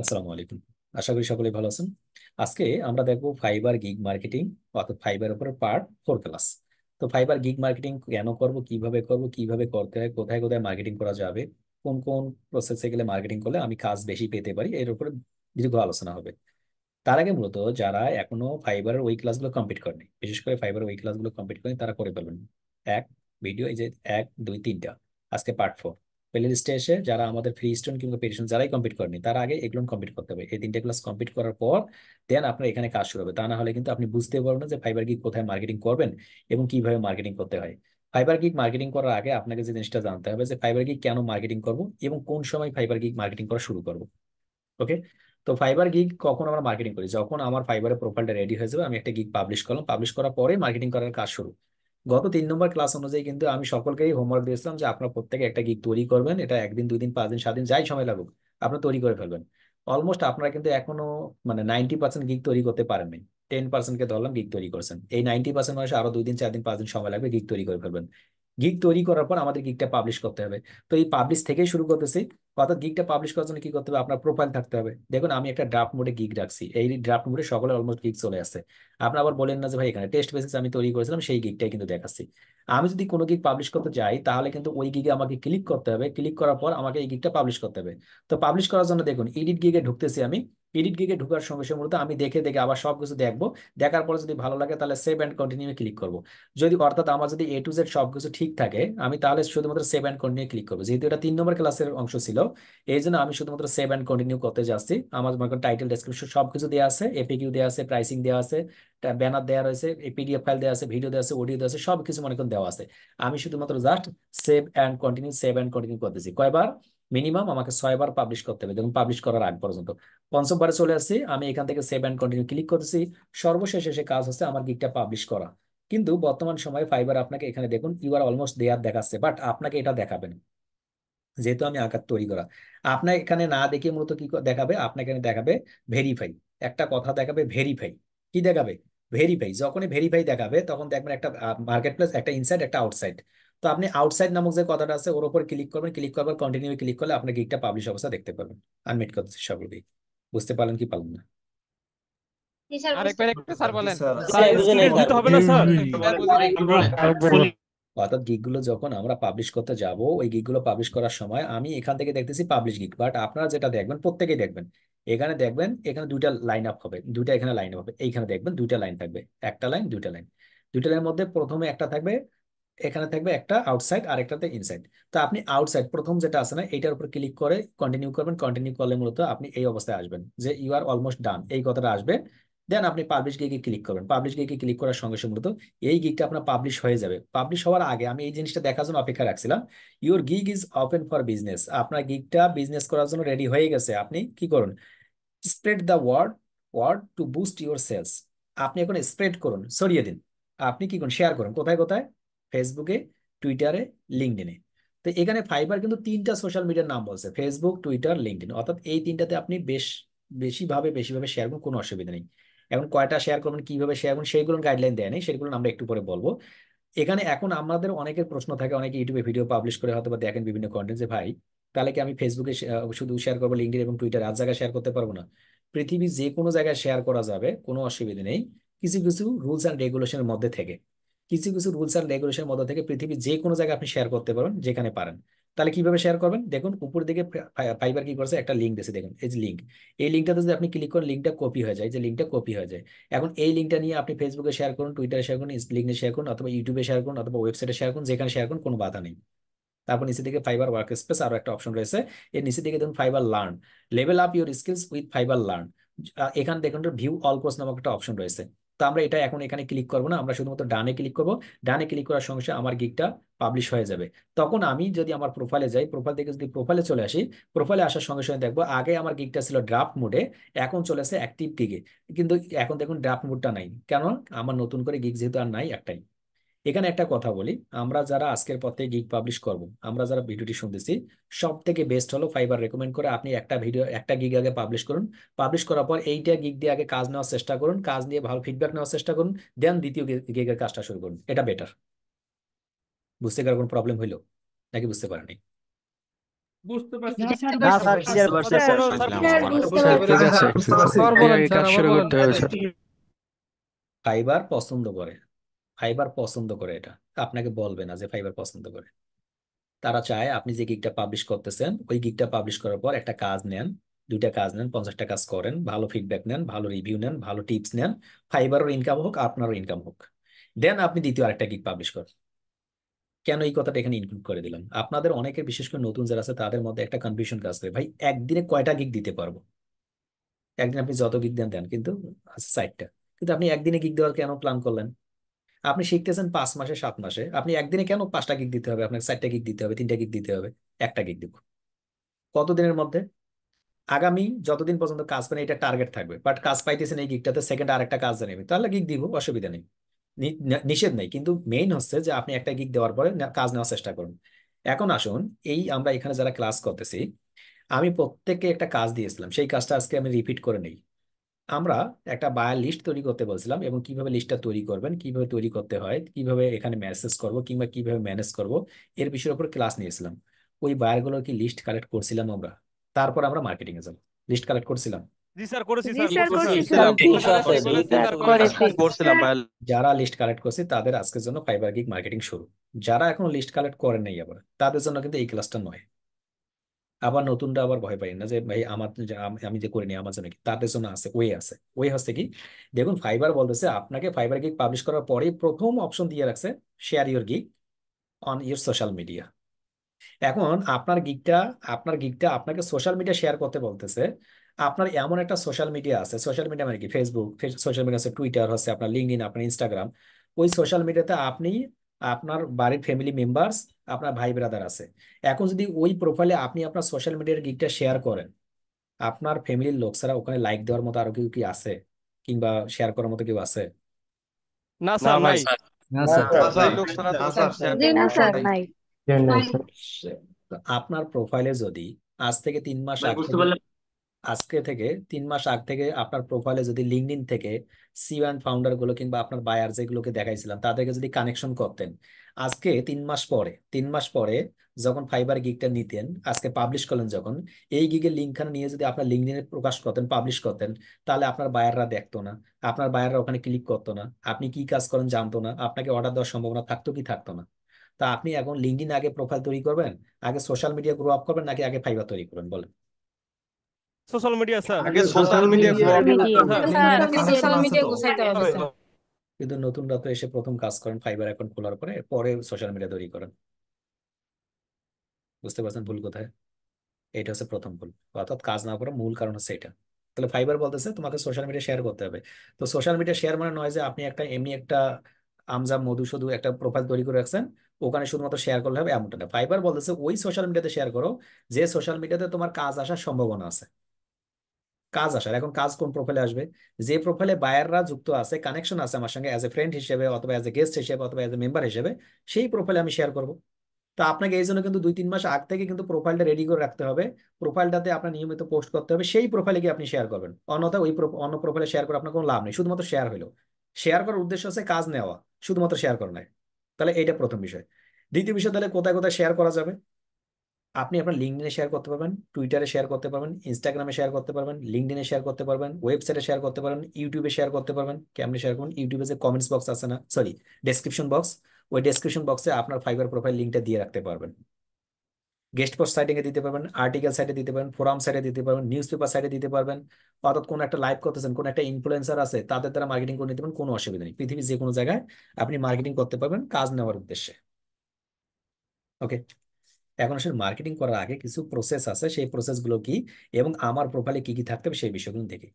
আসসালামু আলাইকুম আশা করি সকলে ভালো আছেন আজকে আমরা দেখব ফাইবার গিগ মার্কেটিং অর্থাৎ ফাইবার উপরে পার্ট ফোর ক্লাস তো ফাইবার গিগ মার্কেটিং কেন করব কিভাবে করব কিভাবে করতে হয় কোথায় কোথায় মার্কেটিং করা যাবে কোন কোন প্রসেসে গেলে মার্কেটিং করলে আমি কাজ বেশি পেতে পারি এর উপরে দীর্ঘ আলোচনা হবে তার আগে মূলত যারা এখনো ফাইবারের ওই ক্লাসগুলো কমপ্লিট করেনি বিশেষ করে ফাইবার ওই ক্লাসগুলো কমপ্লিট করেনি তারা করে পারবেন এক ভিডিও এই যে এক দুই তিনটা আজকে পার্ট ফোর প্লে এসে যারা আমাদের ফ্রি স্টোন কিংবা পেটিশন যারাই কমপ্লিট করেনি তারা আগে এগুলো কমপ্লিট করতে হবে এই তিনটে ক্লাস কমপ্লিট করার পর দেন আপনার এখানে কাজ শুরু হবে তা না হলে কিন্তু আপনি বুঝতে পারবেন না যে ফাইবার গিক কোথায় মার্কেটিং করবেন এবং কিভাবে মার্কেটিং করতে হয় ফাইবার গিক মার্কেটিং করার আগে আপনাকে যে জিনিসটা জানতে হবে যে ফাইবার গিক কেন মার্কেটিং করব এবং কোন সময় ফাইবার গিক মার্কেটিং করা শুরু করব ওকে তো ফাইবার গিক কখন আমরা মার্কেটিং করি যখন আমার ফাইবারের প্রোফাইলটা রেডি হয়ে যাবে আমি একটা গিক পাবলিশ করলাম পাবলিশ করার পরে মার্কেটিং করার কাজ শুরু গত তিন নম্বর ক্লাস অনুযায়ী কিন্তু আমি সকলকেই হোমওয়ার্ক দিয়েছিলাম যে আপনার প্রত্যেকে একটা গিক তৈরি করবেন এটা একদিন দুই দিন পাঁচ দিন সাত দিন যাই সময় লাগুক আপনি তৈরি করে ফেলবেন অলমোস্ট আপনারা কিন্তু এখনো মানে নাইনটি পার্সেন্ট গিক তৈরি করতে পারেন নাই টেন পার্সেন্টকে ধরলাম গিক তৈরি করছেন এই নাইনটি পার্সেন্ট মানুষ আরো দুই দিন চার দিন পাঁচ দিন সময় লাগবে গিক তৈরি করে ফেলবেন গিক তৈরি করার পর আমাদের গিকটা পাবলিশ করতে হবে তো এই পাবলিশ থেকেই শুরু করতেছি অর্থাৎ গিগটা পাবলিশ করার জন্য কি করতে হবে আপনার প্রোফাইল থাকতে হবে দেখুন আমি একটা ড্রাফট মোডে গিগ রাখছি এই ড্রাফট মোডে সকলে অলমোস্ট গিগ চলে আসছে আপনি আবার বলেন না যে ভাই এখানে টেস্ট বেসিস আমি তৈরি করেছিলাম সেই গিগটাই কিন্তু দেখাচ্ছি আমি যদি কোনো গিগ পাবলিশ করতে যাই তাহলে কিন্তু ওই গিগে আমাকে ক্লিক করতে হবে ক্লিক করার পর আমাকে এই গিগটা পাবলিশ করতে হবে তো পাবলিশ করার জন্য দেখুন ইডিট গিগে ঢুকতেছি আমি ইডিট গিগে ঢুকার সঙ্গে সঙ্গে মূলত আমি দেখে দেখে আবার সব কিছু দেখবো দেখার পরে যদি ভালো লাগে তাহলে সেভ অ্যান্ড কন্টিনিউ ক্লিক করবো যদি অর্থাৎ আমার যদি এ টু জেড সব কিছু ঠিক থাকে আমি তাহলে শুধুমাত্র সেভ অ্যান্ড কন্টিনিউ ক্লিক করবো যেহেতু এটা তিন নম্বর ক্লাসের অংশ ছিল এই জন্য আমি শুধুমাত্র সেভ অ্যান্ড কন্টিনিউ করতে যাচ্ছি আমার মনে করেন টাইটেল ডেসক্রিপশন সব কিছু দেওয়া আছে এপিকিউ দেওয়া আছে প্রাইসিং দেওয়া আছে ব্যানার দেওয়া রয়েছে পিডিএফ ফাইল দেওয়া আছে ভিডিও দেওয়া আছে অডিও দেওয়া আছে সব কিছু মনে করেন দেওয়া আছে আমি শুধুমাত্র just save and continue save and continue করতেছি কয়বার মিনিমাম আমাকে ছয়বার পাবলিশ করতে হবে যখন পাবলিশ করার আগ পর্যন্ত পঞ্চমবারে চলে আসছি আমি এখান থেকে সেভ অ্যান্ড কন্টিনিউ ক্লিক করতেছি সর্বশেষে সে কাজ হচ্ছে আমার গিকটা পাবলিশ করা কিন্তু বর্তমান সময়ে ফাইবার আপনাকে এখানে দেখুন ইউ আর অলমোস্ট দেয়ার দেখাচ্ছে বাট আপনাকে এটা দেখাবেন যেহেতু আমি আকার তৈরি করা আপনার এখানে না দেখে মূলত কি দেখাবে আপনাকে এখানে দেখাবে ভেরিফাই একটা কথা দেখাবে ভেরিফাই কি দেখাবে ভেরিফাই যখনই ভেরিফাই দেখাবে তখন দেখবেন একটা মার্কেট প্লেস একটা ইনসাইড একটা আউটসাইড তো আপনি আউটসাইড নামক যে কথাটা আছে ওর উপর ক্লিক করবেন ক্লিক করবার কন্টিনিউ ক্লিক করলে আপনার গিকটা পাবলিশ অবস্থা দেখতে পাবেন আনমিট করতেছি সকল গিক বুঝতে পারলেন কি পারলেন না আরেকবার একটু স্যার বলেন স্যার বুঝতে হবে না স্যার অর্থাৎ গিকগুলো যখন আমরা পাবলিশ করতে যাব ওই গিকগুলো পাবলিশ করার সময় আমি এখান থেকে দেখতেছি পাবলিশ গিক বাট আপনারা যেটা দেখবেন প্রত্যেকেই দেখবেন এখানে দেখবেন এখানে দুইটা লাইন আপ হবে দুইটা এখানে লাইন আপ হবে এইখানে দেখবেন দুইটা লাইন থাকবে একটা লাইন দুইটা লাইন দুইটা লাইনের মধ্যে প্রথমে একটা থাকবে এখানে থাকবে একটা আউটসাইড আর একটাতে ইনসাইড তো আপনি আউটসাইড প্রথম যেটা আছে না এটার উপর ক্লিক করে কন্টিনিউ করবেন কন্টিনিউ করলে মূলত আপনি এই অবস্থায় আসবেন যে ইউ আর অলমোস্ট ডান এই কথাটা আসবে দেন আপনি পাবলিশ গিগে ক্লিক করবেন পাবলিশ গিগে ক্লিক করার সঙ্গে সঙ্গে মূলত এই গিকটা আপনার পাবলিশ হয়ে যাবে পাবলিশ হওয়ার আগে আমি এই জিনিসটা দেখার জন্য অপেক্ষা রাখছিলাম your gig is open for business আপনার গিকটা বিজনেস করার জন্য রেডি হয়ে গেছে আপনি কি করুন spread the word word to boost your sales আপনি এখন স্প্রেড করুন সরিয়ে দিন আপনি কি করুন শেয়ার করুন কোথায় কোথায় ফেসবুকে টুইটারে লিঙ্কডিনে তো এখানে ফাইবার কিন্তু তিনটা সোশ্যাল মিডিয়ার নাম বলছে ফেসবুক টুইটার লিঙ্কডিন অর্থাৎ এই তিনটাতে আপনি বেশ বেশিভাবে বেশিভাবে শেয়ার করুন কোনো অসুবিধা নেই এখন কয়টা শেয়ার করবেন কিভাবে শেয়ার করবেন সেইগুলো গাইডলাইন দেয় নেই সেগুলো আমরা একটু পরে বলবো এখানে এখন আমাদের অনেকের প্রশ্ন থাকে অনেকে ইউটিউবে ভিডিও পাবলিশ করে হয়তো বা দেখেন বিভিন্ন কন্টেন্ট যে ভাই তাহলে কি আমি ফেসবুকে শুধু শেয়ার করবো লিঙ্কডিন এবং টুইটার আর জায়গায় শেয়ার করতে পারবো না পৃথিবী যে কোনো জায়গায় শেয়ার করা যাবে কোনো অসুবিধা নেই কিছু কিছু রুলস অ্যান্ড রেগুলেশনের মধ্যে থেকে কিছু কিছু রুলস অ্যান্ড রেগুলেশনের মধ্যে থেকে পৃথিবীর যে কোনো জায়গায় আপনি শেয়ার করতে পারবেন যেখানে পারেন তাহলে কিভাবে শেয়ার করবেন দেখুন উপর দিকে ফাইবার কি করছে একটা লিঙ্ক দিয়েছে দেখুন এই যে লিঙ্ক এই লিঙ্কটাতে যদি আপনি ক্লিক করেন লিঙ্কটা কপি হয়ে যায় যে লিঙ্কটা কপি হয়ে যায় এখন এই লিঙ্কটা নিয়ে আপনি ফেসবুকে শেয়ার করুন টুইটারে শেয়ার করুন লিঙ্কে শেয়ার করুন অথবা ইউটিউবে শেয়ার করুন অথবা ওয়েবসাইটে শেয়ার করুন যেখানে শেয়ার করুন কোনো বাধা নেই তারপর নিচে দিকে ফাইবার ওয়ার্ক স্পেস আরও একটা অপশন রয়েছে এর নিচে থেকে দেখুন Fiverr learn level up your skills with Fiverr learn এখানে দেখুন ভিউ অল কোর্স নামক একটা অপশন রয়েছে তো আমরা এটা এখন এখানে ক্লিক করবো না আমরা শুধুমাত্র ডানে ক্লিক করবো ডানে ক্লিক করার সঙ্গে আমার গিকটা পাবলিশ হয়ে যাবে তখন আমি যদি আমার প্রোফাইলে যাই প্রোফাইল থেকে যদি প্রোফাইলে চলে আসি প্রোফাইলে আসার সঙ্গে সঙ্গে দেখবো আগে আমার গিকটা ছিল ড্রাফট মোডে এখন চলে আসে অ্যাক্টিভ গিগে কিন্তু এখন দেখুন ড্রাফট মোডটা নাই কেন আমার নতুন করে গিক যেহেতু আর নাই একটাই এখানে একটা কথা বলি আমরা যারা আজকের পথে গিগ পাবলিশ করব আমরা যারা ভিডিওটি শুনতেছি সব থেকে বেস্ট হলো ফাইবার রেকমেন্ড করে আপনি একটা ভিডিও একটা গিগ আগে পাবলিশ করুন পাবলিশ করার পর এইটা গিগ দিয়ে আগে কাজ নেওয়ার চেষ্টা করুন কাজ নিয়ে ভালো ফিডব্যাক নেওয়ার চেষ্টা করুন দেন দ্বিতীয় গিগের কাজটা শুরু করুন এটা বেটার বুঝতে গেলে কোনো প্রবলেম হইলো নাকি বুঝতে পারেনি বুঝতে ফাইবার পছন্দ করে ফাইবার পছন্দ করে এটা আপনাকে বলবে না যে ফাইবার পছন্দ করে তারা চায় আপনি যে গিকটা পাবলিশ করতেছেন ওই গিকটা পাবলিশ করার পর একটা কাজ নেন দুইটা কাজ নেন পঞ্চাশটা কাজ করেন ভালো ফিডব্যাক নেন ভালো রিভিউ নেন ভালো টিপস নেন ফাইবারও ইনকাম হোক আপনারও ইনকাম হোক দেন আপনি দ্বিতীয় আরেকটা গিক পাবলিশ করেন কেন এই কথাটা এখানে ইনক্লুড করে দিলাম আপনাদের অনেকের বিশেষ করে নতুন যারা আছে তাদের মধ্যে একটা কনফিউশন কাজ করে ভাই একদিনে কয়টা গিগ দিতে পারবো একদিন আপনি যত গিগ দেন দেন কিন্তু সাইডটা কিন্তু আপনি একদিনে গিক দেওয়ার কেন প্ল্যান করলেন আপনি শিখতেছেন পাঁচ মাসে সাত মাসে আপনি একদিনে কেন পাঁচটা গিক দিতে হবে আপনাকে চারটা গিক দিতে হবে তিনটা গিক দিতে হবে একটা গিক দিব কতদিনের মধ্যে আগামী যতদিন পর্যন্ত কাজ পান এটা টার্গেট থাকবে বাট কাজ পাইতেছেন এই গিকটাতে সেকেন্ড আর একটা কাজ জানাবে তাহলে গিক দিব অসুবিধা নেই নিষেধ নেই কিন্তু মেইন হচ্ছে যে আপনি একটা গিক দেওয়ার পরে কাজ নেওয়ার চেষ্টা করুন এখন আসুন এই আমরা এখানে যারা ক্লাস করতেছি আমি প্রত্যেককে একটা কাজ দিয়েছিলাম সেই কাজটা আজকে আমি রিপিট করে নেই আমরা একটা বায়ার লিস্ট তৈরি করতে বলছিলাম এবং কিভাবে লিস্টটা তৈরি করবেন কিভাবে তৈরি করতে হয় কিভাবে এখানে মেসেজ করব কিংবা কিভাবে ম্যানেজ করব এর বিষয়ের উপর ক্লাস নিয়েছিলাম ওই বায়ারগুলোর কি লিস্ট কালেক্ট করছিলাম আমরা তারপর আমরা মার্কেটিং এ যাব লিস্ট কালেক্ট করছিলাম যারা লিস্ট কালেক্ট করছে তাদের আজকের জন্য ফাইবার গিক মার্কেটিং শুরু যারা এখনো লিস্ট কালেক্ট করেন নাই আবার তাদের জন্য কিন্তু এই ক্লাসটা নয় আবার নতুনটা আবার ভয় পাই না যে ভাই আমার আমি যে করিনি আমার জন্য কি তার পেছনে আছে ওয়ে আছে ওয়ে হচ্ছে কি দেখুন ফাইবার বলতেছে আপনাকে ফাইবার গিক পাবলিশ করার পরে প্রথম অপশন দিয়ে রাখছে share your gig on your social media এখন আপনার গিকটা আপনার গিকটা আপনাকে সোশ্যাল মিডিয়া শেয়ার করতে বলতেছে আপনার এমন একটা সোশ্যাল মিডিয়া আছে সোশ্যাল মিডিয়া মানে কি ফেসবুক সোশ্যাল মিডিয়া আছে টুইটার হচ্ছে আপনার লিঙ্কডিন আপনার ইনস্টাগ্রাম ওই সোশ্যাল মিডিয়াতে আপনি আপনার বাড়ির ফ্যামিলি মেম্বার্স আপনার ভাই ব্রাদার আছে এখন যদি ওই প্রোফাইলে আপনি আপনার সোশ্যাল মিডিয়ার গিকটা শেয়ার করেন আপনার ফ্যামিলির লোক ছাড়া ওখানে লাইক দেওয়ার মতো আরো কেউ কি আছে কিংবা শেয়ার করার মতো কেউ আছে না স্যার নাই না স্যার নাই আপনার প্রোফাইলে যদি আজ থেকে তিন মাস আগে আজকে থেকে তিন মাস আগ থেকে আপনার প্রোফাইলে যদি লিঙ্কডিন থেকে সি ওয়ান গুলো কিংবা আপনার বায়ার যেগুলোকে দেখাইছিলাম তাদেরকে যদি কানেকশন করতেন আজকে তিন মাস পরে তিন মাস পরে যখন ফাইবার গিগটা নিতেন আজকে পাবলিশ করলেন যখন এই গিগের লিঙ্কখানে নিয়ে যদি আপনার লিঙ্কডিনে প্রকাশ করতেন পাবলিশ করতেন তাহলে আপনার বায়াররা দেখতো না আপনার বায়াররা ওখানে ক্লিক করতো না আপনি কি কাজ করেন জানতো না আপনাকে অর্ডার দেওয়ার সম্ভাবনা থাকতো কি থাকতো না তা আপনি এখন লিঙ্কডিন আগে প্রোফাইল তৈরি করবেন আগে সোশ্যাল মিডিয়া গ্রো আপ করবেন নাকি আগে ফাইবার তৈরি করবেন বলেন সোশ্যাল মিডিয়া স্যার আগে সোশ্যাল মিডিয়া সোশ্যাল মিডিয়া গোছাইতে হবে স্যার কিন্তু নতুন তো এসে প্রথম কাজ করেন ফাইবার অ্যাকাউন্ট খোলার পরে পরে সোশ্যাল মিডিয়া তৈরি করেন বুঝতে পারছেন ভুল কোথায় এটা হচ্ছে প্রথম ভুল অর্থাৎ কাজ না করার মূল কারণ হচ্ছে এটা তাহলে ফাইবার বলতেছে তোমাকে সোশ্যাল মিডিয়া শেয়ার করতে হবে তো সোশ্যাল মিডিয়া শেয়ার মানে নয় যে আপনি একটা এমনি একটা আমজা মধু শুধু একটা প্রোফাইল তৈরি করে রাখছেন ওখানে শুধুমাত্র শেয়ার করলে হবে এমনটা না ফাইবার বলতেছে ওই সোশ্যাল মিডিয়াতে শেয়ার করো যে সোশ্যাল মিডিয়াতে তোমার কাজ আসার সম্ভাবনা আছে কাজ আসার এখন কাজ কোন প্রোফাইলে আসবে যে প্রোফাইলে বায়াররা যুক্ত আছে কানেকশন আছে আমার সঙ্গে অ্যাজ এ ফ্রেন্ড হিসেবে অথবা অ্যাজ এ গেস্ট হিসেবে অথবা অ্যাজ এ মেম্বার হিসেবে সেই প্রোফাইলে আমি শেয়ার করব তো আপনাকে এই জন্য কিন্তু দুই তিন মাস আগ থেকে কিন্তু প্রোফাইলটা রেডি করে রাখতে হবে প্রোফাইলটাতে আপনার নিয়মিত পোস্ট করতে হবে সেই প্রোফাইলে গিয়ে আপনি শেয়ার করবেন অন্যথা ওই অন্য প্রোফাইলে শেয়ার করে আপনার কোনো লাভ নেই শুধুমাত্র শেয়ার হলো শেয়ার করার উদ্দেশ্য হচ্ছে কাজ নেওয়া শুধুমাত্র শেয়ার করা নাই তাহলে এটা প্রথম বিষয় দ্বিতীয় বিষয় তাহলে কোথায় কোথায় শেয়ার করা যাবে আপনি আপনার লিঙ্কডিনে শেয়ার করতে পারবেন টুইটারে শেয়ার করতে পারবেন ইনস্টাগ্রামে শেয়ার করতে পারবেন লিঙ্কডিনে শেয়ার করতে পারবেন ওয়েবসাইটে শেয়ার করতে পারবেন ইউটিউবে শেয়ার করতে পারবেন কেমনি শেয়ার করবেন ইউটিউবে যে কমেন্টস বক্স আছে না সরি ডেসক্রিপশন বক্স ওই ডেসক্রিপশন বক্সে আপনার ফাইবার প্রোফাইল লিঙ্কটা দিয়ে রাখতে পারবেন গেস্ট পোস্ট সাইটে দিতে পারবেন আর্টিকেল সাইটে দিতে পারবেন ফোরাম সাইটে দিতে পারবেন নিউজ পেপার সাইটে দিতে পারবেন অর্থাৎ কোনো একটা লাইভ করতেছেন কোনো একটা ইনফ্লুয়েন্সার আছে তাদের দ্বারা মার্কেটিং করে নিতে পারেন কোনো অসুবিধা নেই পৃথিবীর যে কোনো জায়গায় আপনি মার্কেটিং করতে পারবেন কাজ নেওয়ার উদ্দেশ্যে ওকে এখন আসলে মার্কেটিং করার আগে কিছু প্রসেস আছে সেই প্রসেসগুলো কি এবং আমার প্রোফাইলে কি কি থাকতে হবে সেই বিষয়গুলো দেখি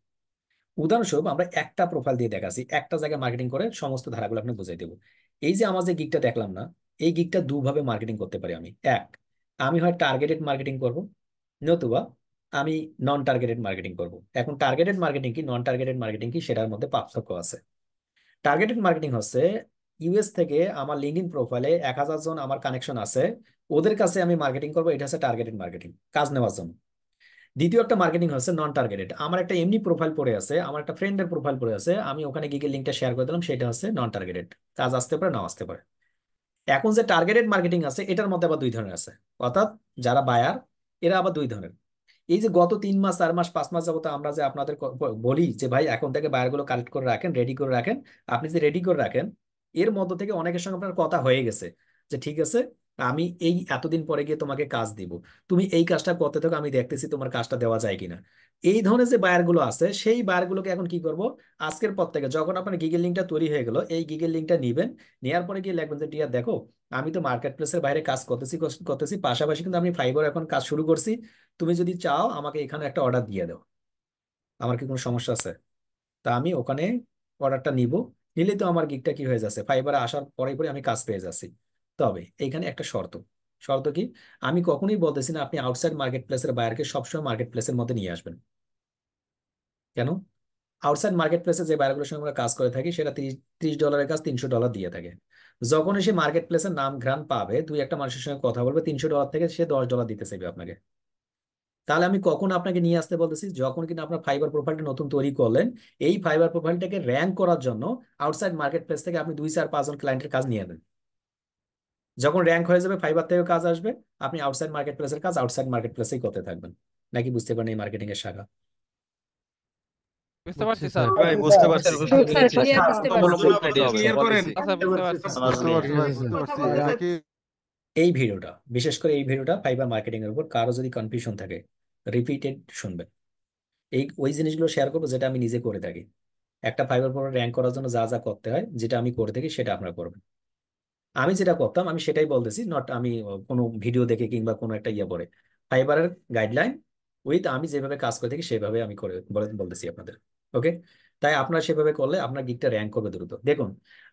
উদাহরণস্বরূপ আমরা একটা প্রোফাইল দিয়ে দেখাচ্ছি একটা জায়গায় মার্কেটিং করে সমস্ত ধারাগুলো আপনি বুঝাই দেবো এই যে আমার যে গিকটা দেখলাম না এই গিকটা দুভাবে মার্কেটিং করতে পারি আমি এক আমি হয় টার্গেটেড মার্কেটিং করব নতুবা আমি নন টার্গেটেড মার্কেটিং করব এখন টার্গেটেড মার্কেটিং কি নন টার্গেটেড মার্কেটিং কি সেটার মধ্যে পার্থক্য আছে টার্গেটেড মার্কেটিং হচ্ছে ইউএস থেকে আমার লিঙ্কিন প্রোফাইলে এক জন আমার কানেকশন আছে ওদের কাছে আমি মার্কেটিং করবো এটা হচ্ছে টার্গেটেড মার্কেটিং কাজ নেওয়ার জন্য দ্বিতীয় একটা মার্কেটিং হচ্ছে নন টার্গেটেড আমার একটা এমনি প্রোফাইল পড়ে আছে আমার একটা ফ্রেন্ডের প্রোফাইল পড়ে আছে আমি ওখানে গিয়ে লিঙ্কটা শেয়ার করে দিলাম সেটা হচ্ছে নন টার্গেটেড কাজ আসতে পারে না আসতে পারে এখন যে টার্গেটেড মার্কেটিং আছে এটার মধ্যে আবার দুই ধরনের আছে অর্থাৎ যারা বায়ার এরা আবার দুই ধরনের এই যে গত তিন মাস চার মাস পাঁচ মাস যাবত আমরা যে আপনাদের বলি যে ভাই এখন থেকে বায়ারগুলো কালেক্ট করে রাখেন রেডি করে রাখেন আপনি যে রেডি করে রাখেন এর মধ্য থেকে অনেকের সঙ্গে আপনার কথা হয়ে গেছে যে ঠিক আছে আমি এই এতদিন পরে গিয়ে তোমাকে কাজ দিব তুমি এই কাজটা করতে থাকো আমি দেখতেছি তোমার কাজটা দেওয়া যায় কিনা এই ধরনের যে বায়ারগুলো আছে সেই বায়ারগুলোকে এখন কি করব আজকের পর থেকে যখন আপনার গিগের লিঙ্কটা তৈরি হয়ে গেল এই গিগের লিঙ্কটা নেবেন নেওয়ার পরে গিয়ে লিখবেন যে টিয়া দেখো আমি তো মার্কেট প্লেসের বাইরে কাজ করতেছি করতেছি পাশাপাশি কিন্তু আমি ফাইবার এখন কাজ শুরু করছি তুমি যদি চাও আমাকে এখানে একটা অর্ডার দিয়ে দাও আমার কি কোনো সমস্যা আছে তা আমি ওখানে অর্ডারটা নিব নিলে তো আমার গিগটা কি হয়ে যাচ্ছে ফাইবারে আসার পরে পরে আমি কাজ পেয়ে যাচ্ছি তবে এখানে একটা শর্ত শর্ত কি আমি কখনোই বলতেছি না আপনি আউটসাইড মার্কেট প্লেসের বায়ারকে সবসময় মার্কেট প্লেসের মধ্যে নিয়ে আসবেন কেন আউটসাইড মার্কেট প্লেসে যে বায়ারগুলোর সঙ্গে আমরা কাজ করে থাকি সেটা তিরিশ ডলারের কাজ তিনশো ডলার দিয়ে থাকে যখন সে মার্কেট প্লেসের নাম ঘ্রাণ পাবে দুই একটা মানুষের সঙ্গে কথা বলবে তিনশো ডলার থেকে সে দশ ডলার দিতে চাইবে আপনাকে তাহলে আমি কখন আপনাকে নিয়ে আসতে বলতেছি যখন কিন্তু আপনার ফাইবার প্রোফাইলটা নতুন তৈরি করলেন এই ফাইবার প্রোফাইলটাকে র্যাঙ্ক করার জন্য আউটসাইড মার্কেট প্লেস থেকে আপনি দুই চার পাঁচজন ক্লায়েন্টের কাজ নিয়ে নেন যখন র্যাঙ্ক হয়ে যাবে ফাইবার থেকে কাজ আসবে আপনি আউটসাইড মার্কেট প্লেসের কাজ আউটসাইড মার্কেট প্লেসেই করতে থাকবেন নাকি বুঝতে পারেন এই মার্কেটিং এর শাখা বুঝতে হ্যাঁ, এই ভিডিওটা বিশেষ করে এই ভিডিওটা ফাইবার মার্কেটিং এর উপর কারো যদি কনফিউশন থাকে রিপিটেড শুনবেন এই ওই জিনিসগুলো শেয়ার করবো যেটা আমি নিজে করে থাকি একটা ফাইবার প্রোডাক্ট র্যাঙ্ক করার জন্য যা যা করতে হয় যেটা আমি করে থাকি সেটা আপনারা করবেন আমি যেটা করতাম আমি সেটাই বলতেছি নট আমি কোনো ভিডিও দেখে কিংবা কোনো একটা ইয়ে পরে ফাইবারের গাইডলাইন উইথ আমি যেভাবে কাজ করে থাকি সেভাবে আমি করে বলতেছি আপনাদের ওকে তাই আপনারা সেভাবে করলে আপনার গিগটা র্যাঙ্ক করবে দ্রুত দেখুন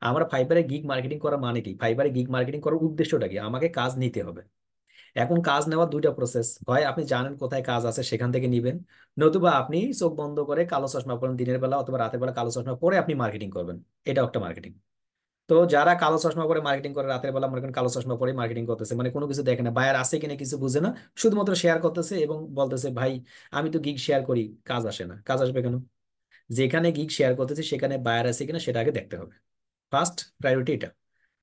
আমার ফাইবারে গিগ মার্কেটিং করা মানে কি ফাইবারে গিগ মার্কেটিং করার উদ্দেশ্যটা কি আমাকে কাজ নিতে হবে এখন কাজ নেওয়ার দুইটা প্রসেস হয় আপনি জানেন কোথায় কাজ আছে সেখান থেকে নিবেন নতুবা আপনি চোখ বন্ধ করে কালো চশমা পরেন দিনের বেলা অথবা রাতের বেলা কালো চশমা পরে আপনি মার্কেটিং করবেন এটা একটা মার্কেটিং তো যারা কালো চশমা পরে মার্কেটিং করে রাতের বেলা মনে করেন কালো চশমা পরে মার্কেটিং করতেছে মানে কোনো কিছু দেখে না বায়ার আসে কিনা কিছু বুঝে না শুধুমাত্র শেয়ার করতেছে এবং বলতেছে ভাই আমি তো গিগ শেয়ার করি কাজ আসে না কাজ আসবে কেন যেখানে গিগ শেয়ার করতেছে সেখানে বায়ার আসে কিনা সেটা আগে দেখতে হবে ফার্স্ট প্রায়োরিটি এটা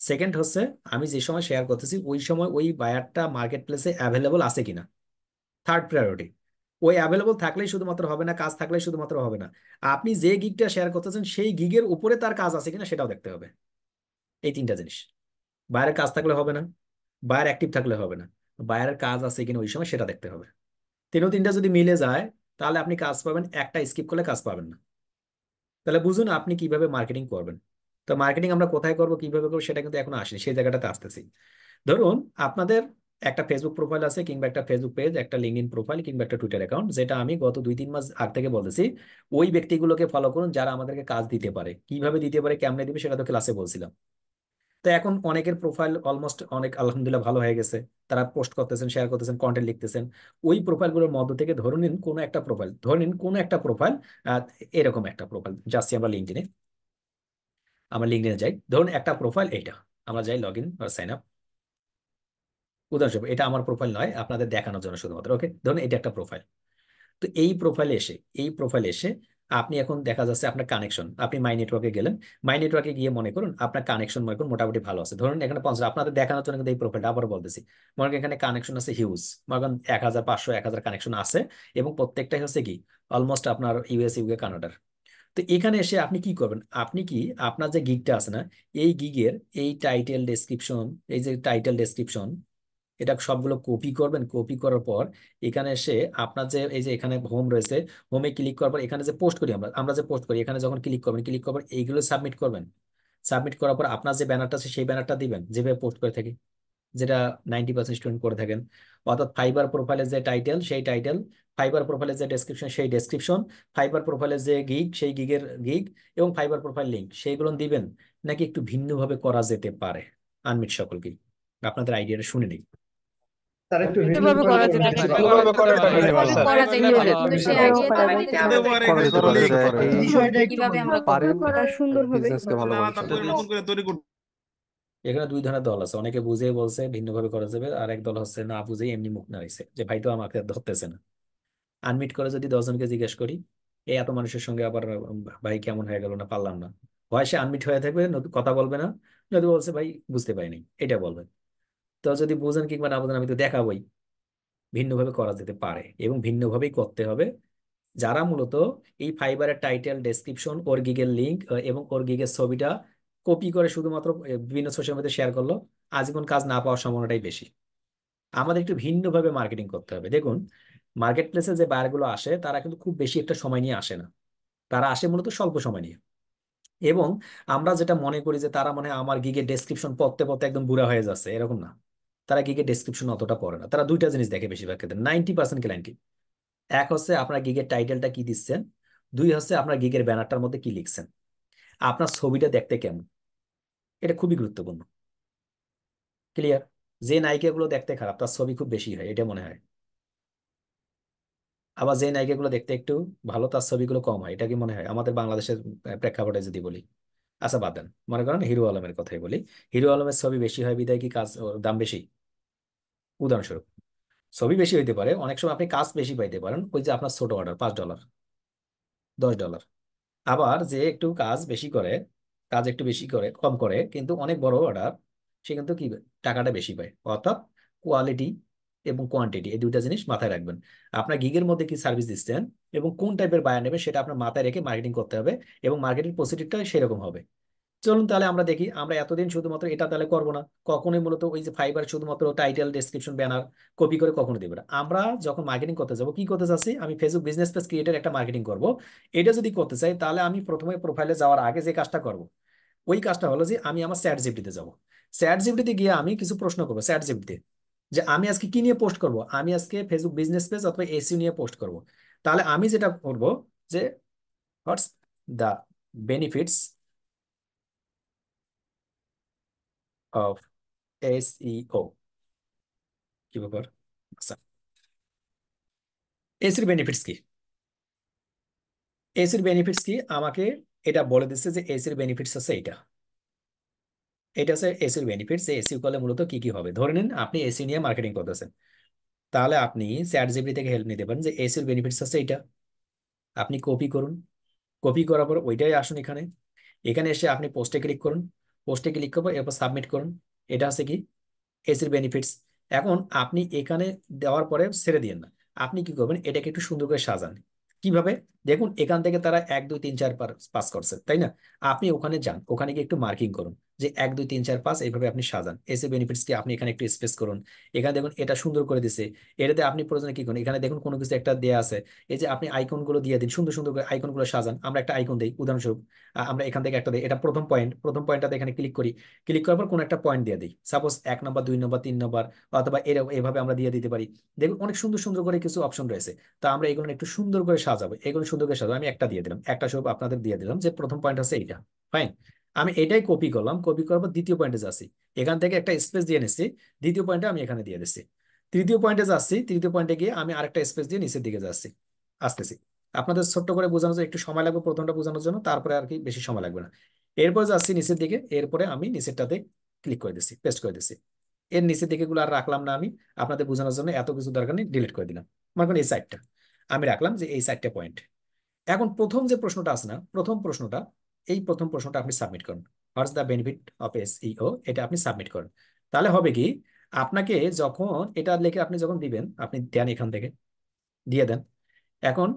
সেকেন্ড হচ্ছে আমি যে সময় শেয়ার করতেছি ওই সময় ওই বায়ারটা মার্কেট প্লেসে অ্যাভেলেবল আছে কিনা থার্ড প্রায়োরিটি ওই অ্যাভেলেবল থাকলেই শুধুমাত্র হবে না কাজ থাকলেই শুধুমাত্র হবে না আপনি যে গিগটা শেয়ার করতেছেন সেই গিগের উপরে তার কাজ আছে কিনা সেটাও দেখতে হবে এই তিনটা জিনিস বায়ারের কাজ থাকলে হবে না বায়ার অ্যাক্টিভ থাকলে হবে না বায়ারের কাজ আছে কিনা ওই সময় সেটা দেখতে হবে তিনও তিনটা যদি মিলে যায় তাহলে আপনি কাজ পাবেন একটা স্কিপ করলে কাজ পাবেন না তাহলে বুঝুন আপনি কিভাবে মার্কেটিং করবেন তো মার্কেটিং আমরা কোথায় করবো কিভাবে করবো সেটা কিন্তু এখন আসেনি সেই জায়গাটাতে আসতেছি ধরুন আপনাদের একটা ফেসবুক প্রোফাইল আছে কিংবা একটা ফেসবুক পেজ একটা ইন প্রোফাইল কিংবা একটা টুইটার অ্যাকাউন্ট যেটা আমি গত দুই তিন মাস আগ থেকে বলতেছি ওই ব্যক্তিগুলোকে ফলো করুন যারা আমাদেরকে কাজ দিতে পারে কিভাবে দিতে পারে কেমনে দিবে সেটা তো ক্লাসে বলছিলাম তো এখন অনেকের প্রোফাইল অলমোস্ট অনেক আলহামদুলিল্লাহ ভালো হয়ে গেছে তারা পোস্ট করতেছেন শেয়ার করতেছেন কন্টেন্ট লিখতেছেন ওই প্রোফাইলগুলোর মধ্য থেকে ধরে নিন কোনো একটা প্রোফাইল ধরে নিন কোনো একটা প্রোফাইল এরকম একটা প্রোফাইল যাচ্ছি আমরা লিঙ্কডিনে আমরা লিঙ্কডিনে যাই ধরুন একটা প্রোফাইল এইটা আমরা যাই লগ ইন বা সাইন আপ উদাহরণস্বরূপ এটা আমার প্রোফাইল নয় আপনাদের দেখানোর জন্য শুধুমাত্র ওকে ধরুন এটা একটা প্রোফাইল তো এই প্রোফাইলে এসে এই প্রোফাইলে এসে আপনি এখন দেখা যাচ্ছে আপনার কানেকশন আপনি মাই নেটওয়ার্কে গেলেন মাই নেটওয়ার্কে গিয়ে মনে করুন আপনার কানেকশন মনে করুন মোটামুটি ভালো আছে ধরুন এখানে পঞ্চাশ আপনাদের দেখানোর জন্য কিন্তু এই প্রোফাইলটা আবার বলতেছি মনে করেন এখানে কানেকশন আছে হিউজ মনে করেন এক হাজার পাঁচশো এক হাজার কানেকশন আছে এবং প্রত্যেকটাই হচ্ছে কি অলমোস্ট আপনার ইউএস ইউকে কানাডার তো এখানে এসে আপনি কি করবেন আপনি কি আপনার যে গিগটা আছে না এই গিগের এই টাইটেল ডেসক্রিপশন এই যে টাইটেল ডেসক্রিপশন এটা সবগুলো কপি করবেন কপি করার পর এখানে এসে আপনার যে এই যে এখানে হোম রয়েছে হোমে ক্লিক করার পর এখানে যে পোস্ট করি আমরা আমরা যে পোস্ট করি এখানে যখন ক্লিক করবেন ক্লিক করার পর এইগুলো সাবমিট করবেন সাবমিট করার পর আপনার যে ব্যানারটা আছে সেই ব্যানারটা দিবেন যেভাবে পোস্ট করে থাকি যেটা নাইনটি পার্সেন্ট স্টুডেন্ট করে থাকেন অর্থাৎ ফাইবার প্রোফাইলের যে টাইটেল সেই টাইটেল ফাইবার প্রোফাইলের যে ডেসক্রিপশন সেই ডেসক্রিপশন ফাইবার প্রোফাইলের যে গিগ সেই গিগের গিগ এবং ফাইবার প্রোফাইল লিঙ্ক সেইগুলো দিবেন নাকি একটু ভিন্নভাবে করা যেতে পারে আনমিট সকলকেই আপনাদের আইডিয়াটা শুনে নিই এখানে দুই ধরনের দল আছে অনেকে বুঝে বলছে ভাবে করা যাবে আর এক দল হচ্ছে না বুঝে এমনি মুখ না হয়েছে যে ভাই তো আমাকে ধরতেছে না আনমিট করে যদি দশজনকে জিজ্ঞেস করি এই এত মানুষের সঙ্গে আবার ভাই কেমন হয়ে গেল না পারলাম না হয় সে আনমিট হয়ে থাকবে কথা বলবে না নয়তো বলছে ভাই বুঝতে পারিনি এটা বলবে তো যদি বোঝেন কিংবা না বোঝেন আমি তো দেখাবই ভিন্নভাবে করা যেতে পারে এবং ভিন্নভাবেই করতে হবে যারা মূলত এই ফাইবারের টাইটেল ডেসক্রিপশন ওর গিগের লিঙ্ক এবং ওর গিগের ছবিটা কপি করে শুধুমাত্র বিভিন্ন সোশ্যাল মিডিয়াতে শেয়ার করলো আজীবন কাজ না পাওয়ার সম্ভাবনাটাই বেশি আমাদের একটু ভিন্নভাবে মার্কেটিং করতে হবে দেখুন মার্কেট প্লেসে যে বায়ারগুলো আসে তারা কিন্তু খুব বেশি একটা সময় নিয়ে আসে না তারা আসে মূলত স্বল্প সময় নিয়ে এবং আমরা যেটা মনে করি যে তারা মানে আমার গিগের ডেসক্রিপশন পড়তে পড়তে একদম বুড়া হয়ে যাচ্ছে এরকম না তারা গিগের ডিসক্রিপশন অতটা পড়ে না তারা দুইটা জিনিস দেখে বেশিরভাগ ক্ষেত্রে নাইনটি পার্সেন্ট ক্লায়েন্ট এক হচ্ছে আপনার গিগের টাইটেলটা কি দিচ্ছেন দুই হচ্ছে আপনার গিগের ব্যানারটার মধ্যে কি লিখছেন আপনার ছবিটা দেখতে কেমন এটা খুবই গুরুত্বপূর্ণ ক্লিয়ার যে নায়িকাগুলো দেখতে খারাপ তার ছবি খুব বেশি হয় এটা মনে হয় আবার যে নায়িকাগুলো দেখতে একটু ভালো তার ছবিগুলো কম হয় এটা কি মনে হয় আমাদের বাংলাদেশের প্রেক্ষাপটে যদি বলি আচ্ছা বাদ দেন মনে করেন হিরো আলমের কথাই বলি হিরো আলমের ছবি বেশি হয় বিদায় কি কাজ দাম বেশি উদাহরণস্বরূপ ছবি বেশি হইতে পারে অনেক সময় আপনি কাজ বেশি পাইতে পারেন ওই যে আপনার ছোট অর্ডার পাঁচ ডলার দশ ডলার আবার যে একটু কাজ বেশি করে কাজ একটু বেশি করে কম করে কিন্তু অনেক বড় অর্ডার সে কিন্তু কি টাকাটা বেশি পায় অর্থাৎ কোয়ালিটি এবং কোয়ান্টিটি এই দুইটা জিনিস মাথায় রাখবেন আপনার গিগের মধ্যে কি সার্ভিস দিচ্ছেন এবং কোন টাইপের বায়ার নেবেন সেটা আপনার মাথায় রেখে মার্কেটিং করতে হবে এবং মার্কেটিং প্রসিডিউরটা সেরকম হবে চলুন তাহলে আমরা দেখি আমরা এতদিন শুধুমাত্র এটা তাহলে করবো না কখনোই মূলত ওই যে ফাইবার শুধুমাত্র টাইটেল ডিসক্রিপশন ব্যানার কপি করে কখনো দেবে না আমরা যখন মার্কেটিং করতে যাবো কি করতে চাচ্ছি আমি ফেসবুক বিজনেস পেজ ক্রিয়েটার একটা মার্কেটিং করব এটা যদি করতে চাই তাহলে আমি প্রথমে প্রোফাইলে যাওয়ার আগে যে কাজটা করব ওই কাজটা হলো যে আমি আমার স্যাট জিপিটিতে যাবো স্যাট জিপিটিতে গিয়ে আমি কিছু প্রশ্ন করবো স্যাট জিপিটিতে যে আমি আজকে কি নিয়ে পোস্ট করব আমি আজকে ফেসবুক বিজনেস পেজ অথবা এসিও নিয়ে পোস্ট করব তাহলে আমি যেটা করব যে what's the benefits of SEO কি ব্যাপার আচ্ছা এসির বেনিফিটস কি এসির বেনিফিটস কি আমাকে এটা বলে দিচ্ছে যে এসির বেনিফিটস আছে এটা এটা হচ্ছে এসির বেনিফিট সে এসি করলে মূলত কি কি হবে ধরে নিন আপনি এসি নিয়ে মার্কেটিং করতেছেন তাহলে আপনি স্যার জিবি থেকে হেল্প নিতে পারেন যে এসির বেনিফিটস আছে এটা আপনি কপি করুন কপি করার পর ওইটাই আসুন এখানে এখানে এসে আপনি পোস্টে ক্লিক করুন পোস্টে ক্লিক করবো এরপর সাবমিট করুন এটা হচ্ছে কি এসির বেনিফিটস এখন আপনি এখানে দেওয়ার পরে ছেড়ে দিন না আপনি কি করবেন এটাকে একটু সুন্দর করে সাজান কিভাবে দেখুন এখান থেকে তারা এক দুই তিন চার পাস করছে তাই না আপনি ওখানে যান ওখানে গিয়ে একটু মার্কিং করুন যে এক দুই তিন চার পাঁচ এইভাবে আপনি সাজান এসে বেনিফিটস কি আপনি এখানে একটু স্পেস করুন এখানে দেখুন এটা সুন্দর করে দিছে এটাতে আপনি প্রয়োজনে কি করুন এখানে দেখুন কোনো কিছু একটা দেওয়া আছে এই যে আপনি আইকনগুলো দিয়ে দিন সুন্দর সুন্দর করে আইকনগুলো সাজান আমরা একটা আইকন দিই উদাহরণস্বরূপ আমরা এখান থেকে একটা দিই এটা প্রথম পয়েন্ট প্রথম পয়েন্টটাতে এখানে ক্লিক করি ক্লিক করার পর কোনো একটা পয়েন্ট দিয়ে দিই সাপোজ এক নম্বর দুই নম্বর তিন নম্বর অথবা এরকম এভাবে আমরা দিয়ে দিতে পারি দেখুন অনেক সুন্দর সুন্দর করে কিছু অপশন রয়েছে তা আমরা এগুলো একটু সুন্দর করে সাজাবো এগুলো সুন্দর করে সাজাবো আমি একটা দিয়ে দিলাম একটা সব আপনাদের দিয়ে দিলাম যে প্রথম পয়েন্ট আছে এইটা ফাইন আমি এটাই কপি করলাম কপি করার পর দ্বিতীয় পয়েন্টে যাচ্ছি এখান থেকে একটা স্পেস দিয়ে নিচ্ছি দ্বিতীয় পয়েন্টে আমি এখানে দিয়ে দিচ্ছি তৃতীয় পয়েন্টে যাচ্ছি তৃতীয় পয়েন্টে গিয়ে আমি আরেকটা স্পেস দিয়ে নিচের দিকে যাচ্ছি আসতেছি আপনাদের ছোট্ট করে বোঝানোর জন্য একটু সময় লাগবে প্রথমটা বোঝানোর জন্য তারপরে আর কি বেশি সময় লাগবে না এরপরে যাচ্ছি নিচের দিকে এরপরে আমি নিচেরটাতে ক্লিক করে দিচ্ছি পেস্ট করে দিচ্ছি এর নিচের দিকে গুলো আর রাখলাম না আমি আপনাদের বোঝানোর জন্য এত কিছু দরকার নেই ডিলিট করে দিলাম মনে করেন এই সাইডটা আমি রাখলাম যে এই সাইডটা পয়েন্ট এখন প্রথম যে প্রশ্নটা আসে না প্রথম প্রশ্নটা এই প্রথম প্রশ্নটা আপনি সাবমিট করুন what's the benefit of SEO এটা আপনি সাবমিট করুন তাহলে হবে কি আপনাকে যখন এটা লিখে আপনি যখন দিবেন আপনি দেন এখান থেকে দিয়ে দেন এখন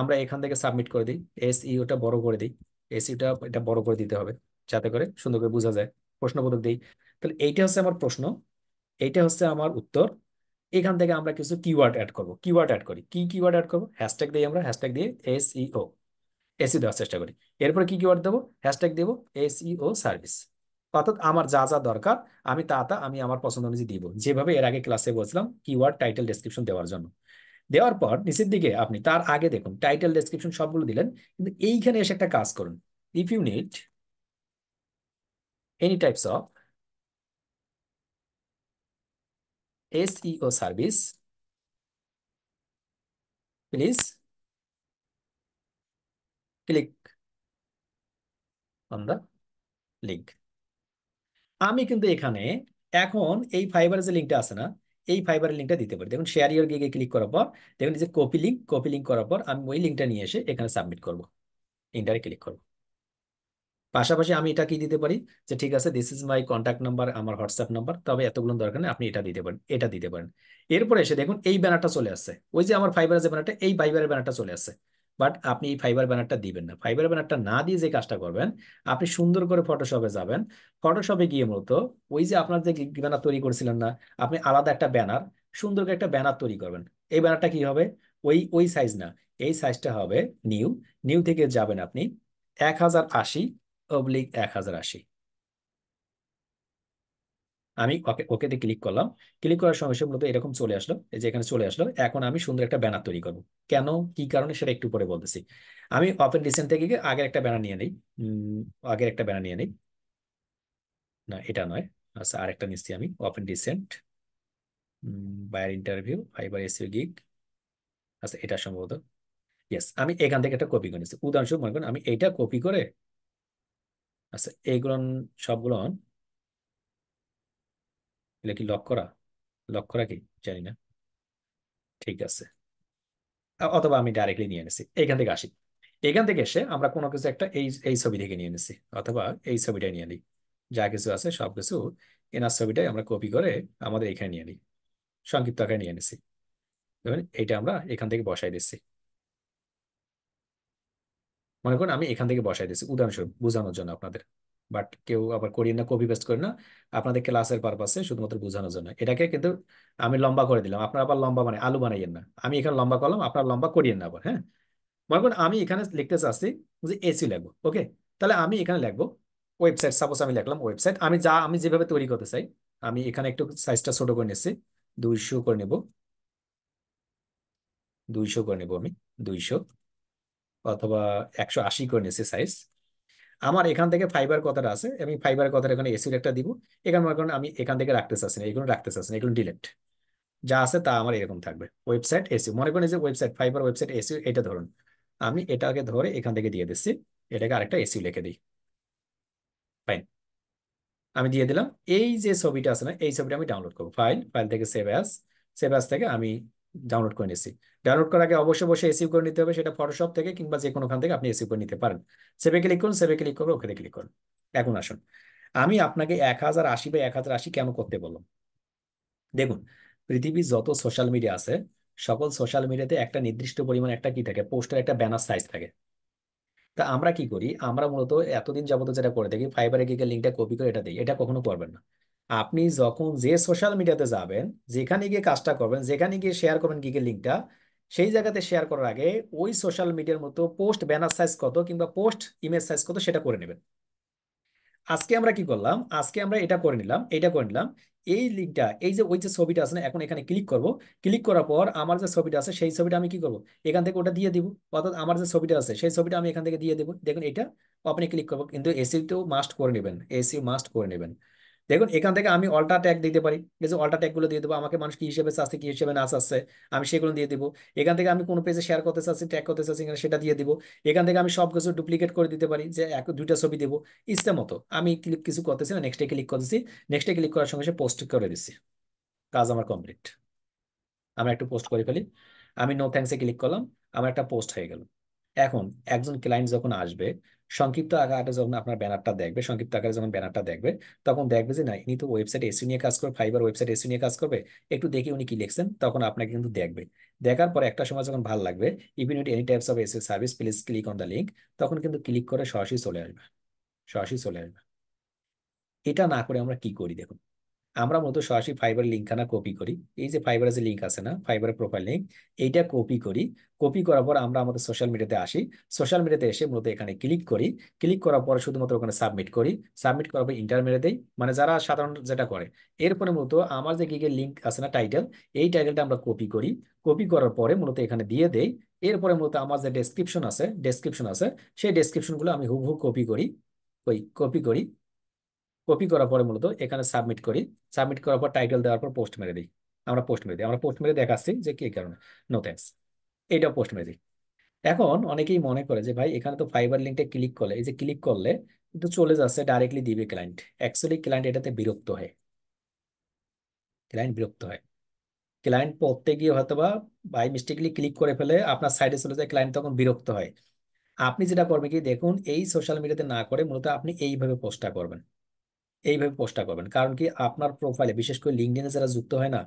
আমরা এখান থেকে সাবমিট করে দিই এসইওটা e বড় করে দিই এসইওটা e এটা বড় করে দিতে হবে যাতে করে সুন্দর করে বোঝা যায় প্রশ্নবোধক দিই তাহলে এইটা হচ্ছে আমার প্রশ্ন এইটা হচ্ছে আমার উত্তর এখান থেকে আমরা কিছু কিওয়ার্ড অ্যাড করব কিওয়ার্ড অ্যাড করি কি কিওয়ার্ড অ্যাড করব হ্যাশট্যাগ দিই আমরা হ্যাশট্যাগ দিয়ে এসইও এসি দেওয়ার চেষ্টা করি এরপরে কি কিওয়ার্ড দেবো হ্যাশট্যাগ দেবো এসইও সার্ভিস অর্থাৎ আমার যা যা দরকার আমি তা তা আমি আমার পছন্দ অনুযায়ী দিব যেভাবে এর আগে ক্লাসে বলছিলাম কিওয়ার্ড টাইটেল ডেসক্রিপশন দেওয়ার জন্য দেওয়ার পর নিচের দিকে আপনি তার আগে দেখুন টাইটেল ডেসক্রিপশন সবগুলো দিলেন কিন্তু এইখানে এসে একটা কাজ করুন if you need any types of SEO service please click on the link আমি কিন্তু এখানে এখন এই ফাইবারের যে লিঙ্কটা আছে না এই ফাইবারের লিঙ্কটা দিতে পারি দেখুন শেয়ার ইয়ার গিয়ে ক্লিক করার পর দেখুন যে কপি লিঙ্ক কপি লিঙ্ক করার পর আমি ওই লিঙ্কটা নিয়ে এসে এখানে সাবমিট করব ইন্টারে ক্লিক করব পাশাপাশি আমি এটা কি দিতে পারি যে ঠিক আছে this is my contact number আমার হোয়াটসঅ্যাপ নাম্বার তবে এতগুলো দরকার নেই আপনি এটা দিতে পারেন এটা দিতে পারেন এরপরে এসে দেখুন এই ব্যানারটা চলে আসছে ওই যে আমার ফাইবারের যে ব্যানারটা এই ফাইবারের ব্যানারটা চলে আসছে বাট আপনি এই ফাইবার ব্যানারটা দিবেন না ফাইবার ব্যানারটা না দিয়ে যে কাজটা করবেন আপনি সুন্দর করে ফটোশপে যাবেন ফটোশপে গিয়ে মূলত ওই যে আপনার যে ব্যানার তৈরি করেছিলেন না আপনি আলাদা একটা ব্যানার সুন্দর করে একটা ব্যানার তৈরি করবেন এই ব্যানারটা কি হবে ওই ওই সাইজ না এই সাইজটা হবে নিউ নিউ থেকে যাবেন আপনি এক হাজার আশি অবলিক এক হাজার আশি আমি ওকে ওকেতে ক্লিক করলাম ক্লিক করার সঙ্গে সঙ্গে মূলত এরকম চলে আসলো এই যে এখানে চলে আসলো এখন আমি সুন্দর একটা ব্যানার তৈরি করব কেন কি কারণে সেটা একটু পরে বলতেছি আমি ওপেন রিসেন্ট থেকে আগের একটা ব্যানার নিয়ে নিই আগের একটা ব্যানার নিয়ে নিই না এটা নয় আচ্ছা আরেকটা নিচ্ছি আমি open recent buyer interview Fiverr এসিউ গিক আচ্ছা এটা সম্ভবত ইয়েস আমি এখান থেকে একটা কপি করে নিচ্ছি উদাহরণস্বরূপ মনে করেন আমি এইটা কপি করে আচ্ছা এইগুলো সবগুলো এটা কি লক করা লক করা কি জানি না ঠিক আছে অথবা আমি ডাইরেক্টলি নিয়ে এনেছি এখান থেকে আসি এখান থেকে এসে আমরা কোনো কিছু একটা এই এই ছবি থেকে নিয়ে এনেছি অথবা এই ছবিটাই নিয়ে নিই যা কিছু আছে সব কিছু এনার ছবিটাই আমরা কপি করে আমাদের এখানে নিয়ে নিই সংক্ষিপ্ত আকারে নিয়ে এনেছি এইটা আমরা এখান থেকে বসাই দিচ্ছি মনে করেন আমি এখান থেকে বসাই দিচ্ছি উদাহরণস্বরূপ বোঝানোর জন্য আপনাদের বাট কেউ আবার করি না কপি পেস্ট করি না আপনাদের ক্লাসের পারপাসে শুধুমাত্র বোঝানোর জন্য এটাকে কিন্তু আমি লম্বা করে দিলাম আপনার আবার লম্বা মানে আলু বানাইয়েন না আমি এখানে লম্বা করলাম আপনার লম্বা করিয়েন না আবার হ্যাঁ মনে করেন আমি এখানে লিখতে চাচ্ছি যে এসি লাগবো ওকে তাহলে আমি এখানে লিখবো ওয়েবসাইট সাপোজ আমি লিখলাম ওয়েবসাইট আমি যা আমি যেভাবে তৈরি করতে চাই আমি এখানে একটু সাইজটা ছোট করে নিচ্ছি দুইশো করে নেব দুইশো করে নেব আমি দুইশো অথবা একশো আশি করে নিয়েছি সাইজ আমার এখান থেকে ফাইবার কথাটা আছে আমি ফাইবার কথাটা এখানে এসির একটা দিব এখানে মনে করেন আমি এখান থেকে রাখতে চাচ্ছি না এগুলো রাখতে চাচ্ছি না এগুলো ডিলেট যা আছে তা আমার এরকম থাকবে ওয়েবসাইট এসি মনে করেন যে ওয়েবসাইট ফাইবার ওয়েবসাইট এসি এটা ধরুন আমি এটাকে ধরে এখান থেকে দিয়ে দিচ্ছি এটাকে আরেকটা এসি লিখে দিই ফাইন আমি দিয়ে দিলাম এই যে ছবিটা আছে না এই ছবিটা আমি ডাউনলোড করবো ফাইল ফাইল থেকে সেভ অ্যাস সেভ অ্যাস থেকে আমি ডাউনলোড করে নিয়েছি ডাউনলোড করার আগে অবশ্যই বসে এসিভ করে নিতে হবে সেটা ফটোশপ থেকে কিংবা যে কোনোখান থেকে আপনি এসিভ করে নিতে পারেন সেভে ক্লিক করুন সেভে ক্লিক করবে ওকে ক্লিক করুন এখন আসুন আমি আপনাকে এক হাজার আশি বা এক হাজার আশি কেন করতে বললাম দেখুন পৃথিবীর যত সোশ্যাল মিডিয়া আছে সকল সোশ্যাল মিডিয়াতে একটা নির্দিষ্ট পরিমাণ একটা কি থাকে পোস্টের একটা ব্যানার সাইজ থাকে তা আমরা কি করি আমরা মূলত এতদিন যাবত যেটা করে থাকি ফাইবারে গিয়ে লিঙ্কটা কপি করে এটা দিই এটা কখনো করবেন না আপনি যখন যে সোশ্যাল মিডিয়াতে যাবেন যেখানে গিয়ে কাজটা করবেন যেখানে গিয়ে শেয়ার করবেন গিগের লিঙ্কটা সেই জায়গাতে শেয়ার করার আগে ওই সোশ্যাল মিডিয়ার মতো পোস্ট ব্যানার সাইজ কত কিংবা পোস্ট ইমেজ সাইজ কত সেটা করে নেবেন আজকে আমরা কি করলাম আজকে আমরা এটা করে নিলাম এটা করে নিলাম এই লিঙ্কটা এই যে ওই যে ছবিটা আছে না এখন এখানে ক্লিক করব ক্লিক করার পর আমার যে ছবিটা আছে সেই ছবিটা আমি কি করব এখান থেকে ওটা দিয়ে দিব অর্থাৎ আমার যে ছবিটা আছে সেই ছবিটা আমি এখান থেকে দিয়ে দেবো দেখুন এটা আপনি ক্লিক করবো কিন্তু তো মাস্ট করে নেবেন এসিউ মাস্ট করে নেবেন দেখুন এখান থেকে আমি অল্টা ট্যাগ দিতে পারি ঠিক আছে অল্টা গুলো দিয়ে দেবো আমাকে মানুষ কি হিসেবে চাচ্ছে কি হিসেবে না চাচ্ছে আমি সেগুলো দিয়ে দিব এখান থেকে আমি কোনো পেজে শেয়ার করতে চাচ্ছি ট্যাগ করতে চাচ্ছি সেটা দিয়ে দিব এখান থেকে আমি সব কিছু ডুপ্লিকেট করে দিতে পারি যে এক দুইটা ছবি দেবো ইচ্ছে মতো আমি ক্লিক কিছু করতেছি না নেক্সটে ক্লিক করতেছি নেক্সটে ক্লিক করার সঙ্গে সে পোস্ট করে দিচ্ছি কাজ আমার কমপ্লিট আমি একটু পোস্ট করে ফেলি আমি নো থ্যাংকসে ক্লিক করলাম আমার একটা পোস্ট হয়ে গেল এখন একজন ক্লায়েন্ট যখন আসবে সংক্ষিপ্ত আকারে যখন আপনার ব্যানারটা দেখবে সংক্ষিপ্ত আকারে যখন ব্যানারটা দেখবে তখন দেখবে যে না ইনি তো ওয়েবসাইট এসি নিয়ে কাজ করবে ফাইবার ওয়েবসাইট এসি নিয়ে কাজ করবে একটু দেখে উনি কি লিখছেন তখন আপনাকে কিন্তু দেখবে দেখার পর একটা সময় যখন ভালো লাগবে even any types of AC service please click on the link তখন কিন্তু ক্লিক করে সরাসরি চলে আসবে সরাসরি চলে আসবে এটা না করে আমরা কি করি দেখুন আমরা মূলত সরাসরি ফাইবার লিঙ্কখানা কপি করি এই যে ফাইবারের যে লিঙ্ক আছে না ফাইবার প্রোফাইল লিঙ্ক এইটা কপি করি কপি করার পর আমরা আমাদের সোশ্যাল মিডিয়াতে আসি সোশ্যাল মিডিয়াতে এসে মূলত এখানে ক্লিক করি ক্লিক করার পর শুধুমাত্র ওখানে সাবমিট করি সাবমিট করার পর ইন্টার মেরে দেই মানে যারা সাধারণ যেটা করে এরপরে মূলত আমার যে গিগের লিঙ্ক আছে না টাইটেল এই টাইটেলটা আমরা কপি করি কপি করার পরে মূলত এখানে দিয়ে দেই এরপরে মূলত আমার যে ডেসক্রিপশন আছে ডেসক্রিপশন আছে সেই ডেসক্রিপশনগুলো আমি হুবহু কপি করি ওই কপি করি কপি করার পরে মূলত এখানে সাবমিট করি সাবমিট করার পর টাইটেল দেওয়ার পর পোস্ট মেরে দিই আমরা পোস্ট মেরে দিই আমরা পোস্ট মেরে দেখাচ্ছি যে কি কারণে নো থ্যাংকস এইটা পোস্ট মেরে দিই এখন অনেকেই মনে করে যে ভাই এখানে তো ফাইবার লিঙ্কটা ক্লিক করলে এই যে ক্লিক করলে কিন্তু চলে যাচ্ছে ডাইরেক্টলি দিবে ক্লায়েন্ট অ্যাকচুয়ালি ক্লায়েন্ট এটাতে বিরক্ত হয় ক্লায়েন্ট বিরক্ত হয় ক্লায়েন্ট পড়তে গিয়ে হয়তো বা বাই মিস্টেকলি ক্লিক করে ফেলে আপনার সাইডে চলে যায় ক্লায়েন্ট তখন বিরক্ত হয় আপনি যেটা করবেন কি দেখুন এই সোশ্যাল মিডিয়াতে না করে মূলত আপনি এইভাবে পোস্টটা করবেন এইভাবে পোস্টটা করবেন কারণ কি আপনার প্রোফাইলে বিশেষ করে লিঙ্কডিনে যারা যুক্ত হয় না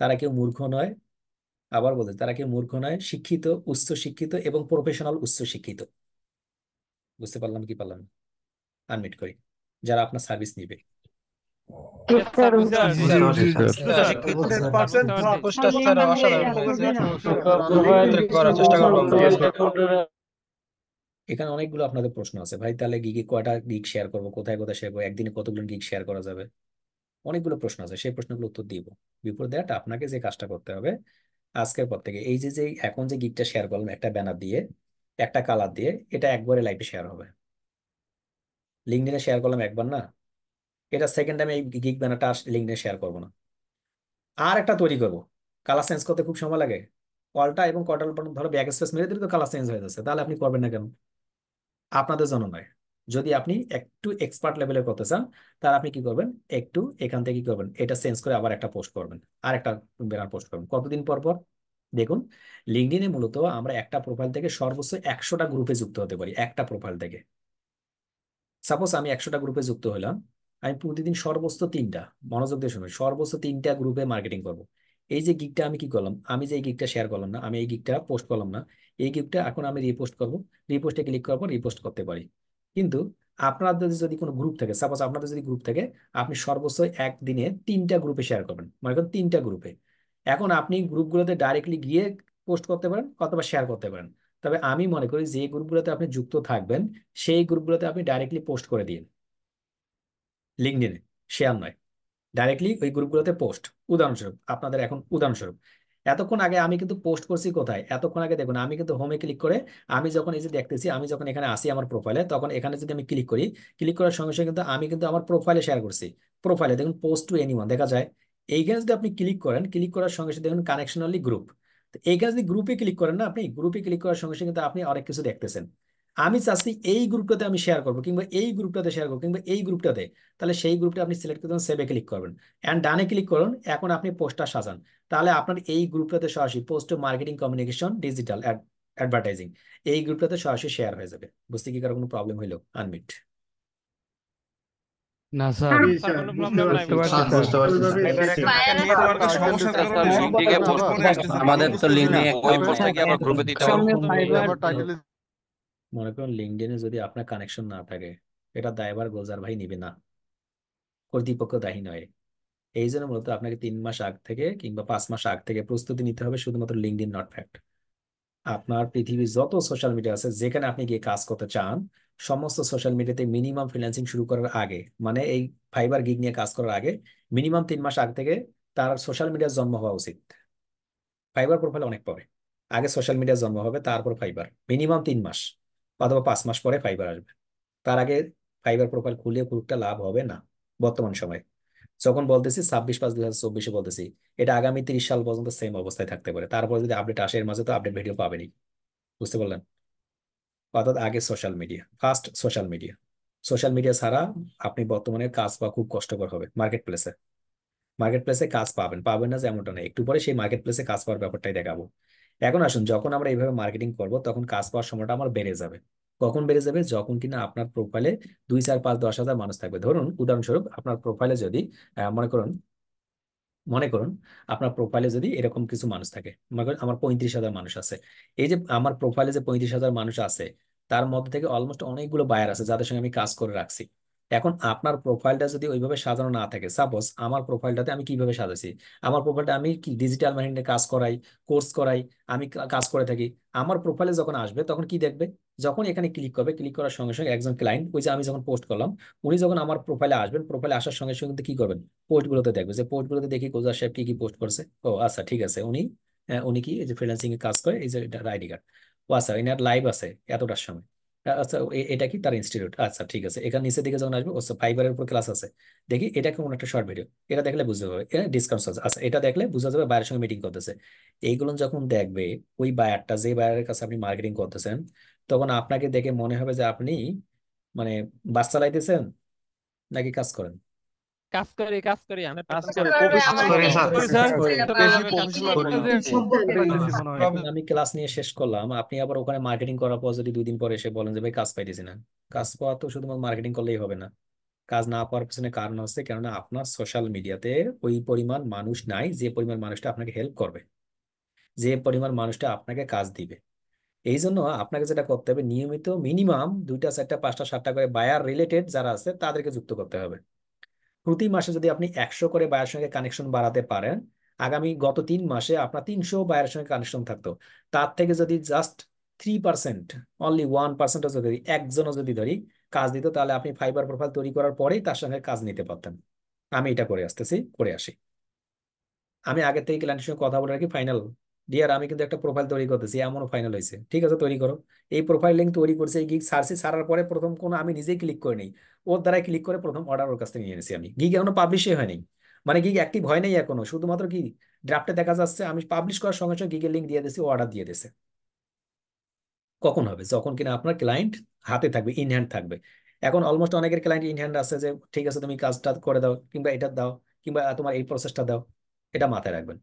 তারা কেউ মূর্খ নয় আবার বলতে তারা কেউ মূর্খ নয় শিক্ষিত উচ্চ শিক্ষিত এবং প্রফেশনাল উচ্চ শিক্ষিত বুঝতে পারলাম কি পারলাম আনমিট করি যারা আপনার সার্ভিস নিবে চেষ্টা করবো এখানে অনেকগুলো আপনাদের প্রশ্ন আছে ভাই তাহলে গিগে কয়টা গিগ শেয়ার করবো কোথায় কোথায় শেয়ার করবো একদিনে কতগুলো গিগ শেয়ার করা যাবে অনেকগুলো প্রশ্ন আছে সেই প্রশ্নগুলো উত্তর দিব বিফোর দ্যাট আপনাকে যে কাজটা করতে হবে আজকের পর থেকে এই যে যে এখন যে গিগটা শেয়ার করলাম একটা ব্যানার দিয়ে একটা কালার দিয়ে এটা একবারে লাইভে শেয়ার হবে লিঙ্কডিনে শেয়ার করলাম একবার না এটা সেকেন্ড টাইম এই গিগ ব্যানারটা আর লিঙ্কডিনে শেয়ার করবো না আর একটা তৈরি করব কালার চেঞ্জ করতে খুব সময় লাগে কলটা এবং কটাল ধরো ব্যাক স্পেস মেরে দিলে তো কালার চেঞ্জ হয়ে যাচ্ছে তাহলে আপনি করবেন না কেন আপনাদের জন্য নয় যদি আপনি একটু এক্সপার্ট লেভেলে করতে চান তাহলে আপনি কি করবেন একটু এখান থেকে কি করবেন এটা চেঞ্জ করে আবার একটা পোস্ট করবেন আর একটা ব্যানার পোস্ট করবেন কতদিন পর পর দেখুন লিঙ্কডিনে মূলত আমরা একটা প্রোফাইল থেকে সর্বোচ্চ একশোটা গ্রুপে যুক্ত হতে পারি একটা প্রোফাইল থেকে সাপোজ আমি একশোটা গ্রুপে যুক্ত হলাম আমি প্রতিদিন সর্বোচ্চ তিনটা মনোযোগ দিয়ে শুনবেন সর্বোচ্চ তিনটা গ্রুপে মার্কেটিং করবো এই যে গিকটা আমি কি করলাম আমি যে এই গিকটা শেয়ার করলাম না আমি এই গিকটা পোস্ট করলাম না এই গিকটা এখন আমি রিপোস্ট করব রিপোস্টে ক্লিক করার পর রিপোস্ট করতে পারি কিন্তু আপনাদের যদি কোনো গ্রুপ থাকে সাপোজ আপনাদের যদি গ্রুপ থাকে আপনি সর্বোচ্চ একদিনে তিনটা গ্রুপে শেয়ার করবেন মনে করেন তিনটা গ্রুপে এখন আপনি গ্রুপগুলোতে ডাইরেক্টলি গিয়ে পোস্ট করতে পারেন অথবা শেয়ার করতে পারেন তবে আমি মনে করি যে গ্রুপগুলোতে আপনি যুক্ত থাকবেন সেই গ্রুপগুলোতে আপনি ডাইরেক্টলি পোস্ট করে দিন লিঙ্কডিনে শেয়ার নয় ডাইরেক্টলি ওই গ্রুপগুলোতে পোস্ট উদাহরণস্বরূপ আপনাদের এখন উদাহরণস্বরূপ এতক্ষণ আগে আমি কিন্তু পোস্ট করছি কোথায় এতক্ষণ আগে দেখুন আমি কিন্তু হোমে ক্লিক করে আমি যখন এই যে দেখতেছি আমি যখন এখানে আসি আমার প্রোফাইলে তখন এখানে যদি আমি ক্লিক করি ক্লিক করার সঙ্গে সঙ্গে কিন্তু আমি কিন্তু আমার প্রোফাইলে শেয়ার করছি প্রোফাইলে দেখুন পোস্ট টু এনিওয়ান দেখা যায় এইখানে যদি আপনি ক্লিক করেন ক্লিক করার সঙ্গে সঙ্গে দেখুন কানেকশন অনলি গ্রুপ তো এইখানে যদি গ্রুপে ক্লিক করেন না আপনি গ্রুপে ক্লিক করার সঙ্গে সঙ্গে কিন্তু আপনি অনেক কিছু দেখতেছেন আমি চাচ্ছি এই গ্রুপটাতে আমি শেয়ার করবো কিংবা এই গ্রুপটাতে শেয়ার করবো কিংবা এই গ্রুপটাতে তাহলে সেই গ্রুপটা আপনি সিলেক্ট করতে সেভে ক্লিক করবেন অ্যান্ড ডানে ক্লিক করুন এখন আপনি পোস্টটা সাজান তাহলে আপনার এই গ্রুপটাতে সরাসরি post marketing communication digital advertising এই গ্রুপটাতে সরাসরি শেয়ার হয়ে যাবে বুঝতে কি কারো কোনো প্রবলেম হইলো আনমিট না হ্যাঁ, আমাদের তো লিঙ্ক নিয়ে মনে করেন লিঙ্কডেনে যদি আপনার কানেকশন না থাকে এটা দায়বার গোলজার ভাই নিবে না কর্তৃপক্ষ দায়ী নয় এই জন্য মূলত আপনাকে তিন মাস আগ থেকে কিংবা পাঁচ মাস আগ থেকে প্রস্তুতি নিতে হবে শুধুমাত্র লিঙ্কডিন নট ফ্যাক্ট আপনার পৃথিবীর যত সোশ্যাল মিডিয়া আছে যেখানে আপনি গিয়ে কাজ করতে চান সমস্ত সোশ্যাল মিডিয়াতে মিনিমাম ফ্রিল্যান্সিং শুরু করার আগে মানে এই ফাইবার গিগ নিয়ে কাজ করার আগে মিনিমাম তিন মাস আগ থেকে তার সোশ্যাল মিডিয়ার জন্ম হওয়া উচিত ফাইবার প্রোফাইল অনেক পরে আগে সোশ্যাল মিডিয়ার জন্ম হবে তারপর ফাইবার মিনিমাম তিন মাস অথবা পাঁচ মাস পরে ফাইবার আসবে তার আগে ফাইবার প্রোফাইল খুলে খুব একটা লাভ হবে না বর্তমান সময়ে যখন বলতেছি ছাব্বিশ পাঁচ দুই হাজার চব্বিশে বলতেছি এটা আগামী তিরিশ সাল পর্যন্ত সেম অবস্থায় থাকতে পারে তারপরে যদি আপডেট আসে এর মাঝে তো আপডেট ভিডিও পাবেনি বুঝতে পারলেন অর্থাৎ আগে social media first social media social media ছাড়া আপনি বর্তমানে কাজ পাওয়া খুব কষ্টকর হবে মার্কেট প্লেসে মার্কেট প্লেসে কাজ পাবেন পাবেন না যেমনটা নেই একটু পরে সেই মার্কেট প্লেসে কাজ পাওয়ার ব্যাপারটাই দেখাবো এখন আসুন যখন আমরা এইভাবে মার্কেটিং করব তখন কাজ পাওয়ার সময়টা আমার বেড়ে যাবে কখন বেড়ে যাবে যখন কিনা আপনার প্রোফাইলে দুই চার পাঁচ দশ হাজার মানুষ থাকবে ধরুন উদাহরণস্বরূপ আপনার প্রোফাইলে যদি মনে করুন মনে করুন আপনার প্রোফাইলে যদি এরকম কিছু মানুষ থাকে মনে করুন আমার পঁয়ত্রিশ হাজার মানুষ আছে এই যে আমার প্রোফাইলে যে পঁয়ত্রিশ হাজার মানুষ আছে তার মধ্যে থেকে অলমোস্ট অনেকগুলো বায়ার আছে যাদের সঙ্গে আমি কাজ করে রাখছি এখন আপনার প্রোফাইলটা যদি ওইভাবে সাজানো না থাকে সাপোজ আমার প্রোফাইলটাতে আমি কিভাবে সাজাইছি আমার প্রোফাইলটা আমি কি ডিজিটাল মার্কেটিংয়ে কাজ করাই কোর্স করাই আমি কাজ করে থাকি আমার প্রোফাইলে যখন আসবে তখন কি দেখবে যখন এখানে ক্লিক করবে ক্লিক করার সঙ্গে সঙ্গে একজন ক্লায়েন্ট ওই যে আমি যখন পোস্ট করলাম উনি যখন আমার প্রোফাইলে আসবেন প্রোফাইলে আসার সঙ্গে সঙ্গে কি করবেন পোস্টগুলোতে দেখবে যে পোস্টগুলোতে দেখি কোজার সাহেব কি কি পোস্ট করছে ও আচ্ছা ঠিক আছে উনি উনি কি এই যে ফ্রিল্যান্সিং এ কাজ করে এই যে এটা আইডি কার্ড ও আচ্ছা ইনার লাইভ আছে এতটার সময় আচ্ছা এটা কি তার ইনস্টিটিউট আচ্ছা ঠিক আছে এখানে নিচের দিকে যখন আসবে ও ফাইবারের উপর ক্লাস আছে দেখি এটা কেমন একটা শর্ট ভিডিও এটা দেখলে বুঝতে পারবে এটা ডিসকাউন্ট আছে আচ্ছা এটা দেখলে বুঝা যাবে বাইরের সঙ্গে মিটিং করতেছে এইগুলো যখন দেখবে ওই বায়ারটা যে বায়ারের কাছে আপনি মার্কেটিং করতেছেন তখন আপনাকে দেখে মনে হবে যে আপনি মানে বাস চালাইতেছেন নাকি কাজ করেন কাজ করে কাজ করে করে আমি ক্লাস নিয়ে শেষ করলাম আপনি আবার ওখানে মার্কেটিং করার পর যদি দুই দিন পরে এসে বলেন যে ভাই কাজ পাইতেছি না কাজ পাওয়া তো শুধুমাত্র মার্কেটিং করলেই হবে না কাজ না পাওয়ার পিছনে কারণ হচ্ছে কেননা আপনার সোশ্যাল মিডিয়াতে ওই পরিমাণ মানুষ নাই যে পরিমাণ মানুষটা আপনাকে হেল্প করবে যে পরিমাণ মানুষটা আপনাকে কাজ দিবে এই জন্য আপনাকে যেটা করতে হবে নিয়মিত মিনিমাম দুইটা চারটা পাঁচটা সাতটা করে বায়ার রিলেটেড যারা আছে তাদেরকে যুক্ত করতে হবে প্রতি মাসে যদি আপনি একশো করে বায়ের সঙ্গে কানেকশন বাড়াতে পারেন আগামী গত তিন মাসে আপনার তিনশো বায়ের সঙ্গে কানেকশন থাকতো তার থেকে যদি just three percent only one পার্সেন্টও যদি ধরি একজনও যদি ধরি কাজ দিত তাহলে আপনি ফাইবার প্রোফাইল তৈরি করার পরেই তার সঙ্গে কাজ নিতে পারতেন আমি এটা করে আসতেছি করে আসি আমি আগের থেকে ক্লায়েন্টের সঙ্গে কথা বলে রাখি ফাইনাল ডিয়ার আমি কিন্তু একটা প্রোফাইল তৈরি করতেছি এমনও ফাইনাল হয়েছে ঠিক আছে তৈরি করো এই প্রোফাইল লিঙ্ক তৈরি করছে এই গিগ সার্চে সারার পরে প্রথম কোনো আমি নিজেই ক্লিক করে নিই ওর দ্বারাই ক্লিক করে প্রথম অর্ডার ওর কাছ থেকে নিয়ে এনেছি আমি গিগ এখনো পাবলিশই হয়নি মানে গিগ অ্যাক্টিভ হয় নাই এখনো শুধুমাত্র কি ড্রাফটে দেখা যাচ্ছে আমি পাবলিশ করার সঙ্গে সঙ্গে গিগের লিঙ্ক দিয়ে দিয়েছি অর্ডার দিয়ে দিয়েছে কখন হবে যখন কিনা আপনার ক্লায়েন্ট হাতে থাকবে ইনহ্যান্ড থাকবে এখন অলমোস্ট অনেকের ক্লায়েন্ট ইনহ্যান্ড আছে যে ঠিক আছে তুমি কাজটা করে দাও কিংবা এটা দাও কিংবা তোমার এই প্রসেসটা দাও এটা মাথায় রাখবেন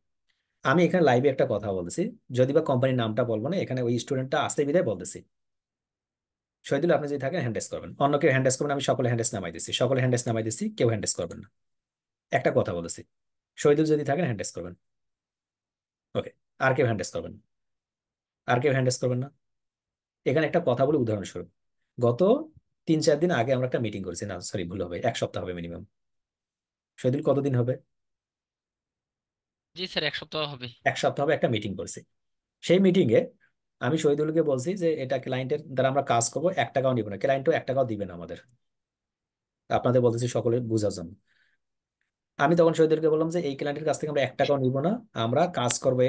আমি এখানে লাইভে একটা কথা বলতেছি যদি বা কোম্পানির নামটা বলবো না এখানে ওই স্টুডেন্টটা আসতে বিদায় বলতেছি শহীদুল আপনি যদি থাকেন হ্যান্ডেস করবেন অন্য কেউ হ্যান্ডেস করবেন আমি সকলে হ্যান্ডেস নামাই দিচ্ছি সকলে হ্যান্ডেস নামাই দিচ্ছি কেউ হ্যান্ডেস করবেন না একটা কথা বলেছি শহীদুল যদি থাকেন হ্যান্ডেস করবেন ওকে আর কেউ হ্যান্ডেস করবেন আর কেউ হ্যান্ডেস করবেন না এখানে একটা কথা বলে উদাহরণস্বরূপ গত তিন চার দিন আগে আমরা একটা মিটিং করেছি না সরি ভুল হবে এক সপ্তাহ হবে মিনিমাম শহীদুল কতদিন হবে জি স্যার এক সপ্তাহ হবে এক সপ্তাহ হবে একটা মিটিং করছি সেই মিটিংয়ে আমি শহীদুলকে বলছি যে এটা ক্লায়েন্টের দ্বারা আমরা কাজ করবো এক টাকাও নিব না ক্লায়েন্টও এক টাকাও দিবে না আমাদের আপনাদের বলতেছি সকলে বোঝার জন্য আমি তখন শহীদুলকে বললাম যে এই ক্লায়েন্টের কাছ থেকে আমরা এক টাকাও নিব না আমরা কাজ করবো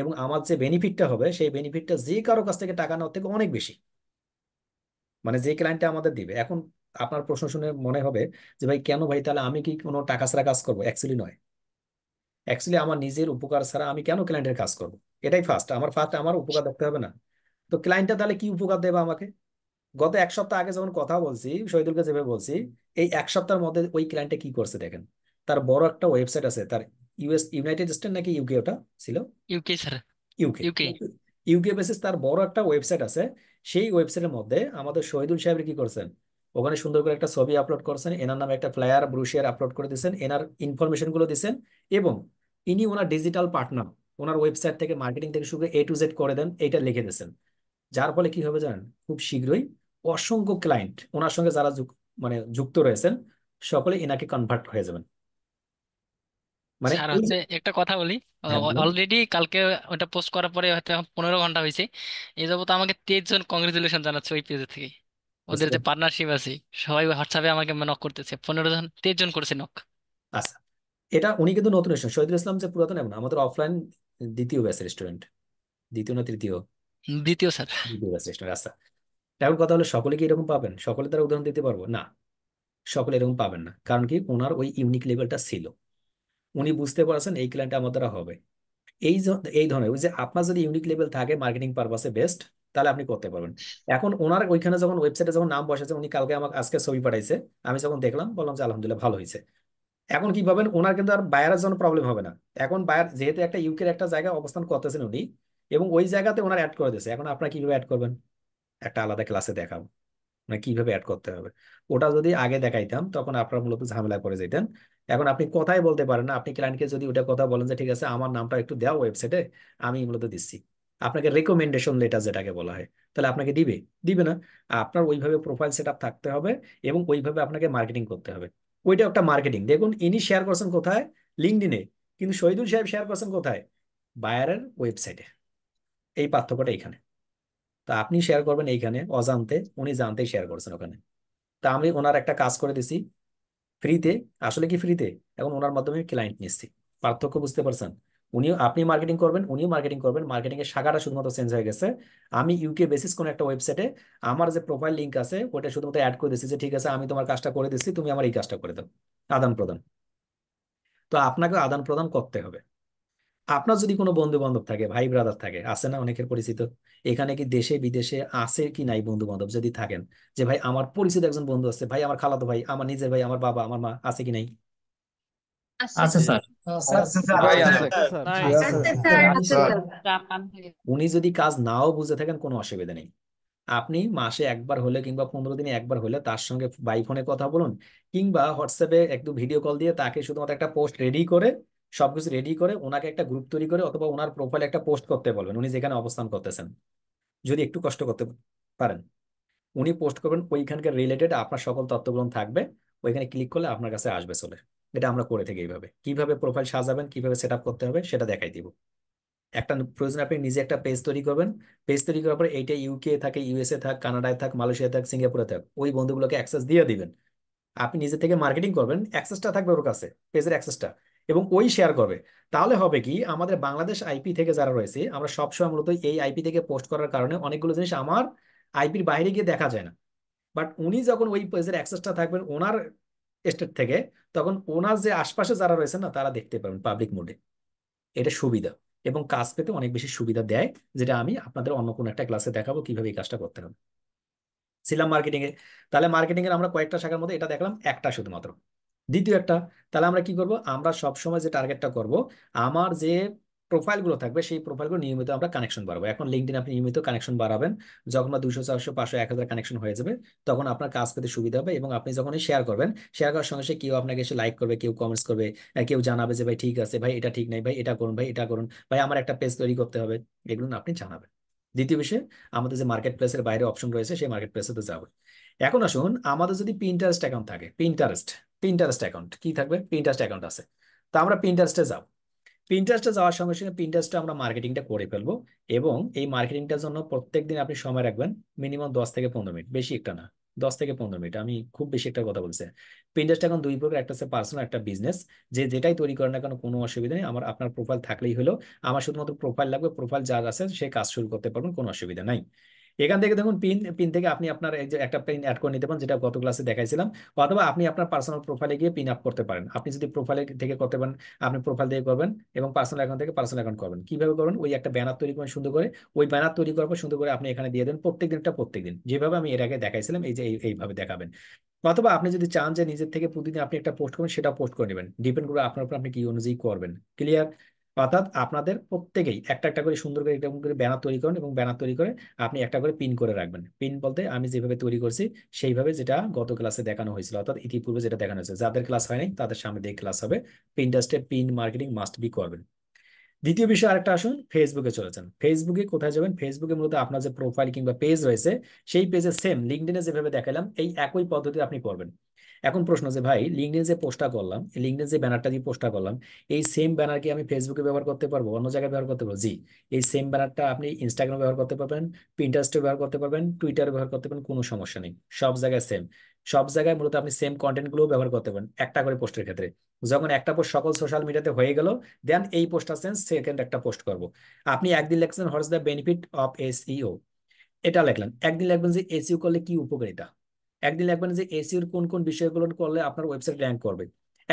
এবং আমার যে বেনিফিটটা হবে সেই বেনিফিটটা যে কারো কাছ থেকে টাকা নেওয়ার থেকে অনেক বেশি মানে যে ক্লায়েন্টটা আমাদের দিবে এখন আপনার প্রশ্ন শুনে মনে হবে যে ভাই কেন ভাই তাহলে আমি কি কোনো টাকা ছাড়া কাজ করবো অ্যাকচুয়ালি নয় অ্যাকচুয়ালি আমার নিজের উপকার ছাড়া আমি কেন ক্লায়েন্টের কাজ করব এটাই ফার্স্ট আমার ফার্স্ট আমার উপকার দেখতে হবে না তো ক্লায়েন্টটা তাহলে কি উপকার দেবে আমাকে গত এক সপ্তাহ আগে যখন কথা বলছি শহীদুলকে যেভাবে বলছি এই এক সপ্তাহের মধ্যে ওই ক্লায়েন্টে কি করছে দেখেন তার বড় একটা ওয়েবসাইট আছে তার ইউএস ইউনাইটেড স্টেট নাকি ইউকে ওটা ছিল UK sir UK UK UK basis তার বড় একটা ওয়েবসাইট আছে সেই ওয়েবসাইটের মধ্যে আমাদের শহীদুল সাহেব কি করছেন ওখানে সুন্দর করে একটা ছবি আপলোড করছেন এনার নামে একটা ফ্লায়ার ব্রুশিয়ার আপলোড করে দিয়েছেন এনার ইনফরমেশনগুলো দিয়েছেন এবং ইনি ওনার ডিজিটাল পার্টনার ওনার ওয়েবসাইট থেকে মার্কেটিং থেকে শুরু করে এ টু জেড করে দেন এটা লিখে দিয়েছেন যার ফলে কি হবে জানেন খুব শীঘ্রই অসংখ্য ক্লায়েন্ট ওনার সঙ্গে যারা মানে যুক্ত রয়েছেন সকলে এনাকে কনভার্ট হয়ে যাবেন মানে স্যার হচ্ছে একটা কথা বলি অলরেডি হ্যাঁ, কালকে ওটা পোস্ট করার পরে হয়তো পনেরো ঘন্টা হয়েছে এই যাবো তো আমাকে তেইশ জন কংগ্রেচুলেশন জানাচ্ছে ওই পেজ থেকে ওদের যে পার্টনারশিপ আছে সবাই হোয়াটসঅ্যাপে আমাকে নক করতেছে পনেরো জন তেইশ জন করেছে নক আচ্ছা এটা উনি কিন্তু নতুন এসেছেন শহীদুল ইসলাম যে পুরাতন এমন আমাদের অফলাইন দ্বিতীয় ব্যাচের স্টুডেন্ট দ্বিতীয় না তৃতীয় দ্বিতীয় স্যার দ্বিতীয় ব্যাচের স্টুডেন্ট আচ্ছা এখন কথা হলো সকলে কি এরকম পাবেন সকলে তারা উদাহরণ দিতে পারবো না সকলে এরকম পাবেন না কারণ কি ওনার ওই ইউনিক লেভেলটা ছিল উনি বুঝতে পারছেন এই ক্লায়েন্ট আমার দ্বারা হবে এই এই ধরনের ওই যে আপনার যদি ইউনিক লেভেল থাকে মার্কেটিং পারপাসে বেস্ট তাহলে আপনি করতে পারবেন এখন ওনার ওইখানে যখন ওয়েবসাইটে যখন নাম বসেছে উনি কালকে আমাকে আজকে ছবি পাঠাইছে আমি যখন দেখলাম বললাম যে আলহামদুলিল্লাহ ভালো হয়েছে এখন কি ভাবেন ওনার কিন্তু আর বায়ারের জন্য প্রবলেম হবে না এখন বায়ার যেহেতু একটা ইউকের একটা জায়গায় অবস্থান করতেছেন উনি এবং ওই জায়গাতে ওনার অ্যাড করে দিয়েছে এখন আপনার কিভাবে অ্যাড করবেন একটা আলাদা ক্লাসে দেখাবো মানে কিভাবে অ্যাড করতে হবে ওটা যদি আগে দেখাইতাম তখন আপনার মূলত ঝামেলা করে যেতেন এখন আপনি কথাই বলতে পারেন না আপনি ক্লায়েন্টকে যদি ওটা কথা বলেন যে ঠিক আছে আমার নামটা একটু দেওয়া ওয়েবসাইটে আমি মূলত দিচ্ছি আপনাকে রেকমেন্ডেশন লেটার যেটাকে বলা হয় তাহলে আপনাকে দিবে দিবে না আপনার ওইভাবে প্রোফাইল সেট থাকতে হবে এবং ওইভাবে আপনাকে মার্কেটিং করতে হবে ওইটা একটা মার্কেটিং দেখুন ইনি শেয়ার করছেন কোথায় লিঙ্কডিনে কিন্তু শহীদুল সাহেব শেয়ার করছেন কোথায় বায়ারের ওয়েবসাইটে এই পার্থক্যটা এইখানে তা আপনি শেয়ার করবেন এইখানে অজান্তে উনি জানতেই শেয়ার করছেন ওখানে তা আমি ওনার একটা কাজ করে দিছি ফ্রিতে আসলে কি ফ্রিতে এখন ওনার মাধ্যমে ক্লায়েন্ট নিচ্ছি পার্থক্য বুঝতে পারছেন উনিও আপনি মার্কেটিং করবেন উনিও মার্কেটিং করবেন মার্কেটিং এর শাখাটা শুধুমাত্র চেঞ্জ হয়ে গেছে আমি ইউকে বেসিস কোনো একটা ওয়েবসাইটে আমার যে প্রোফাইল লিঙ্ক আছে ওটা শুধুমাত্র অ্যাড করে দিচ্ছি যে ঠিক আছে আমি তোমার কাজটা করে দিচ্ছি তুমি আমার এই কাজটা করে দাও আদান প্রদান তো আপনাকে আদান প্রদান করতে হবে আপনার যদি কোনো বন্ধু বান্ধব থাকে ভাই ব্রাদার থাকে আছে না অনেকের পরিচিত এখানে কি দেশে বিদেশে আছে কি নাই বন্ধু বান্ধব যদি থাকেন যে ভাই আমার পরিচিত একজন বন্ধু আছে ভাই আমার খালাতো ভাই আমার নিজের ভাই আমার বাবা আমার মা আছে কি নাই আচ্ছা, উনি যদি কাজ নাও বুঝে থাকেন কোনো অসুবিধা নেই আপনি মাসে একবার হলে কিংবা পনেরো দিনে একবার হলে তার সঙ্গে বাই ফোনে কথা বলুন কিংবা হোয়াটসঅ্যাপে একটু ভিডিও কল দিয়ে তাকে শুধুমাত্র একটা পোস্ট রেডি করে সবকিছু রেডি করে ওনাকে একটা গ্রুপ তৈরি করে অথবা ওনার প্রোফাইলে একটা পোস্ট করতে বলবেন উনি যেখানে অবস্থান করতেছেন যদি একটু কষ্ট করতে পারেন উনি পোস্ট করবেন ওইখানকার রিলেটেড আপনার সকল তথ্যগুলো থাকবে ওইখানে ক্লিক করলে আপনার কাছে আসবে চলে এটা আমরা করে থাকি এইভাবে কিভাবে প্রোফাইল সাজাবেন কিভাবে সেট করতে হবে সেটা দেখাই দিব একটা প্রয়োজন আপনি নিজে একটা পেজ তৈরি করবেন পেজ তৈরি করার পরে এইটা ইউকে থাকে ইউএসএ থাক কানাডায় থাক মালয়েশিয়া থাক সিঙ্গাপুরে থাক ওই বন্ধুগুলোকে অ্যাক্সেস দিয়ে দিবেন আপনি নিজে থেকে মার্কেটিং করবেন অ্যাক্সেসটা থাকবে ওর কাছে পেজের অ্যাক্সেসটা এবং ওই শেয়ার করবে তাহলে হবে কি আমাদের বাংলাদেশ আইপি থেকে যারা রয়েছে আমরা সবসময় মূলত এই আইপি থেকে পোস্ট করার কারণে অনেকগুলো জিনিস আমার আইপির বাইরে গিয়ে দেখা যায় না বাট উনি যখন ওই পেজের অ্যাক্সেসটা থাকবেন ওনার স্টেট থেকে তখন ওনার যে আশপাশে যারা রয়েছেন না তারা দেখতে পাবেন পাবলিক মোডে এটা সুবিধা এবং কাজ পেতে অনেক বেশি সুবিধা দেয় যেটা আমি আপনাদের অন্য কোনো একটা ক্লাসে দেখাবো কিভাবে এই কাজটা করতে হবে ছিলাম মার্কেটিংয়ে তাহলে মার্কেটিংয়ের আমরা কয়েকটা শাখার মধ্যে এটা দেখলাম একটা শুধুমাত্র দ্বিতীয় একটা তাহলে আমরা কি করব আমরা সব সময় যে টার্গেটটা করব আমার যে প্রোফাইলগুলো থাকবে সেই প্রোফাইলগুলো নিয়মিত আমরা কানেকশন বাড়াবো এখন লিঙ্কডিন আপনি নিয়মিত কানেকশন বাড়াবেন যখন আপনার দুশো চারশো পাঁচশো এক হাজার কানেকশন হয়ে যাবে তখন আপনার কাজ পেতে সুবিধা হবে এবং আপনি যখনই শেয়ার করবেন শেয়ার করার সঙ্গে সে কেউ আপনাকে এসে লাইক করবে কেউ কমেন্টস করবে কেউ জানাবে যে ভাই ঠিক আছে ভাই এটা ঠিক নাই ভাই এটা করুন ভাই এটা করুন ভাই আমার একটা পেজ তৈরি করতে হবে এগুলো আপনি জানাবেন দ্বিতীয় বিষয়ে আমাদের যে মার্কেট প্লেসের বাইরে অপশন রয়েছে সেই মার্কেট প্লেসে তো যাবে এখন আসুন আমাদের যদি পিন্টারেস্ট অ্যাকাউন্ট থাকে পিন্টারেস্ট পিন্টারেস্ট অ্যাকাউন্ট কি থাকবে পিন্টারেস্ট অ্যাকাউন্ট আছে তা আমরা পিন্টারেস্টে যাব প্রিন্টার্সটা যাওয়ার সঙ্গে সঙ্গে প্রিন্টার্সটা আমরা মার্কেটিংটা করে ফেলবো এবং এই মার্কেটিংটার জন্য প্রত্যেক দিন আপনি সময় রাখবেন মিনিমাম দশ থেকে পনেরো মিনিট বেশি একটা না দশ থেকে পনেরো মিনিট আমি খুব বেশি একটা কথা বলছি প্রিন্টার্সটা এখন দুই প্রকার একটা হচ্ছে পার্সোনাল একটা বিজনেস যে যেটাই তৈরি করেন না কেন কোনো অসুবিধা নেই আমার আপনার প্রোফাইল থাকলেই হলো আমার শুধুমাত্র প্রোফাইল লাগবে প্রোফাইল যার আছে সে কাজ শুরু করতে পারবেন কোনো অসুবিধা নাই এখান থেকে দেখুন পিন পিন থেকে আপনি আপনার একটা পিন অ্যাড করে নিতে পারেন যেটা গত ক্লাসে দেখাইছিলাম অথবা আপনি আপনার পার্সোনাল প্রোফাইলে গিয়ে পিন আপ করতে পারেন আপনি যদি প্রোফাইলে থেকে করতে পারেন আপনি প্রোফাইল থেকে করবেন এবং পার্সোনাল অ্যাকাউন্ট থেকে পার্সোনাল অ্যাকাউন্ট করবেন কীভাবে করবেন ওই একটা ব্যানার তৈরি করবেন সুন্দর করে ওই ব্যানার তৈরি করার পর সুন্দর করে আপনি এখানে দিয়ে দেন প্রত্যেক দিনটা প্রত্যেক দিন যেভাবে আমি এর আগে দেখাইছিলাম এই যে এইভাবে দেখাবেন অথবা আপনি যদি চান যে নিজের থেকে প্রতিদিন আপনি একটা পোস্ট করবেন সেটা পোস্ট করে নেবেন ডিপেন্ড করে আপনার উপর আপনি কি অনুযায়ী করবেন ক্লিয়ার অর্থাৎ আপনাদের প্রত্যেকেই একটা একটা করে সুন্দর করে একটা করে ব্যানার তৈরি করেন এবং ব্যানার তৈরি করে আপনি একটা করে পিন করে রাখবেন পিন বলতে আমি যেভাবে তৈরি করছি সেইভাবে যেটা গত ক্লাসে দেখানো হয়েছিল অর্থাৎ ইতিপূর্বে যেটা দেখানো হয়েছে যাদের ক্লাস হয় নাই তাদের সামনে দিয়ে ক্লাস হবে পিনটাস্টে পিন মার্কেটিং মাস্ট বি করবেন দ্বিতীয় বিষয় আরেকটা আসুন ফেসবুকে চলে যান ফেসবুকে কোথায় যাবেন ফেসবুকে মূলত আপনার যে প্রোফাইল কিংবা পেজ রয়েছে সেই পেজে সেম লিঙ্কডিনে যেভাবে দেখালাম এই একই পদ্ধতি আপনি করবেন এখন প্রশ্ন যে ভাই লিঙ্কডিন যে পোস্টটা করলাম লিঙ্কডিন যে ব্যানারটা দিয়ে পোস্টটা করলাম এই সেম ব্যানার কি আমি ফেসবুকে ব্যবহার করতে পারবো অন্য জায়গায় ব্যবহার করতে পারবো জি এই সেম ব্যানারটা আপনি ইনস্টাগ্রামে ব্যবহার করতে পারবেন পিন্টারেস্টে ব্যবহার করতে পারবেন টুইটারে ব্যবহার করতে পারবেন কোনো সমস্যা নেই সব জায়গায় সেম সব জায়গায় মূলত আপনি সেম কন্টেন্টগুলো ব্যবহার করতে পারেন একটা করে পোস্টের ক্ষেত্রে যখন একটা পোস্ট সকল সোশ্যাল মিডিয়াতে হয়ে গেল দেন এই পোস্টটা সেন্স সেকেন্ড একটা পোস্ট করব আপনি একদিন লিখছেন what's the benefit of SEO এটা লিখলেন একদিন লিখবেন যে এসইও e করলে কি উপকারিতা একদিন লিখবেন যে এসির কোন কোন বিষয়গুলো করলে আপনার ওয়েবসাইট র্যাঙ্ক করবে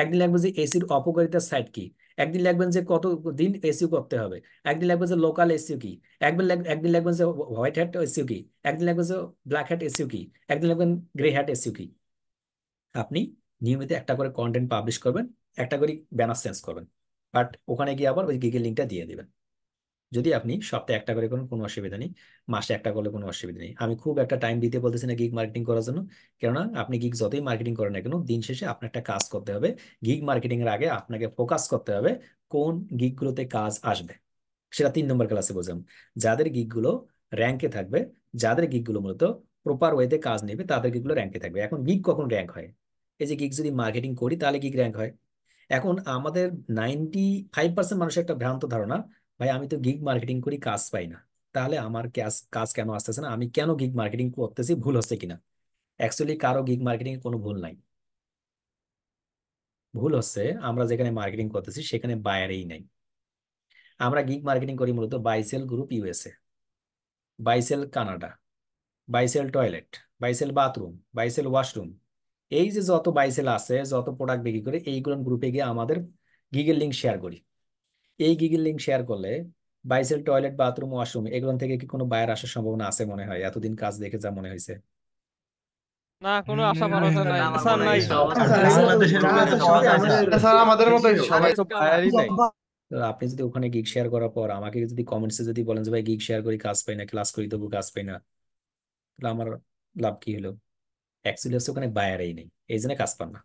একদিন লিখবেন যে এসির অপকারিতার সাইট কি একদিন লিখবেন যে কত দিন এসিউ করতে হবে একদিন লিখবেন যে লোকাল এসিউ কি একদিন একদিন লিখবেন যে হোয়াইট হ্যাট এসিউ কি একদিন লিখবেন যে ব্ল্যাক হ্যাট এসিউ কি একদিন লিখবেন গ্রে হ্যাট এসিউ কি আপনি নিয়মিত একটা করে কন্টেন্ট পাবলিশ করবেন একটা করে ব্যানার চেঞ্জ করবেন বাট ওখানে গিয়ে আবার ওই গিগের লিঙ্কটা দিয়ে দেবেন যদি আপনি সপ্তাহে একটা করে করেন কোনো অসুবিধা নেই মাসে একটা করলে কোনো অসুবিধা নেই আমি খুব একটা টাইম দিতে বলতেছি না গিগ মার্কেটিং করার জন্য কেননা আপনি গিগ যতই মার্কেটিং করেন না কেন দিন শেষে আপনার একটা কাজ করতে হবে গিগ মার্কেটিংয়ের আগে আপনাকে ফোকাস করতে হবে কোন গিগুলোতে কাজ আসবে সেটা তিন নম্বর ক্লাসে বোঝাম যাদের গিগুলো র্যাঙ্কে থাকবে যাদের গিগুলো মূলত প্রপার ওয়েতে কাজ নেবে তাদের গিগুলো র্যাঙ্কে থাকবে এখন গিগ কখন র্যাঙ্ক হয় এই যে গিগ যদি মার্কেটিং করি তাহলে গিগ র্যাঙ্ক হয় এখন আমাদের নাইনটি ফাইভ পার্সেন্ট মানুষের একটা ভ্রান্ত ধারণা ভাই আমি তো গিগ মার্কেটিং করি কাজ পাই না তাহলে আমার কাজ কাজ কেন আসতেছে না আমি কেন গিগ মার্কেটিং করতেছি ভুল হচ্ছে কিনা অ্যাকচুয়ালি কারো গিগ মার্কেটিং কোনো ভুল নাই ভুল হচ্ছে আমরা যেখানে মার্কেটিং করতেছি সেখানে বায়ারেই নাই আমরা গিগ মার্কেটিং করি মূলত buy sell group USA buy sell Canada buy sell toilet buy sell bathroom buy sell washroom এই যে যত বাইসেল আছে যত প্রোডাক্ট বিক্রি করে এইগুলো গ্রুপে গিয়ে আমাদের গিগের লিঙ্ক শেয়ার করি এই গিগিল লিঙ্ক শেয়ার করলে বাইসের টয়লেট বাথরুম ওয়াশরুম এগুলো থেকে কি কোনো বায়ার আসার সম্ভাবনা আছে মনে হয় এতদিন কাজ দেখে যা মনে হয়েছে আপনি যদি ওখানে গিগ শেয়ার করার পর আমাকে যদি কমেন্টসে যদি বলেন যে ভাই গিগ শেয়ার করি কাজ পাই না ক্লাস করি তবু কাজ পাই না তাহলে আমার লাভ কি হলো অ্যাকচুয়ালি হচ্ছে ওখানে বায়ারেই নেই এই জন্য কাজ পান না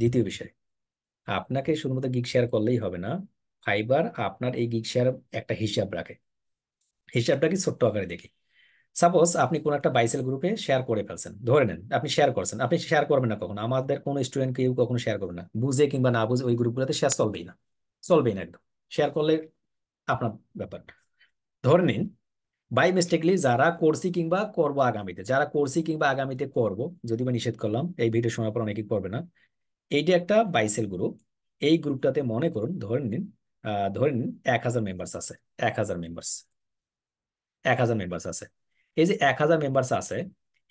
দ্বিতীয় বিষয় আপনাকে শুধুমাত্র গিক শেয়ার করলেই হবে না ফাইবার আপনার এই গিক শেয়ার একটা হিসাব রাখে হিসাবটা কি ছোট্ট আকারে দেখি সাপোজ আপনি কোন একটা বাইসেল গ্রুপে শেয়ার করে ফেলছেন ধরে নেন আপনি শেয়ার করছেন আপনি শেয়ার করবেন না কখনো আমাদের কোনো স্টুডেন্ট কেউ কখনো শেয়ার করবে না বুঝে কিংবা না বুঝে ওই গ্রুপগুলোতে শেয়ার চলবেই না চলবেই না একদম শেয়ার করলে আপনার ব্যাপার ধরে নিন বাই মিস্টেকলি যারা করছি কিংবা করবো আগামীতে যারা করছি কিংবা আগামীতে করব যদি বা নিষেধ করলাম এই ভিডিও শোনার পর অনেকেই করবে না এইটা একটা বাইসেল গ্রুপ এই গ্রুপটাতে মনে করুন ধরে নিন ধরে নিন এক হাজার মেম্বার্স আছে এক হাজার মেম্বার্স এক হাজার মেম্বার্স আছে এই যে এক হাজার মেম্বার্স আছে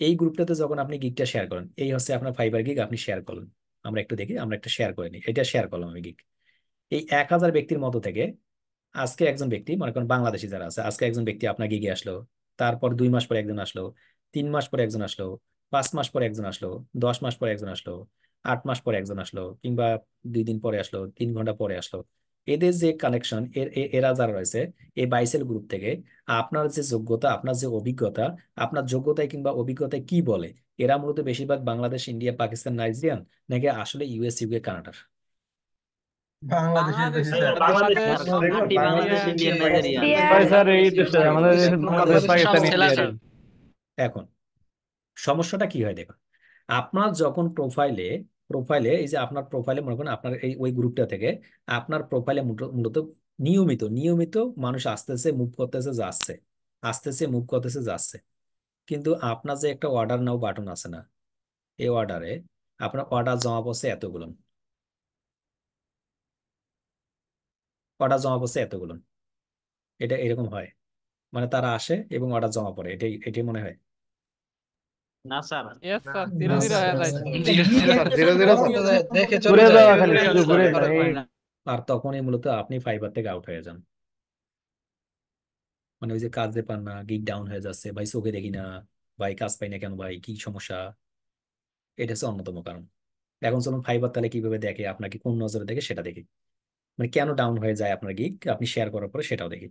এই গ্রুপটাতে যখন আপনি গিগটা শেয়ার করেন এই হচ্ছে আপনার ফাইবার গিগ আপনি শেয়ার করলেন আমরা একটু দেখি আমরা একটা শেয়ার করে নিই এটা শেয়ার করলাম আমি গিক এই এক হাজার ব্যক্তির মতো থেকে আজকে একজন ব্যক্তি মনে করেন বাংলাদেশি যারা আছে আজকে একজন ব্যক্তি আপনার গিগে আসলো তারপর দুই মাস পরে একজন আসলো তিন মাস পরে একজন আসলো পাঁচ মাস পরে একজন আসলো দশ মাস পরে একজন আসলো আট মাস পরে একজন আসলো কিংবা দুই দিন পরে আসলো তিন ঘন্টা পরে আসলো এদের যে কানেকশন এরা যারা রয়েছে এই বাইসেল গ্রুপ থেকে আপনার যে যোগ্যতা আপনার যে অভিজ্ঞতা আপনার যোগ্যতায় কিংবা অভিজ্ঞতায় কি বলে এরা মূলত বেশিরভাগ বাংলাদেশ ইন্ডিয়া পাকিস্তান নাইজেরিয়ান নাকি আসলে ইউএস ইউকে কানাডার এখন সমস্যাটা কি হয় দেখুন আপনার যখন প্রোফাইলে প্রোফাইলে এই যে আপনার প্রোফাইলে মনে করেন আপনার এই ওই গ্রুপটা থেকে আপনার প্রোফাইলে মূলত নিয়মিত নিয়মিত মানুষ আসতেছে মুভ করতেছে যাচ্ছে আসতেছে মুভ করতেছে যাচ্ছে কিন্তু আপনার যে একটা অর্ডার নাও বাটন আছে না এই অর্ডারে আপনার অর্ডার জমা পড়ছে এতগুলো অর্ডার জমা পড়ছে এতগুলো এটা এরকম হয় মানে তারা আসে এবং অর্ডার জমা পড়ে এটাই এটাই মনে হয় না আর তখনই মূলত আপনি ফাইবার থেকে আউট হয়ে যান মানে ওই যে কাজ দিয়ে পান না গিক ডাউন হয়ে যাচ্ছে ভাই চোখে দেখি না ভাই কাজ পাই না কেন ভাই কি সমস্যা এটা হচ্ছে অন্যতম কারণ এখন চলুন ফাইবার তাহলে কিভাবে দেখে আপনাকে কোন নজরে দেখে সেটা দেখি মানে কেন ডাউন হয়ে যায় আপনার গিক আপনি শেয়ার করার পরে সেটাও দেখি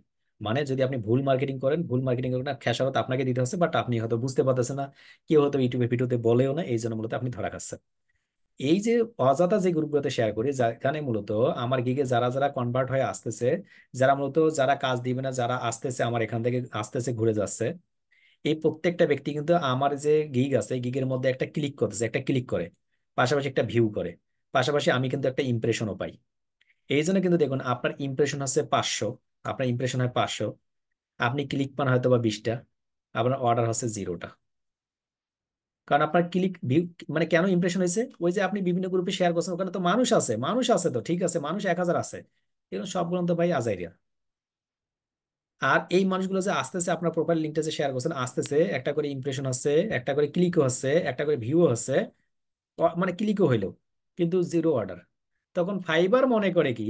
মানে যদি আপনি ভুল মার্কেটিং করেন ভুল মার্কেটিং করেন খেসারত আপনাকে দিতে হচ্ছে বাট আপনি হয়তো বুঝতে পারতেছেন না কেউ হয়তো ইউটিউবে ভিডিওতে বলেও না এই জন্য মূলত আপনি ধরা খাচ্ছেন এই যে অজাতা যে গ্রুপগুলোতে শেয়ার করি যেখানে মূলত আমার গিগে যারা যারা কনভার্ট হয়ে আসতেছে যারা মূলত যারা কাজ দিবে না যারা আসতেছে আমার এখান থেকে আসতেছে ঘুরে যাচ্ছে এই প্রত্যেকটা ব্যক্তি কিন্তু আমার যে গিগ আছে গিগের মধ্যে একটা ক্লিক করতেছে একটা ক্লিক করে পাশাপাশি একটা ভিউ করে পাশাপাশি আমি কিন্তু একটা ইমপ্রেশনও পাই এই জন্য কিন্তু দেখুন আপনার ইমপ্রেশন হচ্ছে পাঁচশো আপনার ইমপ্রেশন হয় পাঁচশো আপনি ক্লিক পান হয়তো বা বিশটা আপনার অর্ডার হচ্ছে জিরোটা কারণ আপনার ক্লিক মানে কেন ইমপ্রেশন হয়েছে ওই যে আপনি বিভিন্ন গ্রুপে শেয়ার করছেন ওখানে তো মানুষ আছে মানুষ আছে তো ঠিক আছে মানুষ এক হাজার আছে এরকম সবগুলো তো ভাই আজাইরিয়া আর এই মানুষগুলো যে আস্তে আস্তে আপনার প্রোফাইল লিঙ্কটা যে শেয়ার করছেন আসতেছে একটা করে ইমপ্রেশন আছে একটা করে ক্লিকও হচ্ছে একটা করে ভিউও হচ্ছে মানে ক্লিকও হইলো কিন্তু জিরো অর্ডার তখন ফাইবার মনে করে কি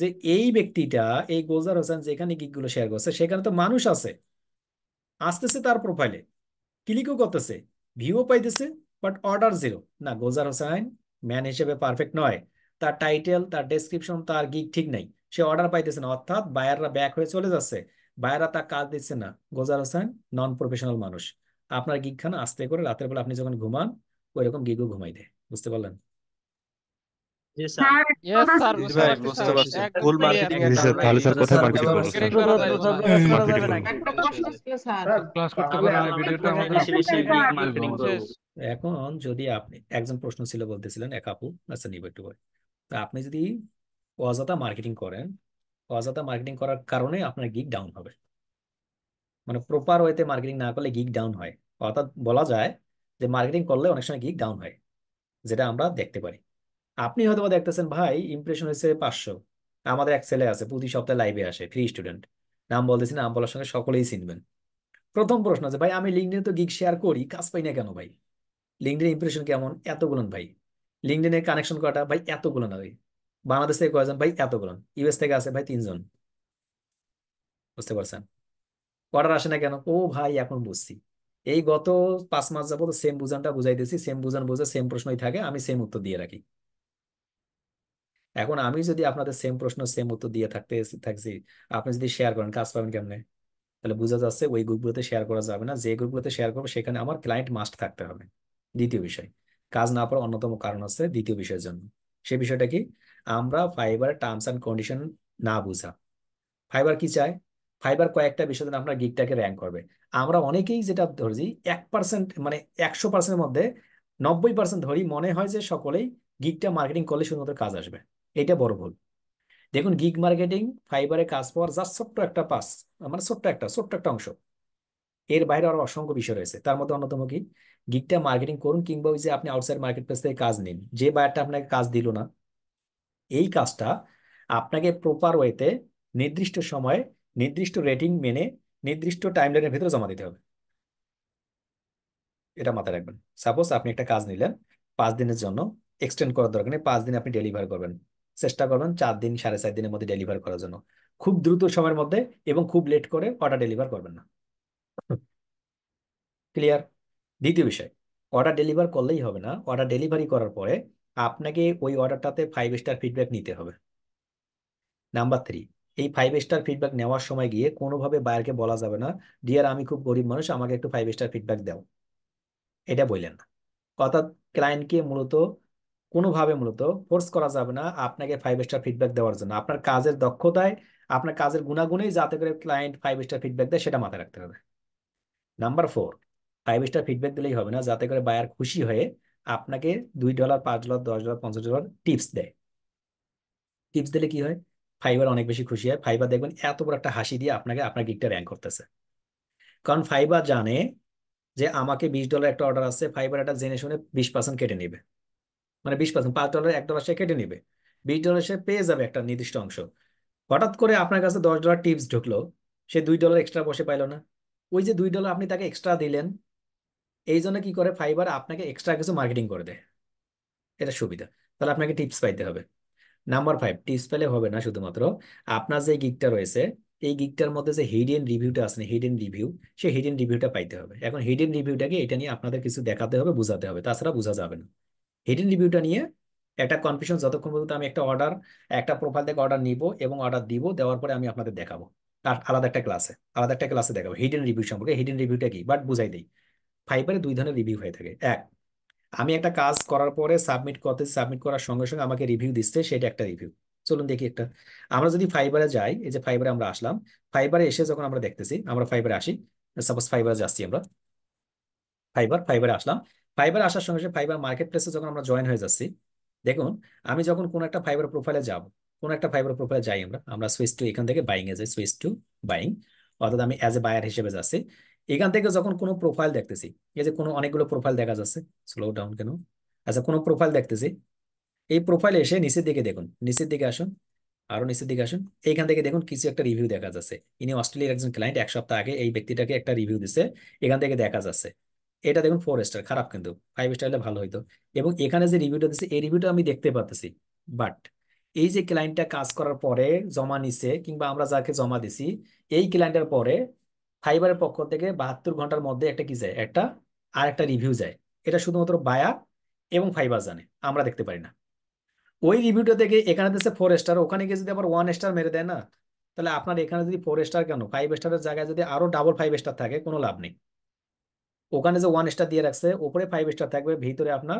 যে এই ব্যক্তিটা এই গোলজার হোসেন যেখানে গিকগুলো শেয়ার করছে সেখানে তো মানুষ আছে আসতেছে তার প্রোফাইলে ক্লিকও করতেছে ভিউও পাইতেছে বাট অর্ডার জিরো না গোলজার হোসেন ম্যান হিসেবে পারফেক্ট নয় তার টাইটেল তার ডেসক্রিপশন তার গিক ঠিক নাই সে অর্ডার পাইতেছে না অর্থাৎ বায়াররা ব্যাক হয়ে চলে যাচ্ছে বায়াররা তার কাজ দিচ্ছে না গোজার হোসেন নন প্রফেশনাল মানুষ আপনার গিকখানা আস্তে করে রাতের বেলা আপনি যখন ঘুমান ওইরকম গিকও ঘুমাই দেয় বুঝতে পারলেন এখন যদি আপনি একজন প্রশ্ন ছিল বলতেছিলেন এক আপু আচ্ছা নিব একটু তা আপনি যদি অজাতা মার্কেটিং করেন অজাতা মার্কেটিং করার কারণে আপনার গিগ ডাউন হবে মানে প্রপার ওয়েতে মার্কেটিং না করলে গিগ ডাউন হয় অর্থাৎ বলা যায় যে মার্কেটিং করলে অনেক সময় গিগ ডাউন হয় যেটা আমরা দেখতে পারি আপনি হয়তো দেখতেছেন ভাই ইমপ্রেশন হয়েছে পাঁচশো আমাদের এক ছেলে আছে প্রতি সপ্তাহে লাইভে আসে ফ্রি স্টুডেন্ট নাম বলতেছি নাম বলার সঙ্গে সকলেই চিনবেন প্রথম প্রশ্ন আছে ভাই আমি লিঙ্কডিনে তো গিক শেয়ার করি কাজ পাই না কেন ভাই লিঙ্কডিনে ইমপ্রেশন কেমন এতগুলো ভাই লিঙ্কডেনে কানেকশন করাটা ভাই এতগুলো না ভাই বাংলাদেশ থেকে কয়জন ভাই এতগুলো ইউএস থেকে আছে ভাই তিনজন বুঝতে পারছেন অর্ডার আসে না কেন ও ভাই এখন বুঝছি এই গত পাঁচ মাস যাবত সেম বুঝানটা বুঝাইতেছি সেম বুঝান বুঝে সেম প্রশ্নই থাকে আমি সেম উত্তর দিয়ে রাখি এখন আমি যদি আপনাদের সেম প্রশ্ন সেম উত্তর দিয়ে থাকতে থাকছি আপনি যদি শেয়ার করেন কাজ পাবেন কেমনে তাহলে বোঝা যাচ্ছে ওই গ্রুপগুলোতে শেয়ার করা যাবে না যে গ্রুপগুলোতে শেয়ার করবো সেখানে আমার ক্লায়েন্ট মাস্ট থাকতে হবে দ্বিতীয় বিষয় কাজ না পড়ার অন্যতম কারণ হচ্ছে দ্বিতীয় বিষয়ের জন্য সে বিষয়টা কি আমরা ফাইবার টার্মস অ্যান্ড কন্ডিশন না বুঝা ফাইবার কি চায় ফাইবার কয়েকটা বিষয় জন্য আপনার গিকটাকে র্যাঙ্ক করবে আমরা অনেকেই যেটা ধরছি এক পার্সেন্ট মানে একশো পার্সেন্টের মধ্যে নব্বই পার্সেন্ট ধরি মনে হয় যে সকলেই গিকটা মার্কেটিং করলে শুধুমাত্র কাজ আসবে এটা বড় ভুল দেখুন গিগ মার্কেটিং ফাইবারে কাজ পাওয়ার যা ছোট্ট একটা পাস মানে ছোট্ট একটা ছোট্ট একটা অংশ এর বাইরে আরো অসংখ্য বিষয় রয়েছে তার মধ্যে অন্যতম কি গিগটা মার্কেটিং করুন কিংবা ওই যে আপনি আউটসাইড মার্কেট প্লেস থেকে কাজ নিন যে বায়ারটা আপনাকে কাজ দিল না এই কাজটা আপনাকে প্রপার ওয়েতে নির্দিষ্ট সময়ে নির্দিষ্ট রেটিং মেনে নির্দিষ্ট টাইম লাইনের ভেতরে জমা দিতে হবে এটা মাথায় রাখবেন সাপোজ আপনি একটা কাজ নিলেন পাঁচ দিনের জন্য এক্সটেন্ড করার দরকার নেই পাঁচ দিন আপনি ডেলিভার করবেন চেষ্টা করবেন চার দিন সাড়ে চার দিনের মধ্যে ডেলিভার করার জন্য খুব দ্রুত সময়ের মধ্যে এবং খুব লেট করে অর্ডার ডেলিভার করবেন না ক্লিয়ার দ্বিতীয় বিষয় অর্ডার ডেলিভার করলেই হবে না অর্ডার ডেলিভারি করার পরে আপনাকে ওই অর্ডারটাতে ফাইভ স্টার ফিডব্যাক নিতে হবে নাম্বার থ্রি এই ফাইভ স্টার ফিডব্যাক নেওয়ার সময় গিয়ে কোনোভাবে বায়ারকে বলা যাবে না ডিয়ার আমি খুব গরিব মানুষ আমাকে একটু ফাইভ স্টার ফিডব্যাক দাও এটা বললেন না অর্থাৎ ক্লায়েন্টকে মূলত কোনোভাবে মূলত ফোর্স করা যাবে না আপনাকে ফাইভ স্টার ফিডব্যাক দেওয়ার জন্য আপনার কাজের দক্ষতায় আপনার কাজের গুণাগুণেই যাতে করে ক্লায়েন্ট ফাইভ স্টার ফিডব্যাক দেয় সেটা মাথায় রাখতে হবে number four five star feedback দিলেই হবে না যাতে করে বায়ার খুশি হয়ে আপনাকে দুই ডলার পাঁচ ডলার দশ ডলার পঞ্চাশ ডলার টিপস দেয় টিপস দিলে কি হয় ফাইবার অনেক বেশি খুশি হয় ফাইবার দেখবেন এত বড় একটা হাসি দিয়ে আপনাকে আপনার গিকটা র্যাঙ্ক করতেছে কারণ ফাইবার জানে যে আমাকে বিশ ডলার একটা অর্ডার আছে ফাইবার একটা জেনে শুনে বিশ পার্সেন্ট কেটে নেবে মানে বিশ পার্সেন্ট পাঁচ ডলার এক ডলার সে কেটে নেবে বিশ ডলার সে পেয়ে যাবে একটা নির্দিষ্ট অংশ হঠাৎ করে আপনার কাছে দশ ডলার টিপস ঢুকলো সে দুই ডলার এক্সট্রা বসে পাইল না ওই যে দুই ডলার আপনি তাকে এক্সট্রা দিলেন এই জন্য কি করে ফাইবার আপনাকে এক্সট্রা কিছু মার্কেটিং করে দেয় এটা সুবিধা তাহলে আপনাকে টিপস পাইতে হবে নাম্বার ফাইভ টিপস পেলে হবে না শুধুমাত্র আপনার যে গিকটা রয়েছে এই গিকটার মধ্যে যে হিডেন রিভিউটা আছে হিডেন মানে রিভিউ সে হিডেন রিভিউটা পাইতে হবে এখন হিডেন রিভিউটাকে এটা নিয়ে আপনাদের কিছু দেখাতে হবে বোঝাতে হবে তাছাড়া বোঝা যাবে না হিডেন রিভিউটা নিয়ে একটা কনফিউশন যতক্ষণ পর্যন্ত আমি একটা অর্ডার একটা প্রোফাইল থেকে অর্ডার নিব এবং অর্ডার দিব দেওয়ার পরে আমি আপনাদের দেখাবো তার আলাদা একটা ক্লাসে আলাদা একটা ক্লাসে দেখাবো হিডেন রিভিউ সম্পর্কে হিডেন রিভিউটা কি বাট বুঝাই দিই ফাইবারে দুই ধরনের রিভিউ হয়ে থাকে এক আমি একটা কাজ করার পরে সাবমিট করতে সাবমিট করার সঙ্গে সঙ্গে আমাকে রিভিউ দিচ্ছে সেটা একটা রিভিউ চলুন দেখি একটা আমরা যদি ফাইবারে যাই এই যে ফাইবারে আমরা আসলাম ফাইবারে এসে যখন আমরা দেখতেছি আমরা ফাইবারে আসি সাপোজ ফাইবারে যাচ্ছি আমরা ফাইবার ফাইবারে আসলাম ফাইবার আসার সঙ্গে সঙ্গে ফাইবার মার্কেট প্লেসে যখন আমরা জয়েন হয়ে যাচ্ছি দেখুন আমি যখন কোনো একটা ফাইবার প্রোফাইলে যাব কোন একটা ফাইবার প্রোফাইলে যাই আমরা আমরা সুইচ টু এখান থেকে বাইং এ যাই সুইচ টু বাইং অর্থাৎ আমি অ্যাজ এ বায়ার হিসেবে যাচ্ছি এখান থেকে যখন কোনো প্রোফাইল দেখতেছি এই যে কোনো অনেকগুলো প্রোফাইল দেখা যাচ্ছে স্লো ডাউন কেন আচ্ছা কোনো প্রোফাইল দেখতেছি এই প্রোফাইলে এসে নিচের দিকে দেখুন নিচের দিকে আসুন আরো নিচের দিকে আসুন এইখান থেকে দেখুন কিছু একটা রিভিউ দেখা যাচ্ছে ইনি অস্ট্রেলিয়ার একজন ক্লায়েন্ট এক সপ্তাহ আগে এই ব্যক্তিটাকে একটা রিভিউ দিছে এখান থেকে দেখা যাচ্ছে এটা দেখুন ফোর স্টার খারাপ কিন্তু ফাইভ স্টার হলে ভালো হইতো এবং এখানে যে রিভিউটা দিচ্ছে এই রিভিউটা আমি দেখতে পাতেছি বাট এই যে ক্লায়েন্টটা কাজ করার পরে জমা নিছে কিংবা আমরা যাকে জমা দিছি এই ক্লায়েন্টের পরে ফাইবারের পক্ষ থেকে বাহাত্তর ঘন্টার মধ্যে একটা কি যায় একটা আর একটা রিভিউ যায় এটা শুধুমাত্র বায়া এবং ফাইবার জানে আমরা দেখতে পারি না ওই রিভিউটা থেকে এখানে দিচ্ছে ফোর স্টার ওখানে গিয়ে যদি আবার ওয়ান স্টার মেরে দেয় না তাহলে আপনার এখানে যদি ফোর স্টার কেন ফাইভ স্টারের জায়গায় যদি আরও ডাবল ফাইভ স্টার থাকে কোনো লাভ নেই ওখানে যে ওয়ান স্টার দিয়ে রাখছে ওপরে ফাইভ স্টার থাকবে ভিতরে আপনার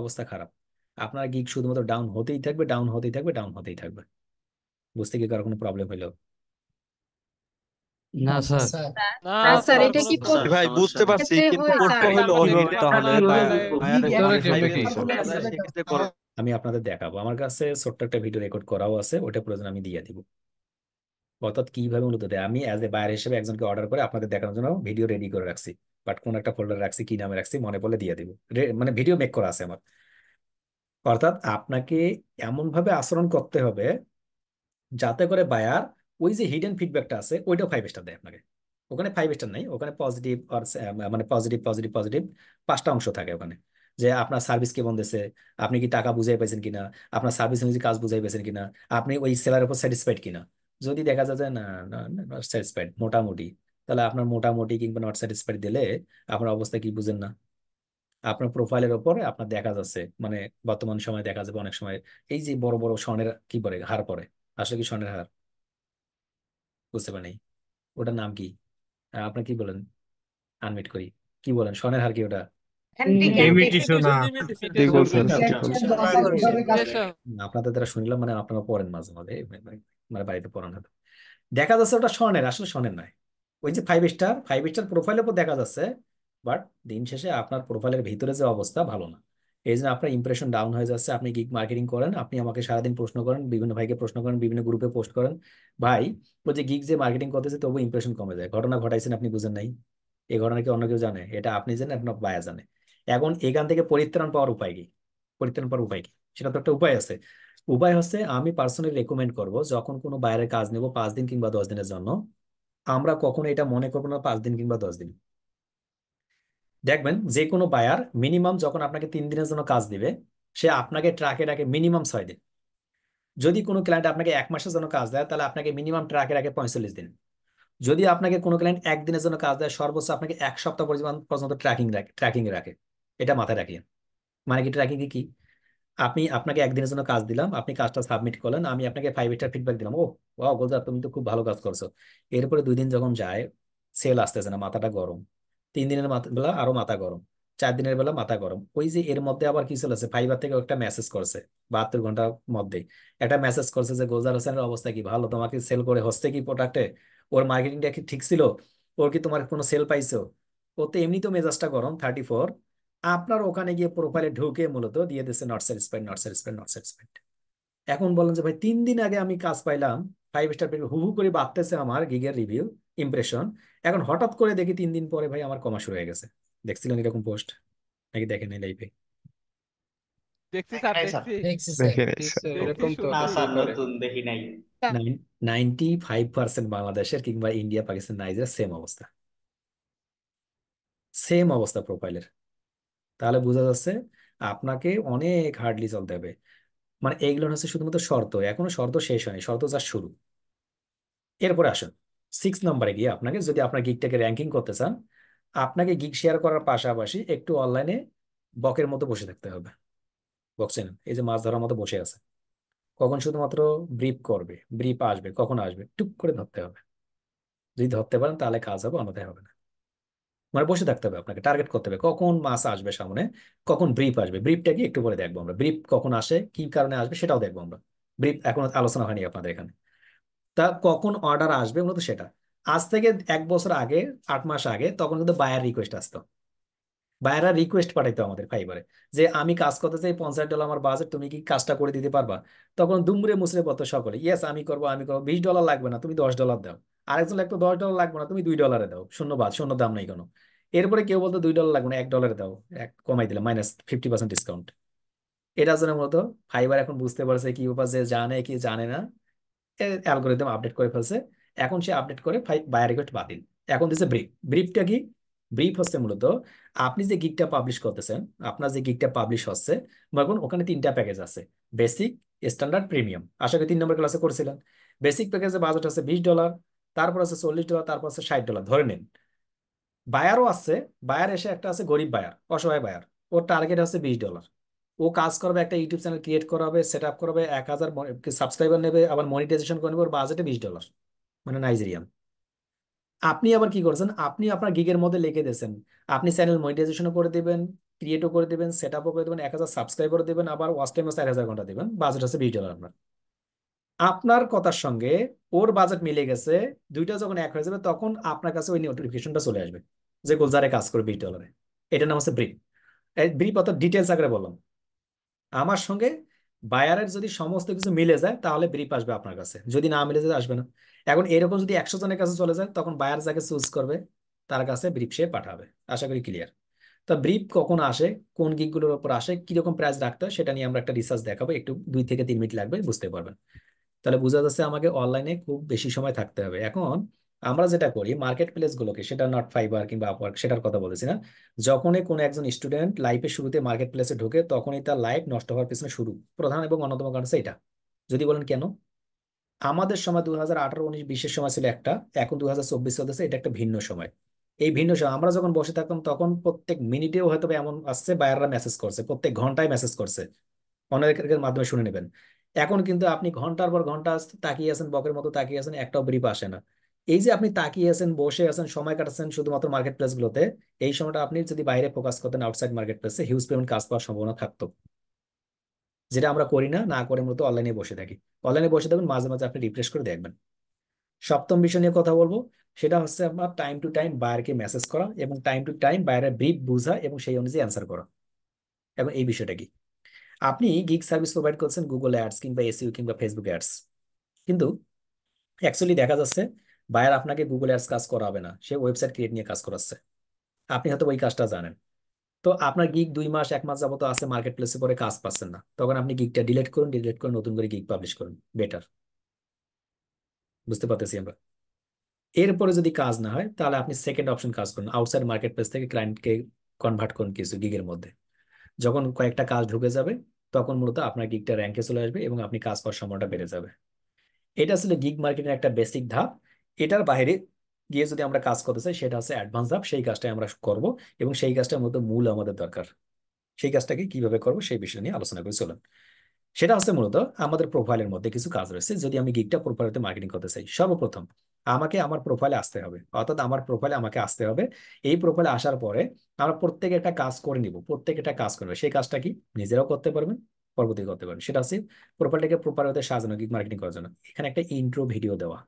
অবস্থা খারাপ আপনার গিক শুধুমাত্র ডাউন হতেই থাকবে ডাউন হতেই থাকবে ডাউন হতেই থাকবে বুঝতে গিয়ে কারো কোনো প্রবলেম হইলো আমি আপনাদের দেখাবো আমার কাছে ছোট্ট একটা ভিডিও রেকর্ড করাও আছে ওটা প্রয়োজন আমি দিয়ে দিব অর্থাৎ কিভাবে মূলত দেয় আমি অ্যাজ এ বায়ার হিসেবে একজনকে অর্ডার করে আপনাদের দেখানোর জন্য ভিডিও রেডি করে রাখছি বাট কোন একটা ফোল্ডার রাখছি কি নামে রাখছি মনে পড়লে দিয়ে দেবো মানে ভিডিও মেক করা আছে আমার অর্থাৎ আপনাকে এমনভাবে আচরণ করতে হবে যাতে করে বায়ার ওই যে হিডেন ফিডব্যাকটা আছে ওইটাও ফাইভ স্টার দেয় আপনাকে ওখানে ফাইভ স্টার নাই ওখানে পজিটিভ আর মানে পজিটিভ পজিটিভ পজিটিভ পাঁচটা অংশ থাকে ওখানে যে আপনার সার্ভিস কেমন দিয়েছে আপনি কি টাকা বুঝাই পাইছেন কিনা আপনার সার্ভিস অনুযায়ী কাজ বুঝাই পাইছেন কিনা আপনি ওই সেলার উপর স্যাটিসফাইড কিনা যদি দেখা যায় যে না নট স্যাটিসফাইড মোটামুটি তাহলে আপনার মোটামুটি কিংবা নট স্যাটিসফাইড দিলে আপনার অবস্থা কি বুঝেন না আপনার প্রোফাইলের ওপরে আপনার দেখা যাচ্ছে মানে বর্তমান সময় দেখা যাবে অনেক সময় এই যে বড় বড় স্বর্ণের কি পরে হার পরে আসলে কি স্বর্ণের হার বুঝতে পারেন ওটার নাম কি আপনি কি বলেন আনমিট করি কি বলেন স্বর্ণের হার কি ওটা আপনাদের দ্বারা শুনলাম মানে আপনারা পড়েন মাঝে মাঝে মানে বাড়িতে পড়ানো হবে দেখা যাচ্ছে ওটা স্বর্ণের আসলে স্বর্ণের নয় ওই যে ফাইভ স্টার ফাইভ স্টার প্রোফাইলের উপর দেখা যাচ্ছে বাট দিন শেষে আপনার প্রোফাইলের ভিতরে যে অবস্থা ভালো না এই জন্য আপনার ইম্প্রেশন ডাউন হয়ে যাচ্ছে আপনি গিগ মার্কেটিং করেন আপনি আমাকে সারাদিন প্রশ্ন করেন বিভিন্ন ভাইকে প্রশ্ন করেন বিভিন্ন গ্রুপে পোস্ট করেন ভাই ওই যে গিগ যে মার্কেটিং করতেছে তবু ইম্প্রেশন কমে যায় ঘটনা ঘটাইছেন আপনি বুঝেন নাই এই ঘটনা কি অন্য কেউ জানে এটা আপনি জানেন আপনার বায়া জানে এখন এখান থেকে পরিত্রাণ পাওয়ার উপায় কি পরিত্রাণ পাওয়ার উপায় কি সেটা তো একটা উপায় আছে উপায় হচ্ছে আমি পার্সোনালি রেকমেন্ড করব যখন কোনো বাইরের কাজ নেব পাঁচ দিন কিংবা দশ দিনের জন্য আমরা কখনো এটা মনে করবো না পাঁচ দিন কিংবা দশ দিন দেখবেন যে কোনো বায়ার মিনিমাম যখন আপনাকে তিন দিনের জন্য কাজ দিবে সে আপনাকে ট্রাকে রাখে মিনিমাম ছয় দিন যদি কোনো ক্লায়েন্ট আপনাকে এক মাসের জন্য কাজ দেয় তাহলে আপনাকে মিনিমাম ট্রাকে রাখে পঁয়তাল্লিশ দিন যদি আপনাকে কোনো ক্লায়েন্ট একদিনের জন্য কাজ দেয় সর্বোচ্চ আপনাকে এক সপ্তাহ পর্যন্ত ট্র্যাকিং রাখে ট্র্যাকিং রাখে এটা মাথায় রাখিয়ে মানে কি ট্র্যাকিং কি আপনি আপনাকে একদিনের জন্য কাজ দিলাম আপনি কাজটা সাবমিট করলেন আমি আপনাকে ফাইভ স্টার ফিডব্যাক দিলাম ও ও গোলদার তুমি তো খুব ভালো কাজ করছো এরপরে দুই দিন যখন যায় সেল আসতেছে না মাথাটা গরম তিন দিনের বেলা আরো মাথা গরম চার দিনের বেলা মাথা গরম ওই যে এর মধ্যে আবার কি চলেছে ফাইবার থেকে একটা মেসেজ করছে বাহাত্তর ঘন্টার মধ্যে একটা মেসেজ করছে যে গোলজার হোসেনের অবস্থা কি ভালো তোমাকে সেল করে হসতে কি প্রোডাক্টে ওর মার্কেটিংটা কি ঠিক ছিল ওর কি তোমার কোনো সেল পাইছো ও তো এমনি তো মেজাজটা গরম থার্টি ফোর আপনার ওখানে গিয়ে প্রোফাইলে ঢুকে মূলত দিয়ে দিচ্ছে not satisfied not satisfied not satisfied এখন বলেন যে ভাই তিন দিন আগে আমি কাজ পাইলাম ফাইভ স্টার হু হু করে বাড়তেছে আমার গিগের রিভিউ ইমপ্রেশন এখন হঠাৎ করে দেখি তিন দিন পরে ভাই আমার কমা শুরু হয়ে গেছে দেখছিলেন এরকম পোস্ট নাকি দেখেন এই লাইফে নাইনটি ফাইভ পার্সেন্ট বাংলাদেশের কিংবা ইন্ডিয়া পাকিস্তান নাইজের সেম অবস্থা সেম অবস্থা প্রোফাইলের তাহলে বোঝা যাচ্ছে আপনাকে অনেক হার্ডলি চলতে হবে মানে এইগুলো হচ্ছে শুধুমাত্র শর্ত এখনো শর্ত শেষ হয়নি শর্ত যা শুরু এরপরে আসুন সিক্স নম্বরে গিয়ে আপনাকে যদি আপনার গিকটাকে র্যাঙ্কিং করতে চান আপনাকে গিক শেয়ার করার পাশাপাশি একটু অনলাইনে বকের মতো বসে থাকতে হবে বকছেন এই যে মাছ ধরার মতো বসে আছে কখন শুধুমাত্র ব্রিপ করবে ব্রিপ আসবে কখন আসবে টুক করে ধরতে হবে যদি ধরতে পারেন তাহলে কাজ হবে অন্যথায় হবে না মানে বসে থাকতে হবে আপনাকে টার্গেট করতে হবে কখন মাছ আসবে সামনে কখন ব্রিফ আসবে ব্রিফটা কি একটু পরে দেখবো আমরা ব্রিফ কখন আসে কি কারণে আসবে সেটাও দেখবো আমরা ব্রিফ এখন আলোচনা হয়নি আপনাদের এখানে তা কখন অর্ডার আসবে মূলত সেটা আজ থেকে এক বছর আগে আট মাস আগে তখন কিন্তু বায়ার রিকোয়েস্ট আসতো বাইরা রিকোয়েস্ট পাঠাইতো আমাদের ফাইবারে যে আমি কাজ করতে চাই পঞ্চাশ ডলার আমার বাজেট তুমি কি কাজটা করে দিতে পারবা তখন দুমরে মুসরে পত সকলে ইয়েস আমি করবো আমি করবো বিশ ডলার লাগবে না তুমি দশ ডলার দাও আরেকজন লাগতো দশ ডলার লাগবে না তুমি দুই ডলারে দাও শূন্য বাদ শূন্য দাম নেই কোনো এরপরে কেউ বলতো দুই ডলার লাগবে না এক ডলারে দাও এক কমাই দিলে মাইনাস ফিফটি পার্সেন্ট ডিসকাউন্ট এটার জন্য মূলত ফাইবার এখন বুঝতে পারছে কি ব্যাপার যে জানে কি জানে না অ্যালগোরিদম আপডেট করে ফেলছে এখন সে আপডেট করে ফাই বায়ার রিকোয়েস্ট বাতিল এখন দিচ্ছে ব্রিফ ব্রিফটা কি ব্রিফ হচ্ছে মূলত আপনি যে গিগটা পাবলিশ করতেছেন আপনার যে গিগটা পাবলিশ হচ্ছে দেখুন ওখানে তিনটা প্যাকেজ আছে বেসিক স্ট্যান্ডার্ড প্রিমিয়াম আশা করি তিন নম্বর ক্লাসে করছিলেন বেসিক প্যাকেজের বাজেট আছে বিশ ডলার তারপর আছে চল্লিশ ডলার তারপর আছে ষাট ডলার ধরে নিন বায়ারও আছে বায়ার এসে একটা আছে গরিব বায়ার অসহায় বায়ার ওর টার্গেট হচ্ছে বিশ ডলার ও কাজ করবে একটা ইউটিউব চ্যানেল ক্রিয়েট করাবে সেট আপ করাবে এক হাজার সাবস্ক্রাইবার নেবে আবার মনিটাইজেশন করবে ওর বাজেটে বিশ ডলার মানে নাইজেরিয়ান আপনি আবার কি করছেন আপনি আপনার গিগের মধ্যে লিখে দিয়েছেন আপনি চ্যানেল মনিটাইজেশনও করে দেবেন ক্রিয়েটও করে দেবেন সেট আপও করে দেবেন এক হাজার সাবস্ক্রাইবার দেবেন আবার ওয়াচ টাইম এক হাজার ঘন্টা দেবেন বাজেট আছে বিশ ডলার আপনার আপনার কথার সঙ্গে ওর বাজেট মিলে গেছে দুইটা যখন এক হয়ে যাবে তখন আপনার কাছে ওই নোটিফিকেশনটা চলে আসবে যে গোলজারে কাজ করে বিশ ডলারে এটার নাম হচ্ছে ব্রিপ ব্রিপ অর্থাৎ ডিটেলস আকারে বললাম আমার সঙ্গে বায়ারের যদি সমস্ত কিছু মিলে যায় তাহলে ব্রিফ আসবে আপনার কাছে যদি না মিলে যায় আসবে না এখন এরকম যদি একশো জনের কাছে চলে যায় তখন বায়ার যাকে চুজ করবে তার কাছে ব্রিফ সে পাঠাবে আশা করি ক্লিয়ার তো ব্রিফ কখন আসে কোন গিকগুলোর উপর আসে কীরকম প্রাইস রাখতে হয় সেটা নিয়ে আমরা একটা রিসার্চ দেখাবো একটু দুই থেকে তিন মিনিট লাগবে বুঝতে পারবেন তাহলে বোঝা যাচ্ছে আমাকে অনলাইনে খুব বেশি সময় থাকতে হবে এখন আমরা যেটা করি মার্কেট প্লেসগুলোকে সেটা নট ফাইবার কিংবা আপওয়ার্ক সেটার কথা বলেছি না যখনই কোনো একজন স্টুডেন্ট লাইফের শুরুতে মার্কেট প্লেসে ঢোকে তখনই তার লাইফ নষ্ট হওয়ার পিছনে শুরু প্রধান এবং অন্যতম কারণ এটা যদি বলেন কেন আমাদের সময় দু হাজার আঠারো উনিশ বিশের সময় ছিল একটা এখন দু হাজার চব্বিশ চলতেছে এটা একটা ভিন্ন সময় এই ভিন্ন সময় আমরা যখন বসে থাকতাম তখন প্রত্যেক মিনিটেও হয়তো এমন আসছে বায়াররা মেসেজ করছে প্রত্যেক ঘন্টায় মেসেজ করছে অনেকের মাধ্যমে শুনে নেবেন এখন কিন্তু আপনি ঘন্টার পর ঘন্টা তাকিয়ে আছেন বকের মতো তাকিয়ে আছেন একটাও ব্রিপ আসে না এই যে আপনি তাকিয়ে আছেন বসে আছেন সময় কাটাচ্ছেন শুধুমাত্র মার্কেট প্লেসগুলোতে এই সময়টা আপনি যদি বাইরে ফোকাস করতেন আউটসাইড মার্কেট প্লেসে হিউজ পেমেন্ট কাজ পাওয়ার সম্ভাবনা থাকতো যেটা আমরা করি না না করে মূলত অনলাইনে বসে থাকি অনলাইনে বসে থাকবেন মাঝে মাঝে আপনি রিফ্রেশ করে দেখবেন সপ্তম বিষয় নিয়ে কথা বলবো সেটা হচ্ছে আপনার টাইম টু টাইম বায়ারকে মেসেজ করা এবং টাইম টু টাইম বায়ারের ব্রিফ বোঝা এবং সেই অনুযায়ী অ্যান্সার করা এবং এই বিষয়টা কি আপনি গিগ সার্ভিস প্রোভাইড করছেন গুগল অ্যাডস কিংবা এসইউ e কিংবা ফেসবুক অ্যাডস কিন্তু অ্যাকচুয়ালি দেখা যাচ্ছে বায়ার আপনাকে গুগল অ্যাডস কাজ করাবে না সে ওয়েবসাইট ক্রিয়েট নিয়ে কাজ করাচ্ছে আপনি হয়তো ওই কাজটা জানেন তো আপনার গিগ দুই মাস এক মাস যাবত আছে মার্কেট প্লেসে পরে কাজ পাচ্ছেন না তখন আপনি গিগটা ডিলেট করুন ডিলেট করে নতুন করে গিগ পাবলিশ করুন বেটার বুঝতে পারতেছি আমরা এরপরে যদি কাজ না হয় তাহলে আপনি সেকেন্ড অপশন কাজ করুন আউটসাইড মার্কেট প্লেস থেকে ক্লায়েন্টকে কনভার্ট করুন কিছু গিগের মধ্যে যখন কয়েকটা কাজ ঢুকে যাবে তখন মূলত আপনার গিগটা র্যাঙ্কে চলে আসবে এবং আপনি কাজ করার সময়টা বেড়ে যাবে এটা আসলে গিগ মার্কেটের একটা বেসিক ধাপ এটার বাইরে গিয়ে যদি আমরা কাজ করতে চাই সেটা হচ্ছে অ্যাডভান্স ধাপ সেই কাজটাই আমরা করব এবং সেই কাজটার মধ্যে মূল আমাদের দরকার সেই কাজটাকে কিভাবে করব সেই বিষয় নিয়ে আলোচনা করে চলুন সেটা হচ্ছে মূলত আমাদের প্রোফাইলের মধ্যে কিছু কাজ রয়েছে যদি আমি গিকটা প্রোফাইলতে মার্কেটিং করতে চাই সর্বপ্রথম আমাকে আমার প্রোফাইলে আসতে হবে অর্থাৎ আমার প্রোফাইলে আমাকে আসতে হবে এই প্রোফাইলে আসার পরে আমরা প্রত্যেকে একটা কাজ করে নিব প্রত্যেকে একটা কাজ করবে সেই কাজটা কি নিজেরাও করতে পারবেন পরবর্তী করতে পারবেন সেটা হচ্ছে প্রোফাইলটাকে প্রোপারভাবে সাজানো গিক মার্কেটিং করার জন্য এখানে একটা ইন্ট্রো ভিডিও দেওয়া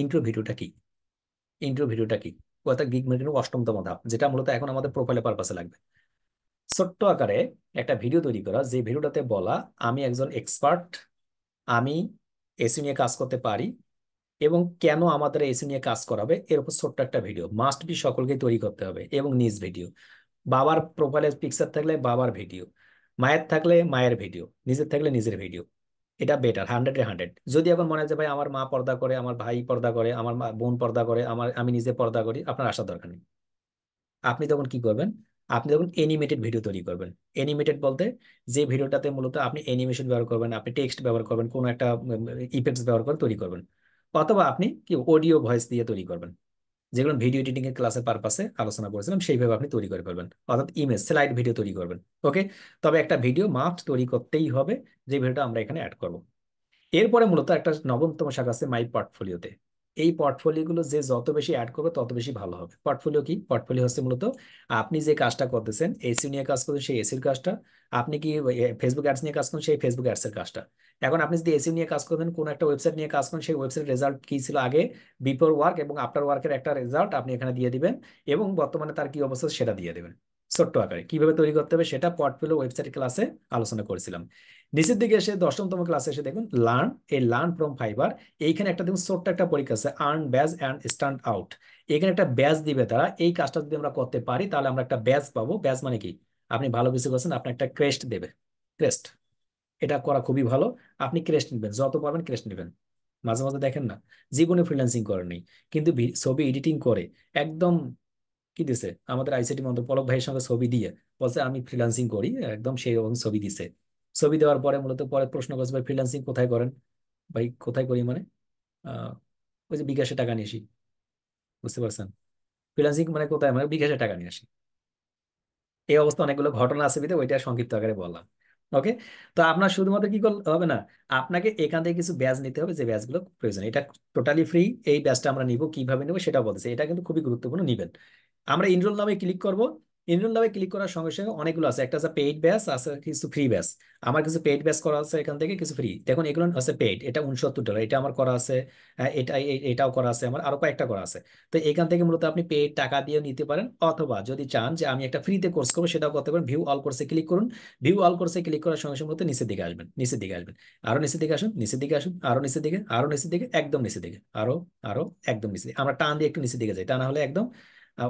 ইন্ট্রো ভিডিওটা কি ইন্ট্রো ভিডিওটা কি অর্থাৎ গিগ মার্কেটিং অষ্টমতম ধাপ যেটা মূলত এখন আমাদের প্রোফাইলে পারপাসে লাগবে ছোট্ট আকারে একটা ভিডিও তৈরি করা যে ভিডিওটাতে বলা আমি একজন এক্সপার্ট আমি এসি নিয়ে কাজ করতে পারি এবং কেন আমাদের এসি নিয়ে কাজ করাবে এর উপর ছোট্ট একটা ভিডিও মাস্ট বি সকলকে তৈরি করতে হবে এবং নিজ ভিডিও বাবার প্রোফাইলের পিকচার থাকলে বাবার ভিডিও মায়ের থাকলে মায়ের ভিডিও নিজের থাকলে নিজের ভিডিও এটা বেটার হান্ড্রেড এ হান্ড্রেড যদি এখন মনে হয় ভাই আমার মা পর্দা করে আমার ভাই পর্দা করে আমার বোন পর্দা করে আমার আমি নিজে পর্দা করি আপনার আসার দরকার নেই আপনি তখন কি করবেন আপনি তখন অ্যানিমেটেড ভিডিও তৈরি করবেন অ্যানিমেটেড বলতে যে ভিডিওটাতে মূলত আপনি অ্যানিমেশন ব্যবহার করবেন আপনি টেক্সট ব্যবহার করবেন কোনো একটা ইফেক্টস ব্যবহার করে তৈরি করবেন অথবা আপনি কি অডিও ভয়েস দিয়ে তৈরি করবেন যেগুলো ভিডিও এডিটিং এর ক্লাসের পারপাসে আলোচনা করেছিলাম সেইভাবে আপনি তৈরি করে ফেলবেন অর্থাৎ ইমেজ স্লাইড ভিডিও তৈরি করবেন ওকে তবে একটা ভিডিও মাস্ট তৈরি করতেই হবে যে ভিডিওটা আমরা এখানে অ্যাড করব এরপরে মূলত একটা নবমতম শাখা আছে মাই পোর্টফোলিওতে এই পোর্টফোলিওগুলো যে যত বেশি অ্যাড করবে তত বেশি ভালো হবে পোর্টফোলিও কি পোর্টফোলিও হচ্ছে মূলত আপনি যে কাজটা করতেছেন এসি নিয়ে কাজ করছেন সেই এসির কাজটা আপনি কি ফেসবুক অ্যাডস নিয়ে কাজ করেন সেই ফেসবুক অ্যাডসের কাজটা এখন আপনি যদি এসি নিয়ে কাজ করেন কোনো একটা ওয়েবসাইট নিয়ে কাজ করেন সেই ওয়েবসাইট রেজাল্ট কি ছিল আগে বিফোর ওয়ার্ক এবং আফটার ওয়ার্কের একটা রেজাল্ট আপনি এখানে দিয়ে দিবেন এবং বর্তমানে তার কি অবস্থা সেটা দিয়ে দেবেন ছোট্ট আকারে কিভাবে তৈরি করতে হবে সেটা পোর্টফোলিও ওয়েবসাইট ক্লাসে আলোচনা করেছিলাম নিচের দিকে এসে দশমতম ক্লাসে এসে দেখুন লার্ন এই লার্ন ফ্রম ফাইবার এইখানে একটা দেখুন ছোট্ট একটা পরীক্ষা আছে earn badge and stand out এখানে একটা ব্যাজ দিবে তারা এই কাজটা যদি আমরা করতে পারি তাহলে আমরা একটা ব্যাজ পাবো ব্যাজ মানে কি আপনি ভালো কিছু করছেন আপনি একটা ক্রেস্ট দেবে ক্রেস্ট এটা করা খুবই ভালো আপনি ক্রেস্ট নেবেন যত পারবেন ক্রেস্ট নেবেন মাঝে মাঝে দেখেন না জীবনে ফ্রিল্যান্সিং করেনি কিন্তু ছবি এডিটিং করে একদম কি দিছে আমাদের আইসিটি মন্ত্র পলক ভাইয়ের সঙ্গে ছবি দিয়ে বলছে আমি ফ্রিলান্সিং করি একদম সেই রকম ছবি দিছে ছবি দেওয়ার পরে মূলত পরে প্রশ্ন করছে ভাই ফ্রিলান্সিং কোথায় করেন ভাই কোথায় করি মানে ওই যে বিকাশে টাকা নিয়ে আসি বুঝতে পারছেন ফ্রিলান্সিং মানে কোথায় মানে বিকাশে টাকা নিয়ে আসি এই অবস্থা অনেকগুলো ঘটনা আছে বিধে ওইটা সংক্ষিপ্ত আকারে বললাম ওকে তো আপনার শুধুমাত্র কি করলে হবে না আপনাকে এখান থেকে কিছু ব্যাজ নিতে হবে যে ব্যাজগুলো প্রয়োজন এটা টোটালি ফ্রি এই ব্যাজটা আমরা নিব কিভাবে নেবো সেটা বলতেছে এটা কিন্তু খুবই গুরুত্বপূর্ণ নিবেন আমরা ইনরোল নামে ক্লিক করব ইনরোল নামে ক্লিক করার সঙ্গে সঙ্গে অনেকগুলো আছে একটা আছে পেইড ব্যাস আছে কিছু ফ্রি ব্যাস আমার কিছু পেইড ব্যাস করা আছে এখান থেকে কিছু ফ্রি দেখুন এগুলো আছে পেইড এটা উনসত্তর ডলার এটা আমার করা আছে হ্যাঁ, এটা এটাও করা আছে আমার আরও কয়েকটা করা আছে তো এখান থেকে মূলত আপনি পেইড টাকা দিয়ে নিতে পারেন অথবা যদি চান যে আমি একটা ফ্রিতে কোর্স করবো সেটাও করতে পারেন ভিউ অল কোর্সে ক্লিক করুন ভিউ অল কোর্সে ক্লিক করার সঙ্গে সঙ্গে মূলত নিচের দিকে আসবেন নিচের দিকে আসবেন আরও নিচের দিকে আসুন নিচের দিকে আসুন আরও নিচের দিকে আরও নিচের দিকে একদম নিচের দিকে আরও আরও একদম নিচের দিকে আমরা টান দিয়ে একটু নিচের দিকে যাই তা না হলে একদম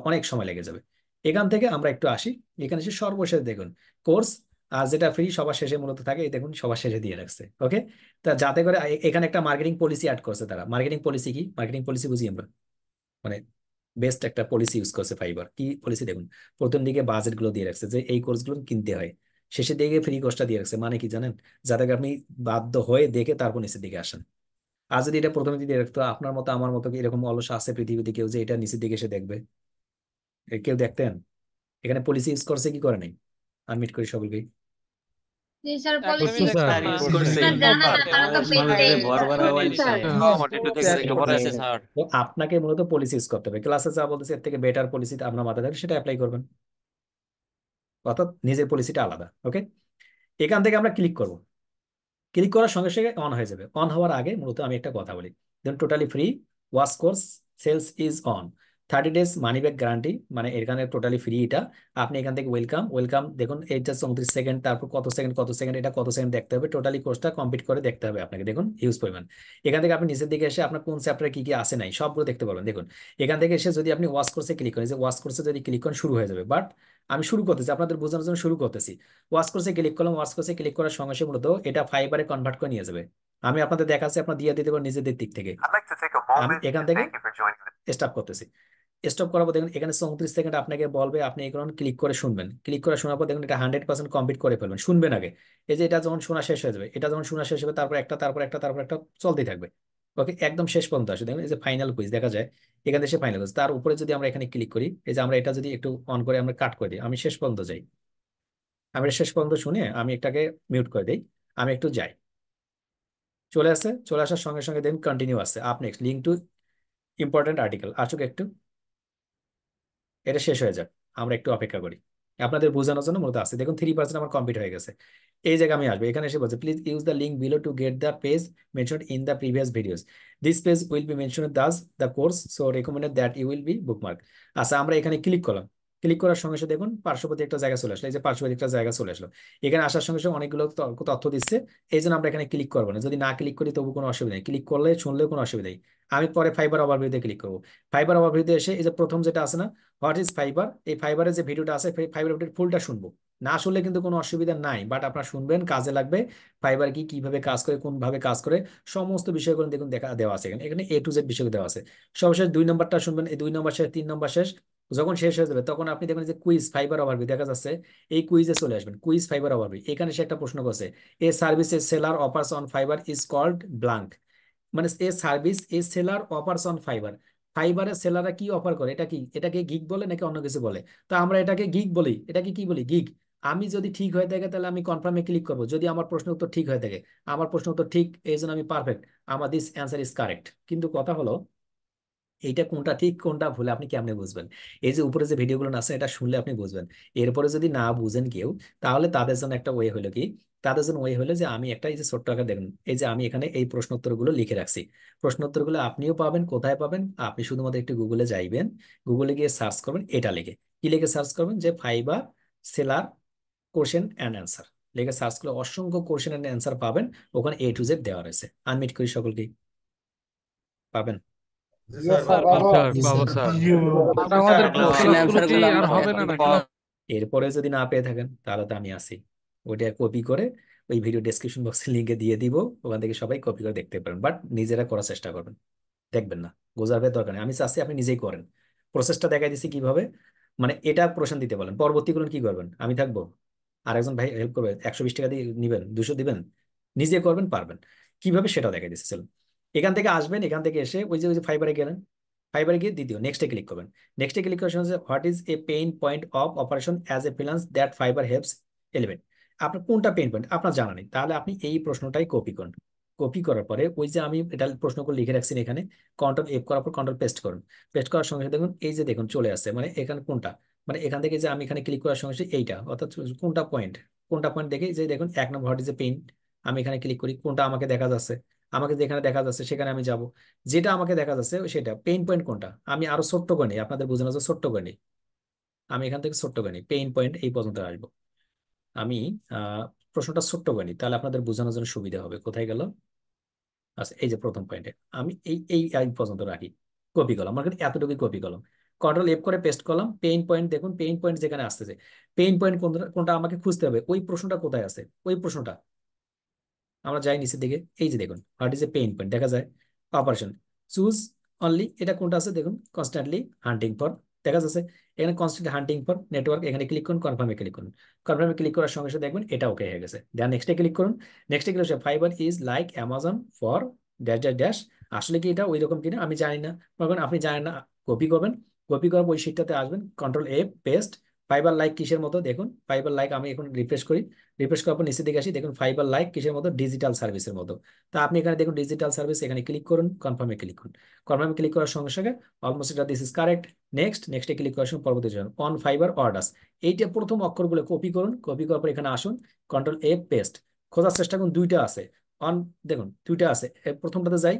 অনেক সময় লেগে যাবে এখান থেকে আমরা একটু আসি এখানে এসে সর্বশেষ দেখুন কোর্স আর যেটা ফ্রি সবার শেষে মূলত থাকে এই দেখুন সবার শেষে দিয়ে রাখছে ওকে তা যাতে করে এখানে একটা মার্কেটিং পলিসি অ্যাড করছে তারা মার্কেটিং পলিসি কি মার্কেটিং পলিসি বুঝি আমরা মানে বেস্ট একটা পলিসি ইউজ করছে ফাইবার কি পলিসি দেখুন প্রথম দিকে বাজেটগুলো দিয়ে রাখছে যে এই কোর্সগুলো কিনতে হয় শেষের দিকে ফ্রি কোর্সটা দিয়ে রাখছে মানে কি জানেন যাতে আপনি বাধ্য হয়ে দেখে তারপর নিচের দিকে আসেন আর যদি এটা প্রথমে দিয়ে রাখতো আপনার মতো আমার মতো এরকম অলস আছে পৃথিবীতে কেউ যে এটা নিচের দিকে এসে দেখবে কেউ দেখতেন এখানে পলিসি ইউজ করছে কি করে নাই আনমিট করি সকলকে আপনাকে মূলত পলিসি ইউজ করতে হবে ক্লাসে যা বলতেছে এর থেকে বেটার পলিসি আপনার মাথায় থাকে সেটা অ্যাপ্লাই করবেন অর্থাৎ নিজের পলিসিটা আলাদা ওকে এখান থেকে আমরা ক্লিক করব ক্লিক করার সঙ্গে সঙ্গে অন হয়ে যাবে অন হওয়ার আগে মূলত আমি একটা কথা বলি then totally free wash course sales is on thirty days money back guarantee মানে এখানে টোটালি ফ্রি এটা আপনি এখান থেকে ওয়েলকাম ওয়েলকাম দেখুন এইটা চৌত্রিশ সেকেন্ড তারপর কত সেকেন্ড কত সেকেন্ড এটা কত সেকেন্ড দেখতে হবে টোটালি কোর্সটা কমপ্লিট করে দেখতে হবে আপনাকে দেখুন হিউজ পরিমাণ এখান থেকে আপনি নিজের দিকে এসে আপনার কোন চ্যাপ্টারে কী কী আসে নাই সবগুলো দেখতে পারবেন দেখুন এখান থেকে এসে যদি আপনি ওয়াশ কোর্সে ক্লিক করেন যে ওয়াশ কোর্সে যদি ক্লিক করেন শুরু হয়ে যাবে বাট আমি শুরু করতেছি আপনাদের বোঝানোর জন্য শুরু করতেছি ওয়াশ কোর্সে ক্লিক করলাম ওয়াশ কোর্সে ক্লিক করার সঙ্গে সঙ্গে মূলত এটা ফাইবারে কনভার্ট করে নিয়ে যাবে আমি আপনাদের দেখাচ্ছি আপনার দিয়ে দিতে পারেন নিজেদের দিক থেকে এখান থেকে স্টার্ট করতেছি স্টপ করার পর দেখুন এখানে চৌত্রিশ সেকেন্ড আপনাকে বলবে আপনি এখন ক্লিক করে শুনবেন ক্লিক করে শোনার পর দেখুন এটা হান্ড্রেড পার্সেন্ট কমপ্লিট করে ফেলবেন শুনবেন আগে এই যে এটা যখন শোনা শেষ হয়ে যাবে এটা যখন শোনা শেষ হবে তারপর একটা তারপর একটা তারপর একটা চলতেই থাকবে ওকে একদম শেষ পর্যন্ত আসে দেখুন এই যে ফাইনাল কুইজ দেখা যায় এখানে সে ফাইনাল কুইজ তার উপরে যদি আমরা এখানে ক্লিক করি এই যে আমরা এটা যদি একটু অন করে আমরা কাট করে দিই আমি শেষ পর্যন্ত যাই আমি শেষ পর্যন্ত শুনে আমি এটাকে মিউট করে দিই আমি একটু যাই চলে আসে চলে আসার সঙ্গে সঙ্গে দেখুন কন্টিনিউ আসছে আপনি লিঙ্ক টু ইম্পর্টেন্ট আর্টিকেল আসুক একটু এটা শেষ হয়ে যাক আমরা একটু অপেক্ষা করি আপনাদের বোঝানোর জন্য মূলত আসছে দেখুন থ্রি পার্সেন্ট আমার কমপ্লিট হয়ে গেছে এই জায়গায় আমি আসবো এখানে এসে বলছে please use the link below to get the page mention in the previous videos this page will be mention thus the course so recommended that you will be bookmark আচ্ছা আমরা এখানে ক্লিক করলাম ক্লিক করার সঙ্গে সঙ্গে দেখুন পার্শ্ববর্তী একটা জায়গা চলে আসলো এই যে পার্শ্ববর্তী একটা জায়গা চলে আসলো এখানে আসার সঙ্গে সঙ্গে অনেকগুলো তথ্য দিচ্ছে এই জন্য আমরা এখানে ক্লিক করবো না যদি না ক্লিক করি তবু কোনো অসুবিধা নেই ক্লিক করলে শুনলেও কোনো অসুবিধা নেই আমি পরে ফাইবার ওভারভিউতে ক্লিক করবো ফাইবার ওভারভিউতে এসে এই যে প্রথম যেটা আছে না হোয়াট ইজ ফাইবার এই ফাইবারের যে ভিডিওটা আছে ফাইবার ভিডিওর ফুলটা শুনবো না শুনলে কিন্তু কোনো অসুবিধা নাই বাট আপনার শুনবেন কাজে লাগবে ফাইবার কি কিভাবে কাজ করে কোনভাবে কাজ করে সমস্ত বিষয়গুলো দেখুন দেখা দেওয়া আছে এখানে এখানে এ টু জেড বিষয় দেওয়া আছে সবশেষ দুই নম্বরটা শুনবেন এই দুই নম্বর শেষ তিন নম্বর শেষ যখন শেষ হয়ে যাবে তখন আপনি দেখবেন যে কুইজ ফাইবার ওভারভি দেখা যাচ্ছে এই কুইজে চলে আসবেন কুইজ ফাইবার ওভারভি এখানে সে একটা প্রশ্ন করছে এ সার্ভিসের seller offers on Fiverr is called blank মানে a service a seller offers on Fiverr ফাইবারের সেলাররা কি অফার করে এটা কি এটাকে গিগ বলে নাকি অন্য কিছু বলে তো আমরা এটাকে গিগ বলি এটাকে কি বলি গিগ আমি যদি ঠিক হয়ে থাকে তাহলে আমি কনফার্মে ক্লিক করব যদি আমার প্রশ্ন উত্তর ঠিক হয়ে থাকে আমার প্রশ্ন উত্তর ঠিক এই জন্য আমি পারফেক্ট আমার দিস অ্যান্সার ইজ কারেক্ট কিন্তু কথা হলো এইটা কোনটা ঠিক কোনটা ভুল আপনি কেমনে বুঝবেন এই যে উপরে যে ভিডিওগুলো আছে এটা শুনলে আপনি বুঝবেন এরপরে যদি না বুঝেন কেউ তাহলে তাদের জন্য একটা ওয়ে হলো কি তাদের জন্য ওয়ে হলো যে আমি একটা এই যে ছোট্ট আকার দেখুন এই যে আমি এখানে এই প্রশ্নোত্তরগুলো লিখে রাখছি প্রশ্নোত্তরগুলো আপনিও পাবেন কোথায় পাবেন আপনি শুধুমাত্র একটু গুগলে যাইবেন গুগলে গিয়ে সার্চ করবেন এটা লিখে কি লিখে সার্চ করবেন যে Fiverr seller question and answer লিখে সার্চ করলে অসংখ্য কোশ্চেন অ্যান্ড অ্যান্সার পাবেন ওখানে এ টু জেড দেওয়া রয়েছে আনমিট করি সকলকেই পাবেন এরপরে যদি না পেয়ে থাকেন তাহলে তো আমি আসি ওইটা কপি করে ওই ভিডিও ডেসক্রিপশন বক্সে লিঙ্কে দিয়ে দিব ওখান থেকে সবাই কপি করে দেখতে পারেন বাট নিজেরা করার চেষ্টা করবেন দেখবেন না গোজার দরকার আমি চাচ্ছি আপনি নিজেই করেন প্রসেসটা দেখাই দিচ্ছি কিভাবে মানে এটা প্রশ্ন দিতে বলেন পরবর্তীগুলো কি করবেন আমি থাকবো আরেকজন ভাই হেল্প করবে একশো বিশ টাকা দিয়ে নিবেন দুশো দিবেন নিজে করবেন পারবেন কিভাবে সেটা দেখাই দিচ্ছে চলুন এখান থেকে আসবেন এখান থেকে এসে ওই যে ওই যে ফাইবারে গেলেন ফাইবারে গিয়ে দ্বিতীয় নেক্সটে ক্লিক করবেন নেক্সটে ক্লিক করার সঙ্গে what is a pain point of operation as a freelance that Fiverr helps alleviate আপনার কোনটা পেইন পয়েন্ট আপনার জানা নেই তাহলে আপনি এই প্রশ্নটাই কপি করুন কপি করার পরে ওই যে আমি এটা প্রশ্নগুলো লিখে রাখছি এখানে কন্ট্রোল এফ করার পর কন্ট্রোল পেস্ট করুন পেস্ট করার সঙ্গে দেখুন এই যে দেখুন চলে আসছে মানে এখানে কোনটা মানে এখান থেকে যে আমি এখানে ক্লিক করার সঙ্গে সঙ্গে এইটা অর্থাৎ কোনটা পয়েন্ট কোনটা পয়েন্ট দেখে যে দেখুন এক নম্বর হোয়াট ইজ এ পেইন আমি এখানে ক্লিক করি কোনটা আমাকে দেখা যাচ্ছে আমাকে যেখানে দেখা যাচ্ছে সেখানে আমি যাব যেটা আমাকে দেখা যাচ্ছে সেটা পেইন পয়েন্ট কোনটা আমি আরো ছোট্ট করে আপনাদের বোঝানো যাচ্ছে ছোট্ট করে আমি এখান থেকে ছোট্ট করে পেইন পয়েন্ট এই পর্যন্ত আসবো আমি প্রশ্নটা ছোট্ট করে নিই তাহলে আপনাদের বোঝানোর জন্য সুবিধা হবে কোথায় গেল আচ্ছা এই যে প্রথম পয়েন্টে আমি এই এই পর্যন্ত রাখি কপি কলম আমার এতটুকুই কপি কলম কন্ট্রোল এফ করে পেস্ট করলাম পেইন পয়েন্ট দেখুন পেইন পয়েন্ট যেখানে আসতেছে পেইন পয়েন্ট কোনটা আমাকে খুঁজতে হবে ওই প্রশ্নটা কোথায় আছে ওই প্রশ্নটা আমরা যাই নিচের দিকে এই যে দেখুন what is a pain point দেখা যায় অপারেশন চুজ অনলি এটা কোনটা আছে দেখুন কনস্ট্যান্টলি হান্টিং ফর দেখা যাচ্ছে এখানে কনস্ট্যান্ট হান্টিং ফর নেটওয়ার্ক এখানে ক্লিক করুন কনফার্মে ক্লিক করুন কনফার্মে ক্লিক করার সঙ্গে সাথে দেখবেন এটা ওকে হয়ে গেছে দেন নেক্সটে ক্লিক করুন নেক্সটে click Fiverr is like Amazon for dash dash dash আসলে কি এটা ওই রকম কিনা আমি জানি না মনে আপনি জানেন না কপি করবেন কপি করার ওই সিটটাতে আসবেন control A paste Fiverr like কিসের মতো দেখুন ফাইবার লাইক আমি এখন রিফ্রেশ করি রিফ্রেশ করার পর নিচে দিকে আসি দেখুন ফাইবার লাইক কিসের মতো ডিজিটাল সার্ভিসের মতো তা আপনি এখানে দেখুন ডিজিটাল সার্ভিস এখানে ক্লিক করুন কনফার্মে ক্লিক করুন কনফার্মে ক্লিক করার সঙ্গে সঙ্গে অলমোস্ট এটা দিস ইজ কারেক্ট নেক্সট নেক্সটে ক্লিক করার সময় পরবর্তী অন ফাইবার অর্ডার্স এইটা প্রথম অক্ষরগুলো কপি করুন কপি করার পর এখানে আসুন কন্ট্রোল এ পেস্ট খোঁজার চেষ্টা করুন দুইটা আছে অন দেখুন দুইটা আছে প্রথমটাতে যাই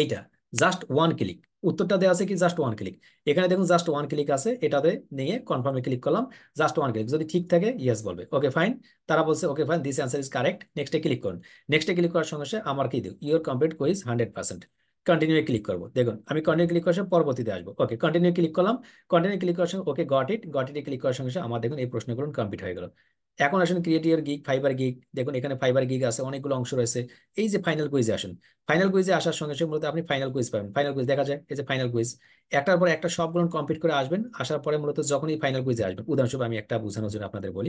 এইটা জাস্ট ওয়ান ক্লিক উত্তরটা দেওয়া আছে কি জাস্ট ওয়ান ক্লিক এখানে দেখুন জাস্ট ওয়ান ক্লিক আছে এটাতে নিয়ে কনফার্মে ক্লিক করলাম জাস্ট ওয়ান ক্লিক যদি ঠিক থাকে ইয়েস বলবে ওকে ফাইন তারা বলছে okay fine this answer is correct নেক্সটে ক্লিক করুন নেক্সটে ক্লিক করার সঙ্গে সঙ্গে আমার কি দিও your complete quiz hundred percent continue click করবো দেখুন আমি কন্টিনিউ ক্লিক করার সময় পরবর্তীতে আসবো ওকে কন্টিনিউ ক্লিক করলাম কন্টিনিউ ক্লিক করার সঙ্গে ওকে গট ইট গট ইটে ক্লিক করার সঙ্গে আমার দেখুন এই প্রশ্নগুলো কমপ্লিট হয়ে গেল এখন আসুন ক্রিয়েটিভ গিগ ফাইবার গিগ দেখুন এখানে ফাইবার গিগ আছে অনেকগুলো অংশ রয়েছে এই যে ফাইনাল কুইজে আসুন ফাইনাল কুইজে আসার সঙ্গে সঙ্গে মূলত আপনি ফাইনাল কুইজ পাবেন ফাইনাল কুইজ দেখা যায় এই যে ফাইনাল কুইজ একটার পর একটা সবগুলো কমপ্লিট করে আসবেন আসার পরে মূলত যখনই ফাইনাল কুইজে আসবেন উদাহরণস্বরূপ আমি একটা বোঝানোর জন্য আপনাদের বলি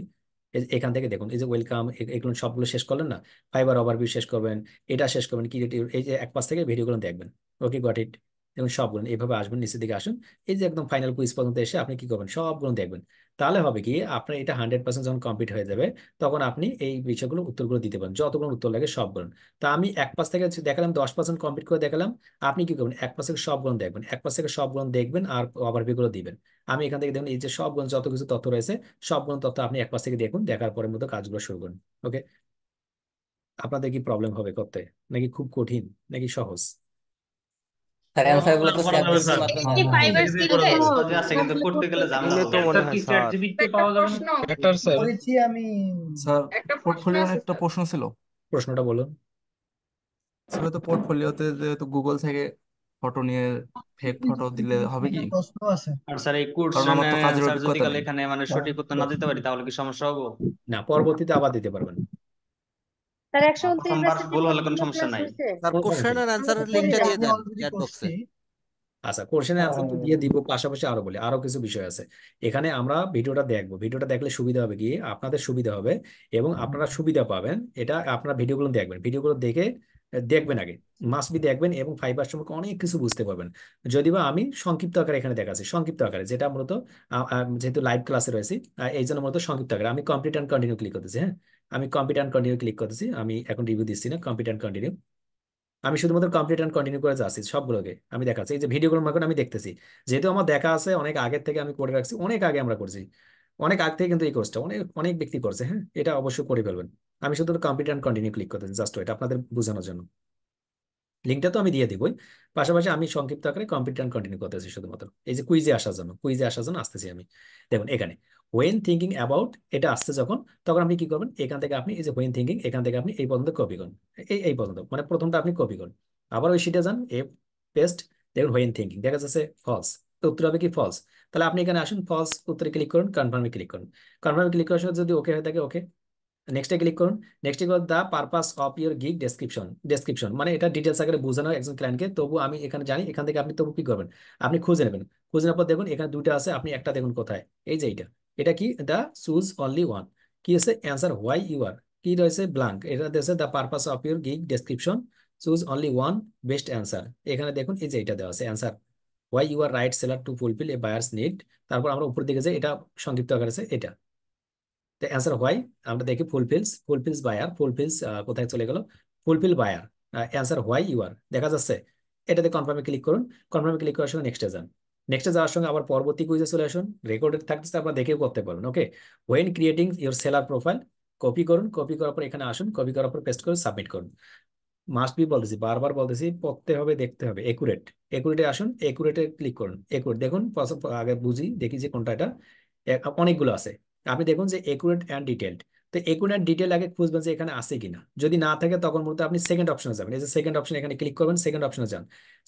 এখান থেকে দেখুন এই যে ওয়েলকাম এগুলো সবগুলো শেষ করলেন না ফাইবার ওভারভিউ শেষ করবেন এটা শেষ করবেন কি এই যে এক পাশ থেকে ভিডিওগুলো দেখবেন ওকে গট ইট দেখুন সবগুলো এইভাবে আসবেন নিচের দিকে আসুন এই যে একদম ফাইনাল কুইজ পর্যন্ত এসে আপনি কি করবেন সবগুলো দেখবেন তাহলে হবে কি আপনার এটা হান্ড্রেড পার্সেন্ট যখন কমপ্লিট হয়ে যাবে তখন আপনি এই বিষয়গুলো উত্তরগুলো দিতে পারেন যতগুলো উত্তর লাগে সবগুলো তা আমি এক পাশ থেকে দেখালাম দশ পার্সেন্ট কমপ্লিট করে দেখালাম আপনি কি করবেন এক পাশ থেকে সবগুলো দেখবেন এক পাশ থেকে সবগুলো দেখবেন আর ওভারভিউগুলো দিবেন আমি এখান থেকে দেখুন এই যে সবগুলো যত কিছু তথ্য রয়েছে সবগুলো তথ্য আপনি এক পাশ থেকে দেখুন দেখার পরের মতো কাজগুলো শুরু করুন ওকে আপনাদের কি প্রবলেম হবে করতে নাকি খুব কঠিন নাকি সহজ হ্যাঁ, একটা প্রশ্ন ছিল প্রশ্নটা বলুন তো পোর্টফোলিওতে যেহেতু গুগল থেকে ফটো নিয়ে ফেক ফটো হ্যাঁ, হ্যাঁ, দিলে হ্যাঁ, হবে কি প্রশ্ন আছে আর স্যার এই যদি কাল এখানে মানে সঠিক উত্তর না দিতে পারি তাহলে কি সমস্যা হবে না পরবর্তীতে আবার দিতে পারবেন স্যার 129 ভুল হলে কোনো সমস্যা নাই স্যার কোশ্চেন আর অ্যানসারের লিংকটা দিয়ে দেন চ্যাট বক্সে আচ্ছা কোশ্চেন তো দিয়ে দিব পাশাপাশি আরো বলি আরো কিছু বিষয় আছে এখানে আমরা ভিডিওটা দেখবো ভিডিওটা দেখলে সুবিধা হবে কি আপনাদের সুবিধা হবে এবং আপনারা সুবিধা পাবেন এটা আপনারা ভিডিওগুলো দেখবেন ভিডিওগুলো দেখে দেখবেন আগে মাস্ট বি দেখবেন এবং ফাইবার সম্পর্কে অনেক কিছু বুঝতে পারবেন যদি বা আমি সংক্ষিপ্ত আকারে এখানে দেখাচ্ছি সংক্ষিপ্ত আকারে যেটা মূলত যেহেতু লাইভ ক্লাসে রয়েছি এই জন্য মূলত সংক্ষিপ্ত আকারে আমি কম্পিউটার অ্যান্ড কন্টিনিউ ক্লিক করতেছি হ্যাঁ আমি কম্পিউটার অ্যান্ড কন্টিনিউ ক্লিক করতেছি আমি এখন রিভিউ দিচ্ছি না কম্পিউটার অ্যান্ড কন্টিনিউ আমি শুধুমাত্র কমপ্লিট অ্যান্ড কন্টিনিউ করে যাচ্ছি সবগুলোকে আমি দেখাচ্ছি এই যে ভিডিওগুলোর মাধ্যমে আমি দেখতেছি যেহেতু আমার দেখা আছে অনেক আগের থেকে আমি করে রাখছি অনেক আগে আমরা করছি অনেক আগ থেকে কিন্তু এই কোর্সটা অনেক অনেক ব্যক্তি করছে হ্যাঁ এটা অবশ্যই করে ফেলবেন আমি শুধু কম্পিউটার অ্যান্ড কন্টিনিউ ক্লিক করতেছি জাস্ট ওইটা আপনাদের বোঝানোর জন্য লিঙ্কটা তো আমি দিয়ে দিবই পাশাপাশি আমি সংক্ষিপ্ত আকারে কম্পিউটার অ্যান্ড কন্টিনিউ করতেছি শুধুমাত্র এই যে কুইজে আসার জন্য কুইজে আসার জন্য আসতেছি আমি দেখুন এখানে ওয়েন থিঙ্কিং অ্যাবাউট এটা আসছে যখন তখন আপনি কি করবেন এখান থেকে আপনি এই যে ওয়েন থিঙ্কিং এখান থেকে আপনি এই পর্যন্ত কপি করুন এই এই পর্যন্ত মানে প্রথমটা আপনি কপি করুন আবার ওই সিটে যান এ পেস্ট দেখুন ওয়েন থিঙ্কিং দেখা যাচ্ছে ফলস উত্তর হবে কি ফলস তাহলে আপনি এখানে আসুন ফলস উত্তরে ক্লিক করুন কনফার্মে ক্লিক করুন কনফার্মে ক্লিক করার সময় যদি ওকে হয়ে থাকে ওকে নেক্সটে ক্লিক করুন নেক্সটে করুন the purpose of your gig description description মানে এটা ডিটেলস আকারে বোঝানো একজন ক্লায়েন্টকে তবু আমি এখানে জানি এখান থেকে আপনি তবু কি করবেন আপনি খুঁজে নেবেন খুঁজে নেওয়ার পর দেখুন এখানে দুইটা আছে আপনি একটা দেখুন কোথায় এই যে এইটা এটা কি দ্য চুজ অনলি ওয়ান কি আছে অ্যান্সার হোয়াই ইউ আর কি রয়েছে ব্লাঙ্ক এটা রয়েছে the purpose of your gig description choose only one best answer এখানে দেখুন এই যে এইটা দেওয়া আছে answer why you are right seller to fulfil a buyers need তারপর আমরা উপর দিকে যে এটা সংক্ষিপ্ত আকারে আছে এটা তো অ্যান্সার হোয়াই আমরা দেখি ফুলফিলস ফুলফিলস বায়ার ফুলফিলস কোথায় চলে গেল fulfil buyer answer why you are দেখা যাচ্ছে এটাতে কনফার্মে ক্লিক করুন কনফার্মে ক্লিক করার সঙ্গে নেক্সটে যান নেক্সটে যাওয়ার সঙ্গে আবার পরবর্তী কুইজে চলে আসুন রেকর্ডেড থাকতেছে আপনারা দেখেও করতে পারবেন okay when creating your seller profile copy করুন কপি করার পর এখানে আসুন কপি করার পর পেস্ট করুন সাবমিট করুন মাস্ট বি বলতেছি বারবার বলতেছি পড়তে হবে দেখতে হবে একুরেট একুরেটে আসুন একুরেটে ক্লিক করুন একুরেট দেখুন আগে বুঝি দেখি যে কোনটা এটা অনেকগুলো আছে আপনি দেখুন যে একুরেট অ্যান্ড ডিটেলড তো একুরেট ডিটেল আগে খুঁজবেন যে এখানে আছে কিনা যদি না থাকে তখন মূলত আপনি সেকেন্ড অপশনে যাবেন এই যে সেকেন্ড অপশন এখানে ক্লিক করবেন সেকেন্ড অপশনে যান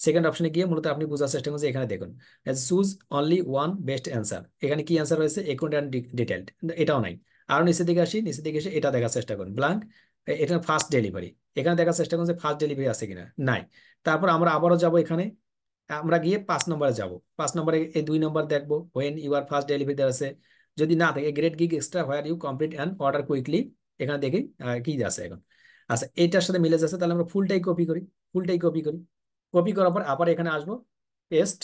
সেকেন্ড অপশনে গিয়ে মূলত আপনি বোঝার চেষ্টা করুন যে এখানে দেখুন choose only one best answer এখানে কি অ্যান্সার রয়েছে একুরেট অ্যান্ড ডিটেলড এটাও নাই আরো নিচের দিকে আসি নিচের দিকে এসে এটা দেখার চেষ্টা করুন ব্ল্যাঙ্ক এটা ফার্স্ট ডেলিভারি এখানে দেখার চেষ্টা করুন যে ফার্স্ট ডেলিভারি আছে কিনা নাই তারপর আমরা আবারও যাব এখানে আমরা গিয়ে পাঁচ নম্বরে যাব পাঁচ নম্বরে এই দুই নম্বর দেখব when you are first delivery দেওয়া আছে যদি না থাকে great gig extra where you complete and order quickly এখানে দেখি কি আছে এখন আচ্ছা এইটার সাথে মিলে যাচ্ছে তাহলে আমরা ফুলটাই কপি করি ফুলটাই কপি করি কপি করার পর আবার এখানে আসবো পেস্ট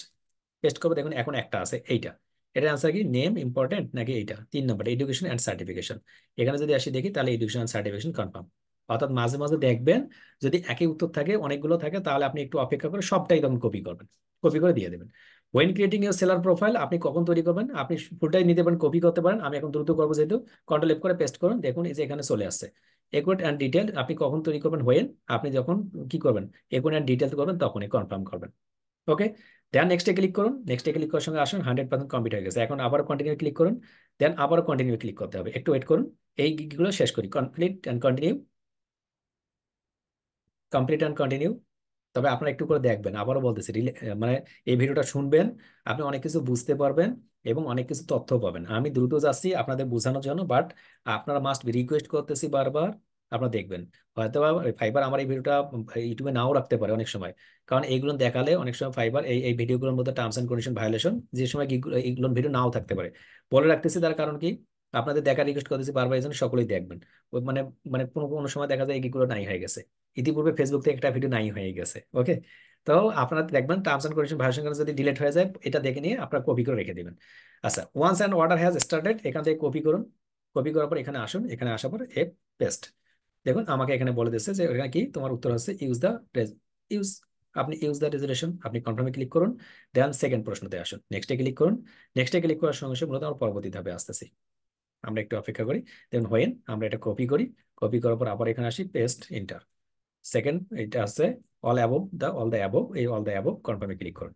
পেস্ট করবো দেখুন এখন একটা আছে এইটা এটার আনসার কি নেম ইম্পর্টেন্ট নাকি এইটা তিন নম্বর এডুকেশন অ্যান্ড সার্টিফিকেশন এখানে যদি আসি দেখি তাহলে এডুকেশন অ্যান্ড সার্টিফিকেশন কনফার্ম অর্থাৎ মাঝে মাঝে দেখবেন যদি একই উত্তর থাকে অনেকগুলো থাকে তাহলে আপনি একটু অপেক্ষা করে সবটাই তখন কপি করবেন কপি করে দিয়ে দেবেন when creating your seller profile আপনি কখন তৈরি করবেন আপনি ফুলটাই নিতে পারেন কপি করতে পারেন আমি এখন দ্রুত করবো যেহেতু কন্ট্রোল করে পেস্ট করুন দেখুন এই যে এখানে চলে আসছে একুরেট অ্যান্ড ডিটেল আপনি কখন তৈরি করবেন হোয়েন আপনি যখন কি করবেন একুরেট অ্যান্ড ডিটেল করবেন তখনই কনফার্ম করবেন ওকে দেন নেক্সটে ক্লিক করুন নেক্সটে ক্লিক করার সঙ্গে আসুন হান্ড্রেড পার্সেন্ট কমপ্লিট হয়ে গেছে এখন আবার কন্টিনিউ ক্লিক করুন দেন আবার কন্টিনিউ ক্লিক করতে হবে একটু ওয়েট করুন এই গিগুলো শেষ করি complete and continue complete and continue তবে আপনারা একটু করে দেখবেন আবারও বলতেছি রিলে মানে এই ভিডিওটা শুনবেন আপনি অনেক কিছু বুঝতে পারবেন এবং অনেক কিছু তথ্য পাবেন আমি দ্রুত যাচ্ছি আপনাদের বোঝানোর জন্য বাট আপনারা মাস্ট রিকোয়েস্ট করতেছি বারবার আপনারা দেখবেন হয়তো ফাইবার আমার এই ভিডিওটা ইউটিউবে নাও রাখতে পারে অনেক সময় কারণ এইগুলো দেখালে অনেক সময় ফাইবার এই এই ভিডিওগুলোর মধ্যে টার্মস অ্যান্ড কন্ডিশন ভায়োলেশন যে সময় এইগুলো ভিডিও নাও থাকতে পারে বলে রাখতেছি তার কারণ কি আপনাদের দেখা রিকোয়েস্ট করতেছি বারবার এই জন্য সকলেই দেখবেন মানে মানে কোনো কোনো সময় দেখা যায় এইগুলো নাই হয়ে গেছে ইতিপূর্বে ফেসবুক থেকে একটা ভিডিও নাই হয়ে গেছে ওকে তো আপনারা দেখবেন টার্মস অ্যান্ড কন্ডিশন ভার্সন যদি ডিলেট হয়ে যায় এটা দেখে নিয়ে আপনারা কপি করে রেখে দেবেন আচ্ছা once and order has started এখান থেকে কপি করুন কপি করার পর এখানে আসুন এখানে আসার পর এ পেস্ট দেখুন আমাকে এখানে বলে দিচ্ছে যে এখানে কি তোমার উত্তর হচ্ছে ইউজ দ্য ইউজ আপনি ইউজ দ্য রেজুলেশন আপনি কনফার্মে ক্লিক করুন দেন সেকেন্ড প্রশ্নতে আসুন নেক্সটে ক্লিক করুন নেক্সটে ক্লিক করার সঙ্গে সঙ্গে মূলত আমার পরবর্তী ধাপে আসতেছি আমরা একটু অপেক্ষা করি দেখুন হোয়েন আমরা এটা কপি করি কপি করার পর আবার এখানে আসি পেস্ট ইন্টার সেকেন্ড এটা আছে all above the all the above এই অল দ্য অ্যাবোভ কনফার্মে ক্লিক করুন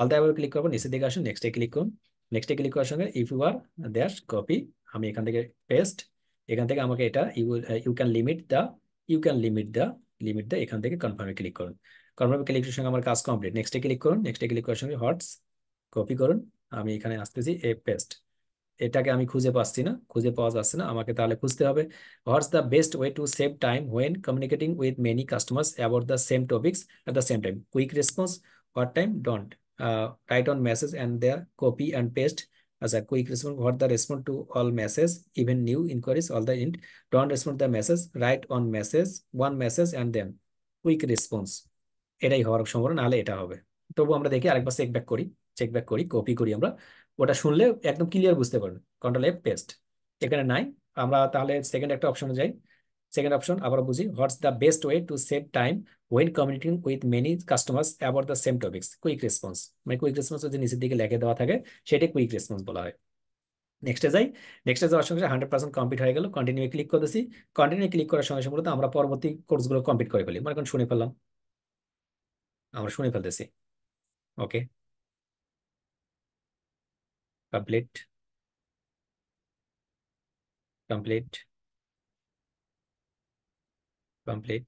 অল দ্য অ্যাবোভ ক্লিক করবো নিচের দিকে আসুন নেক্সটে ক্লিক করুন নেক্সটে ক্লিক করার সঙ্গে ইফ ইউ আর দ্যাশ কপি আমি এখান থেকে পেস্ট এখান থেকে আমাকে এটা you you can limit the you can limit the limit the এখান থেকে কনফার্মে ক্লিক করুন কনফার্মে ক্লিকের সঙ্গে আমার কাজ কমপ্লিট নেক্সটে ক্লিক করুন নেক্সটে ক্লিক করার সঙ্গে হটস কপি করুন আমি এখানে আসতেছি এ পেস্ট এটাকে আমি খুঁজে পাচ্ছি না খুঁজে পাওয়া যাচ্ছে না আমাকে তাহলে খুঁজতে হবে what's the best way to save time when communicating with many customers about the same topics at the same time quick response what time don't write on message and there copy and paste আচ্ছা quick response what the response to all message even new inquiries all the ইন্ট don't respond the message write on message one message and then quick response এটাই হওয়ার সম্ভাবনা নাহলে এটা হবে তবু আমরা দেখি আরেকবার চেক ব্যাক করি চেক ব্যাক করি কপি করি আমরা ওটা শুনলে একদম ক্লিয়ার বুঝতে পারবেন কন্ট্রোল এফ পেস্ট এখানে নাই আমরা তাহলে সেকেন্ড একটা অপশনে যাই সেকেন্ড অপশন আবার বুঝি what's the best way to save time when communicating with many customers about the same topics quick response মানে কুইক রেসপন্স যদি নিচের দিকে লেখে দেওয়া থাকে সেটাই কুইক রেসপন্স বলা হয় নেক্সটে যাই নেক্সটে যাওয়ার সঙ্গে হান্ড্রেড পার্সেন্ট কমপ্লিট হয়ে গেল কন্টিনিউ ক্লিক করতেছি কন্টিনিউ ক্লিক করার সঙ্গে সঙ্গে আমরা পরবর্তী কোর্সগুলো কমপ্লিট করে ফেলি মানে শুনে ফেললাম আমরা শুনে ফেলতেছি ওকে কমপ্লিট কমপ্লিট কমপ্লিট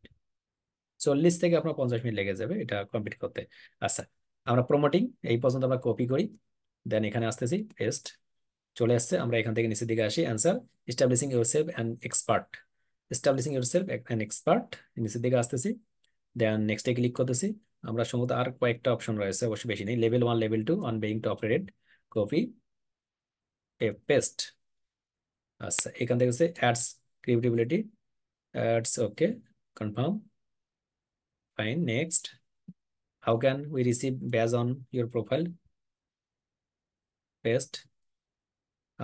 চল্লিশ থেকে আপনার পঞ্চাশ মিনিট লেগে যাবে এটা কমপ্লিট করতে আচ্ছা আমরা প্রমোটিং এই পর্যন্ত আমরা কপি করি দেন এখানে আসতেছি পেস্ট চলে আসছে আমরা এখান থেকে নিচের দিকে আসি answer establishing yourself and expert establishing yourself and expert নিচের দিকে আসতেছি দেন নেক্সটে ক্লিক করতেছি আমরা সম্ভবত আর কয়েকটা অপশন রয়েছে অবশ্যই বেশি নেই level one level two on being to operate copy paste আচ্ছা এখান থেকে হচ্ছে ads creativity That's okay. Confirm. Fine. Next. How can we receive badge on your profile? Paste.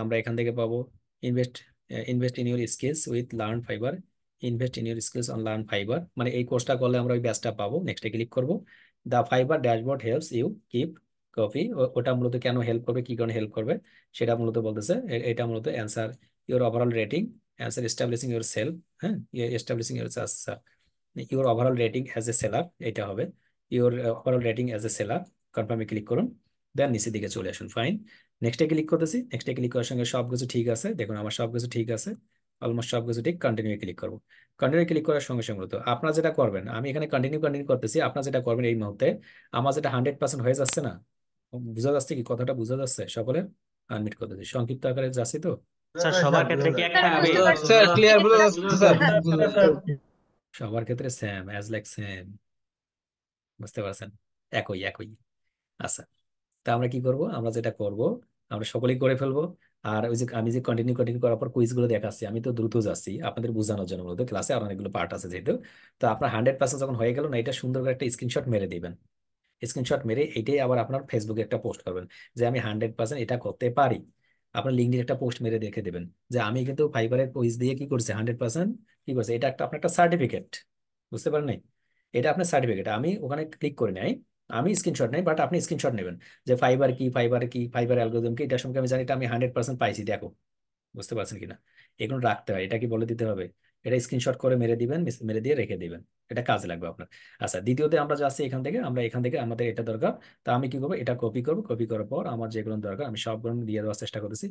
আমরা এখান থেকে পাবো invest invest in your skills with learn Fiverr invest in your skills on learn Fiverr মানে এই কোর্সটা করলে আমরা ওই ব্যাচটা পাবো নেক্সটে ক্লিক করবো the Fiverr dashboard helps you keep copy ওটা মূলত কেন হেল্প করবে কি কারণে হেল্প করবে সেটা মূলত বলতেছে এটা মূলত answer your overall rating answer establishing your sell হ্যাঁ establishing your আচ্ছা your overall rating as a seller এটা হবে your uh, overall rating as a seller কনফার্মে ক্লিক করুন দেন নিচের দিকে চলে আসুন ফাইন নেক্সটে ক্লিক করতেছি নেক্সটে ক্লিক করার সঙ্গে সব কিছু ঠিক আছে দেখুন আমার সব কিছু ঠিক আছে অলমোস্ট সব কিছু ঠিক কন্টিনিউ ক্লিক করবো কন্টিনিউ ক্লিক করার সঙ্গে সঙ্গে তো আপনারা যেটা করবেন আমি এখানে কন্টিনিউ কন্টিনিউ করতেছি আপনারা যেটা করবেন এই মুহূর্তে আমার যেটা হান্ড্রেড পার্সেন্ট হয়ে যাচ্ছে না বোঝা যাচ্ছে কি কথাটা বোঝা যাচ্ছে সকলের আনমিট করতেছি সংক্ষিপ্ত আকারে যাচ্ছি তো স্যার সবার ক্ষেত্রে কি একটা ক্লিয়ার বলে সবার ক্ষেত্রে সেম অ্যাজ লাইক সেম বুঝতে পারছেন একই একই আচ্ছা আমরা কি করব আমরা যেটা করব আমরা সকলেই করে ফেলবো আর ওই যে আমি যে কন্টিনিউ কন্টিনিউ করার পর কুইজগুলো দেখাচ্ছি আমি তো দ্রুত যাচ্ছি আপনাদের বোঝানোর জন্য মূলত ক্লাসে আর অনেকগুলো পার্ট আছে যেহেতু তো আপনার হান্ড্রেড পার্সেন্ট যখন হয়ে গেল না এটা সুন্দর করে একটা স্ক্রিনশট মেরে দিবেন স্ক্রিনশট মেরে এটাই আবার আপনার ফেসবুকে একটা পোস্ট করবেন যে আমি হান্ড্রেড পার্সেন্ট এটা করতে পারি আপনার লিঙ্কডিন একটা পোস্ট মেরে দেখে দেবেন যে আমি কিন্তু ফাইবারের পোস্ট দিয়ে কি করছি হান্ড্রেড পার্সেন্ট কি করছে এটা একটা আপনার একটা সার্টিফিকেট বুঝতে পারেন নাই এটা আপনার সার্টিফিকেট আমি ওখানে ক্লিক করে নেই আমি স্ক্রিনশট নেই বাট আপনি স্ক্রিনশট নেবেন যে ফাইবার কি ফাইবার কি ফাইবার অ্যালগোদম কি এটার সঙ্গে আমি জানি এটা আমি হান্ড্রেড পার্সেন্ট পাইছি দেখো বুঝতে পারছেন কিনা এগুলো রাখতে হয় এটা কি বলে দিতে হবে এটা স্ক্রিনশট করে মেরে দিবেন মেরে দিয়ে রেখে দিবেন এটা কাজে লাগবে আপনার আচ্ছা দ্বিতীয়তে আমরা যাচ্ছি এখান থেকে আমরা এখান থেকে আমাদের এটা দরকার তা আমি কি করবো এটা কপি করবো কপি করার পর আমার যেগুলো দরকার আমি সবগুলো দিয়ে দেওয়ার চেষ্টা করেছি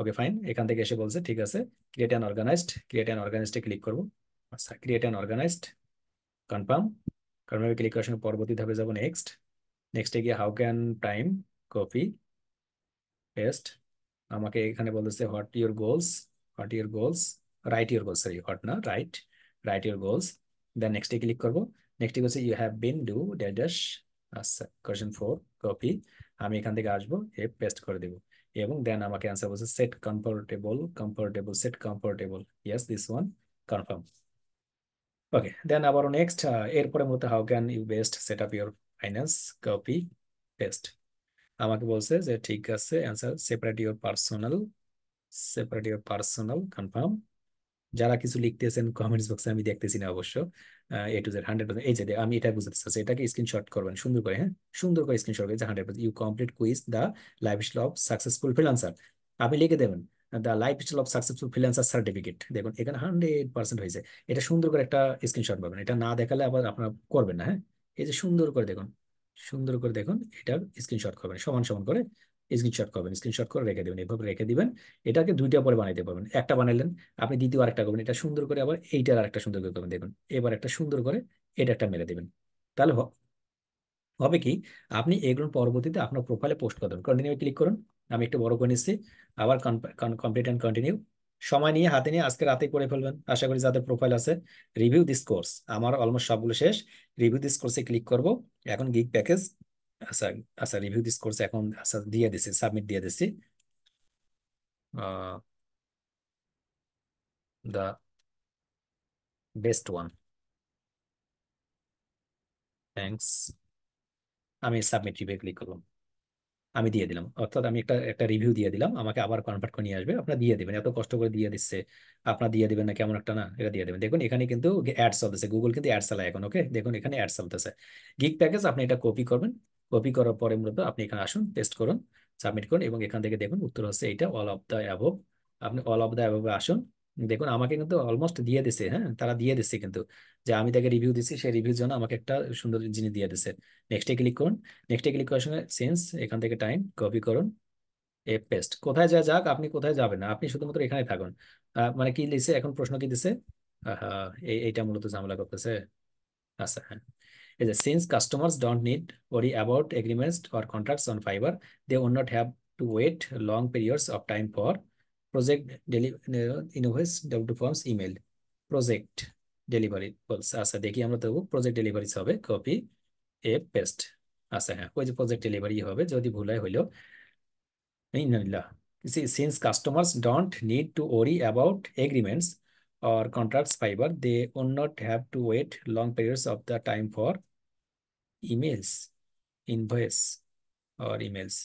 ওকে ফাইন এখান থেকে এসে বলছে ঠিক আছে create an organized create an অর্গানাইজডে ক্লিক করবো আচ্ছা ক্রিয়েট অ্যান অর্গানাইজড কনফার্ম কনফার্মে ক্লিক করার সঙ্গে পরবর্তী ধাপে যাবো নেক্সট নেক্সটে গিয়ে how can time copy paste আমাকে এখানে বলতেছে what your goals what your goals write your goals sorry হট না write write your goals then next এ ক্লিক করবো নেক্সট হচ্ছে you have been do dash dash আচ্ছা কোয়েশন ফোর কপি আমি এখান থেকে আসবো এ পেস্ট করে দেব এবং দেন আমাকে অ্যান্সার বলছে set comfortable comfortable set comfortable yes this one confirm okay then আবারও নেক্সট এরপরে মতো how can you best set up your finance copy paste আমাকে বলছে যে ঠিক আছে answer separate your personal separate your personal confirm যারা কিছু লিখতেছেন কমেন্টস বক্সে আমি দেখতেছি না অবশ্য A to Z hundred percent এই যে আমি এটা আচ্ছা, এটাকে স্ক্রিনশট করবেন সুন্দর করে হ্যাঁ সুন্দর করে স্ক্রিনশট করে hundred percent you complete quiz the lifestyle of successful freelancer আপনি লিখে দেবেন the lifestyle of successful freelancer certificate দেখুন এখানে হান্ড্রেড পার্সেন্ট হয়েছে এটা সুন্দর করে একটা স্ক্রিনশট পাবেন এটা না দেখালে আবার আপনারা করবেন না হ্যাঁ এই যে সুন্দর করে দেখুন সুন্দর করে দেখুন এটা স্ক্রিনশট করবেন সমান সমান করে স্ক্রিনশট করবেন স্ক্রিনশট করে রেখে দেবেন এভাবে রেখে দেবেন এটাকে দুইটা পরে বানাইতে পারবেন একটা বানালেন আপনি দ্বিতীয় আরেকটা করবেন এটা সুন্দর করে আবার এইটার আরেকটা সুন্দর করে করবেন দেখুন এবার একটা সুন্দর করে এটা একটা মেরে দেবেন তাহলে হবে কি আপনি এগুলো পরবর্তীতে আপনার প্রোফাইলে পোস্ট করে দেবেন কন্টিনিউ ক্লিক করুন আমি একটু বড় করে নিচ্ছি আবার কমপ্লিট অ্যান্ড কন্টিনিউ সময় নিয়ে হাতে নিয়ে আজকে রাতে করে ফেলবেন আশা করি যাদের প্রোফাইল আছে রিভিউ দিস কোর্স আমার অলমোস্ট সবগুলো শেষ রিভিউ দিস কোর্সে ক্লিক করব এখন গিগ প্যাকেজ আচ্ছা আচ্ছা রিভিউ দিস কোর্স এখন আচ্ছা দিয়ে দিছি সাবমিট দিয়ে দিছি দা বেস্ট ওয়ান থ্যাংকস আমি সাবমিট রিভিউ ক্লিক করলাম আমি দিয়ে দিলাম অর্থাৎ আমি একটা একটা রিভিউ দিয়ে দিলাম আমাকে আবার কনভার্ট করে নিয়ে আসবে আপনার দিয়ে দেবেন এত কষ্ট করে দিয়ে দিচ্ছে আপনার দিয়ে দেবেন না কেমন একটা না এটা দিয়ে দেবেন দেখুন এখানে কিন্তু অ্যাড চলতেছে গুগল কিন্তু অ্যাড চালায় এখন ওকে দেখুন এখানে অ্যাড চলতেছে গিগ প্যাকেজ আপনি এটা কপি করবেন কপি করার পরে মূলত আপনি এখানে আসুন টেস্ট করুন সাবমিট করুন এবং এখান থেকে দেখুন উত্তর হচ্ছে এটা অল অফ দ্য অ্যাভোভ আপনি অল অফ দ্য অ্যাভোভে আসুন দেখুন আমাকে কিন্তু অলমোস্ট দিয়ে দিছে হ্যাঁ তারা দিয়ে দিছে কিন্তু যে আমি তাকে রিভিউ দিছি সেই রিভিউর জন্য আমাকে একটা সুন্দর জিনিস দিয়ে দিছে নেক্সটে ক্লিক করুন নেক্সটে ক্লিক করার সঙ্গে সেন্স এখান থেকে টাইম কপি করুন এ পেস্ট কোথায় যা যাক আপনি কোথায় যাবেন না আপনি শুধুমাত্র এখানে থাকুন মানে কি দিছে এখন প্রশ্ন কি দিছে এইটা মূলত ঝামেলা করতেছে আচ্ছা হ্যাঁ is a since customers don't need worry about agreements or contracts on fiber, they will not have to wait long periods of time for project delivery invoice W forms email. Project delivery বলছে আচ্ছা দেখি আমরা তবু project deliveries হবে copy এ paste আচ্ছা হ্যাঁ ওই যে প্রজেক্ট ডেলিভারি হবে যদি ভুলে since customers don't need to ওরি about agreements. or contracts fiber, they will not have to wait long periods of the time for emails, invoice or emails.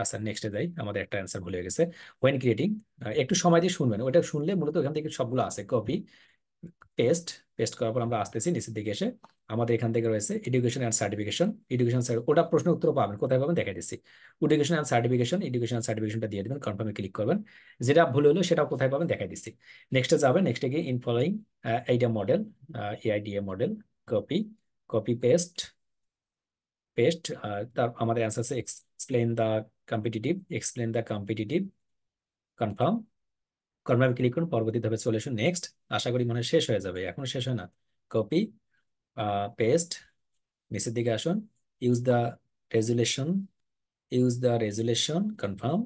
আচ্ছা নেক্সটে যাই আমাদের একটা অ্যান্সার ভুলে গেছে ওয়েন ক্রিয়েটিং একটু সময় দিয়ে শুনবেন ওটা শুনলে মূলত ওখান থেকে সবগুলো আছে কপি পেস্ট পেস্ট করার পর আমরা আসতেছি নিচের দিকে এসে আমাদের এখান থেকে রয়েছে এডুকেশন অ্যান্ড সার্টিফিকেশন এডুকেশন ওটা প্রশ্ন উত্তর পাবেন কোথায় পাবেন দেখা দিচ্ছি এডুকেশন অ্যান্ড সার্টিফিকেশন এডুকেশন সার্টিফিকেশনটা দিয়ে দেবেন কনফার্মে ক্লিক করবেন যেটা ভুল হলো সেটা কোথায় পাবেন দেখা দিচ্ছি নেক্সটে যাবেন নেক্সটে গিয়ে ইন ফলোয়িং এইটা model AIDA model copy copy paste paste তার আমাদের অ্যান্সার আছে explain the competitive explain the competitive confirm কনফার্মে ক্লিক করুন পরবর্তীতে হবে সলিউশন নেক্সট আশা করি মনে শেষ হয়ে যাবে এখন শেষ হয় না কপি Uh, paste নিচের use the resolution. Use the resolution. Confirm.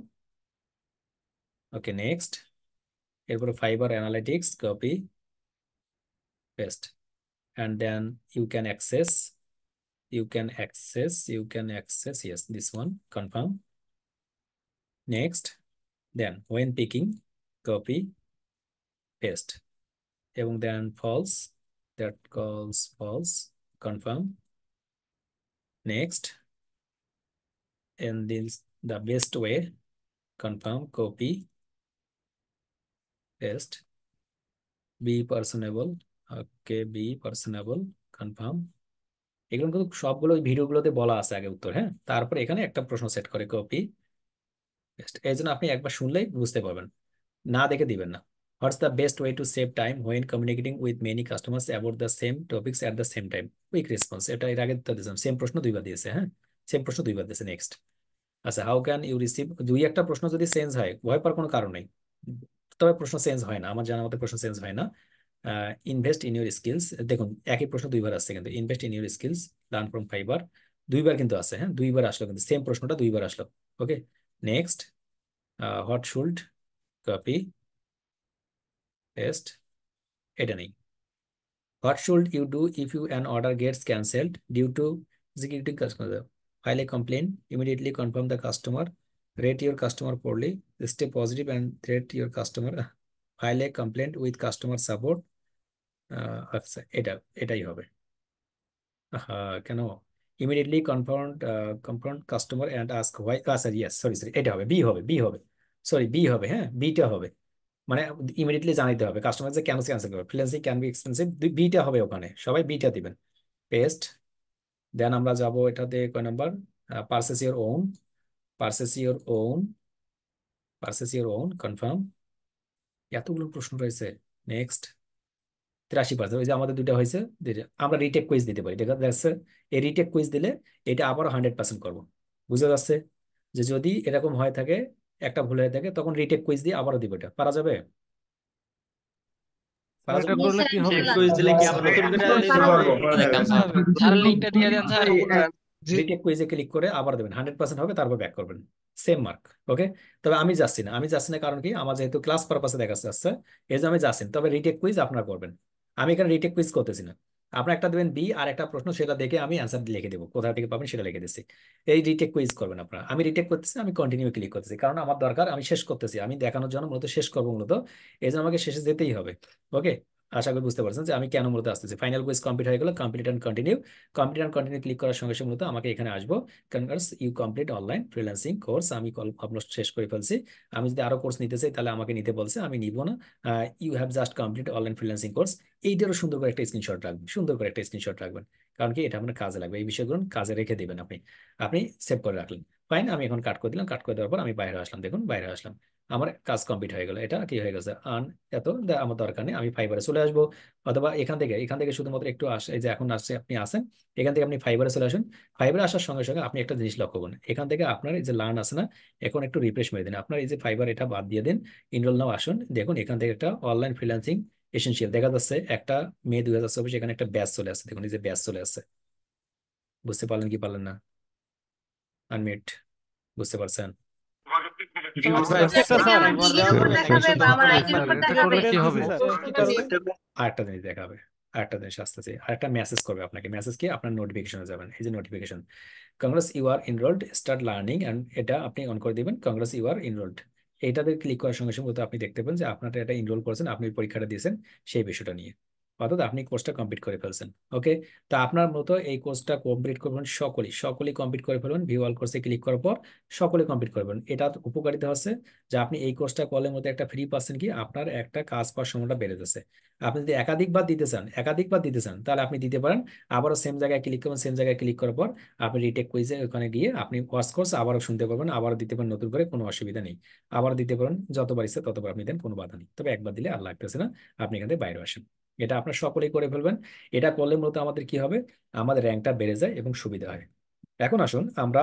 Okay. Next. Okay fiber analytics, copy, paste. and then you can access you can access you can access yes this one confirm next then when picking copy paste এবং then false that calls false confirm next and this the best way confirm copy paste be personable okay be personable confirm এগুলো কিন্তু সবগুলো ভিডিওগুলোতে বলা আছে আগে উত্তর হ্যাঁ তারপর এখানে একটা প্রশ্ন সেট করে কপি এই জন্য আপনি একবার শুনলেই বুঝতে পারবেন না দেখে দিবেন না What's the best way to save time when communicating with many customers about the same topics at the same time? Quick response. এটা এর আগে তো দিয়েছিলাম সেম প্রশ্ন দুইবার দিয়েছে হ্যাঁ সেম প্রশ্ন দুইবার দিয়েছে নেক্সট আচ্ছা হাউ ক্যান ইউ রিসিভ দুই একটা প্রশ্ন যদি চেঞ্জ হয় ভয় পাওয়ার কোনো কারণ নেই তবে প্রশ্ন চেঞ্জ হয় না আমার জানা মতো প্রশ্ন চেঞ্জ হয় না ইনভেস্ট ইন ইউর স্কিলস দেখুন একই প্রশ্ন দুইবার আসছে কিন্তু invest in your skills learn from Fiverr দুইবার কিন্তু আছে হ্যাঁ দুইবার আসলো কিন্তু সেম প্রশ্নটা দুইবার আসলো okay next what should copy test এটা নেই what should you do if you an order gets cancelled due to executive customer file a complain immediately confirm the customer rate your customer poorly, stay positive and rate your customer, file a complaint with customer support. Uh, এটা এটাই হবে কেন immediately confirm confirm customer and ask why sorry sorry এটা হবে B হবে B হবে sorry B হবে হ্যাঁ বিটা হবে মানে ইমিডিয়েটলি জানাইতে হবে কাস্টমারদের কেন ক্যান্সেল করবে ফ্রিল্যান্সিং ক্যান বি এক্সপেন্সিভ বিটা হবে ওখানে সবাই বিটা দিবেন পেস্ট দেন আমরা যাব এটাতে কয় number pursues your own pursues your own pursues your own confirm এতগুলো প্রশ্ন রয়েছে নেক্সট তিরাশি পার্সেন্ট ওই যে আমাদের দুইটা হয়েছে আমরা রিটেক কুইজ দিতে পারি দেখা যাচ্ছে এই রিটেক কুইজ দিলে এটা আবার হান্ড্রেড পার্সেন্ট করবো বুঝে যাচ্ছে যে যদি এরকম হয় থাকে একটা ভুল হয়ে থাকে তখন রিটেক কুইজ দিয়ে আবারও দিব এটা পারা যাবে ক্লিক করে আবার হান্ড্রেড পার্সেন্ট হবে তারপর ব্যাক করবেন সেম মার্ক ওকে তবে আমি যাচ্ছি না আমি যাচ্ছি না কারণ কি আমার যেহেতু ক্লাস পারপাসে দেখা যাচ্ছে এই যে আমি যাচ্ছি তবে রিটেক কুইজ আপনারা করবেন আমি এখানে রিটেক কুইজ করতেছি না আপনার একটা দেবেন বি আর একটা প্রশ্ন সেটা দেখে আমি অ্যান্সার লিখে দেবো কোথা থেকে পাবেন সেটা লিখে দিচ্ছি এই রিটেক কুইজ করবেন আপনারা আমি রিটেক করতেছি আমি কন্টিনিউ ক্লিক করতেছি কারণ আমার দরকার আমি শেষ করতেছি আমি দেখানোর জন্য মূলত শেষ করবো মূলত এই জন্য আমাকে শেষে যেতেই হবে ওকে আশা করি বুঝতে পারছেন যে আমি কেন মূলত আসতেছি ফাইনাল কোয়েস কমপ্লিট হয়ে গেল complete and continue complete and continue click করার সঙ্গে সঙ্গে মূলত আমাকে এখানে আসবো congrats you complete online freelancing course আমি অলমোস্ট শেষ করে ফেলছি আমি যদি আরও কোর্স নিতে চাই তাহলে আমাকে নিতে বলছে আমি নিব না you have just complete online freelancing course এইটারও সুন্দর করে একটা স্ক্রিনশট রাখবেন সুন্দর করে একটা স্ক্রিনশট রাখবেন কারণ কি এটা আপনার কাজে লাগবে এই বিষয়গুলো কাজে রেখে দেবেন আপনি আপনি সেভ করে রাখলেন ফাইন আমি এখন কাট করে দিলাম কাট করে দেওয়ার পর আমি বাইরে আসলাম দেখুন বাইরে আসলাম আমার কাজ কমপ্লিট হয়ে গেল এটা কি হয়ে গেছে আন এত আমার দরকার নেই আমি ফাইবারে চলে আসবো অথবা এখান থেকে এখান থেকে শুধুমাত্র একটু আসে যে এখন আসছে আপনি আসেন এখান থেকে আপনি ফাইবারে চলে আসুন ফাইবারে আসার সঙ্গে সঙ্গে আপনি একটা জিনিস লক্ষ্য করুন এখান থেকে আপনার এই যে লার্ন আসে না এখন একটু রিফ্রেশ মেরে দিন আপনার এই যে ফাইবার এটা বাদ দিয়ে দিন ইনরোল নাও আসুন দেখুন এখান থেকে একটা অনলাইন ফ্রিল্যান্সিং এসেন্সিয়াল দেখা যাচ্ছে একটা মে দুই হাজার চব্বিশ এখানে একটা ব্যাস চলে আসছে দেখুন এই যে ব্যাস চলে আসছে বুঝতে পারলেন কি পারলেন না আনমিট বুঝতে পারছেন আরেকটা জিনিস দেখাবে আরেকটা জিনিস আসতেছে আরেকটা মেসেজ করবে আপনাকে মেসেজ কি আপনার নোটিফিকেশনে যাবেন এই যে notification congrats you are enrolled start learning and এটা আপনি অন করে দিবেন কংগ্রেস ইউ আর এনরোল্ড এটাতে ক্লিক করার সঙ্গে সঙ্গে আপনি দেখতে পাবেন যে আপনারা এটা ইনরোল করেছেন আপনি পরীক্ষাটা দিয়েছেন সেই বিষয়টা নিয়ে অর্থাৎ আপনি কোর্সটা কমপ্লিট করে ফেলছেন ওকে তো আপনার মতো এই কোর্সটা কমপ্লিট করবেন সকলেই সকলেই কমপ্লিট করে ফেলবেন ভিউ অল কোর্সে ক্লিক করার পর সকলে কমপ্লিট করবেন এটা উপকারিতা হচ্ছে যে আপনি এই কোর্সটা কলের মধ্যে একটা ফ্রি পাচ্ছেন কি আপনার একটা কাজ পাওয়ার সময়টা বেড়ে যাচ্ছে আপনি যদি একাধিকবার দিতে চান একাধিকবার দিতে চান তাহলে আপনি দিতে পারেন আবারও সেম জায়গায় ক্লিক করবেন সেম জায়গায় ক্লিক করার পর আপনি রিটেক কুইজে ওখানে গিয়ে আপনি ওয়াশ কোর্স আবারও শুনতে পারবেন আবারও দিতে পারেন নতুন করে কোনো অসুবিধা নেই আবার দিতে পারেন যতবার ইচ্ছে ততবার আপনি দেন কোনো বাধা নেই তবে একবার দিলে আর লাগতেছে না আপনি এখান থেকে বাইরে আসেন এটা আপনার সকলেই করে ফেলবেন এটা করলে মূলত আমাদের কি হবে আমাদের র্যাঙ্কটা বেড়ে যায় এবং সুবিধা হয় এখন আসুন আমরা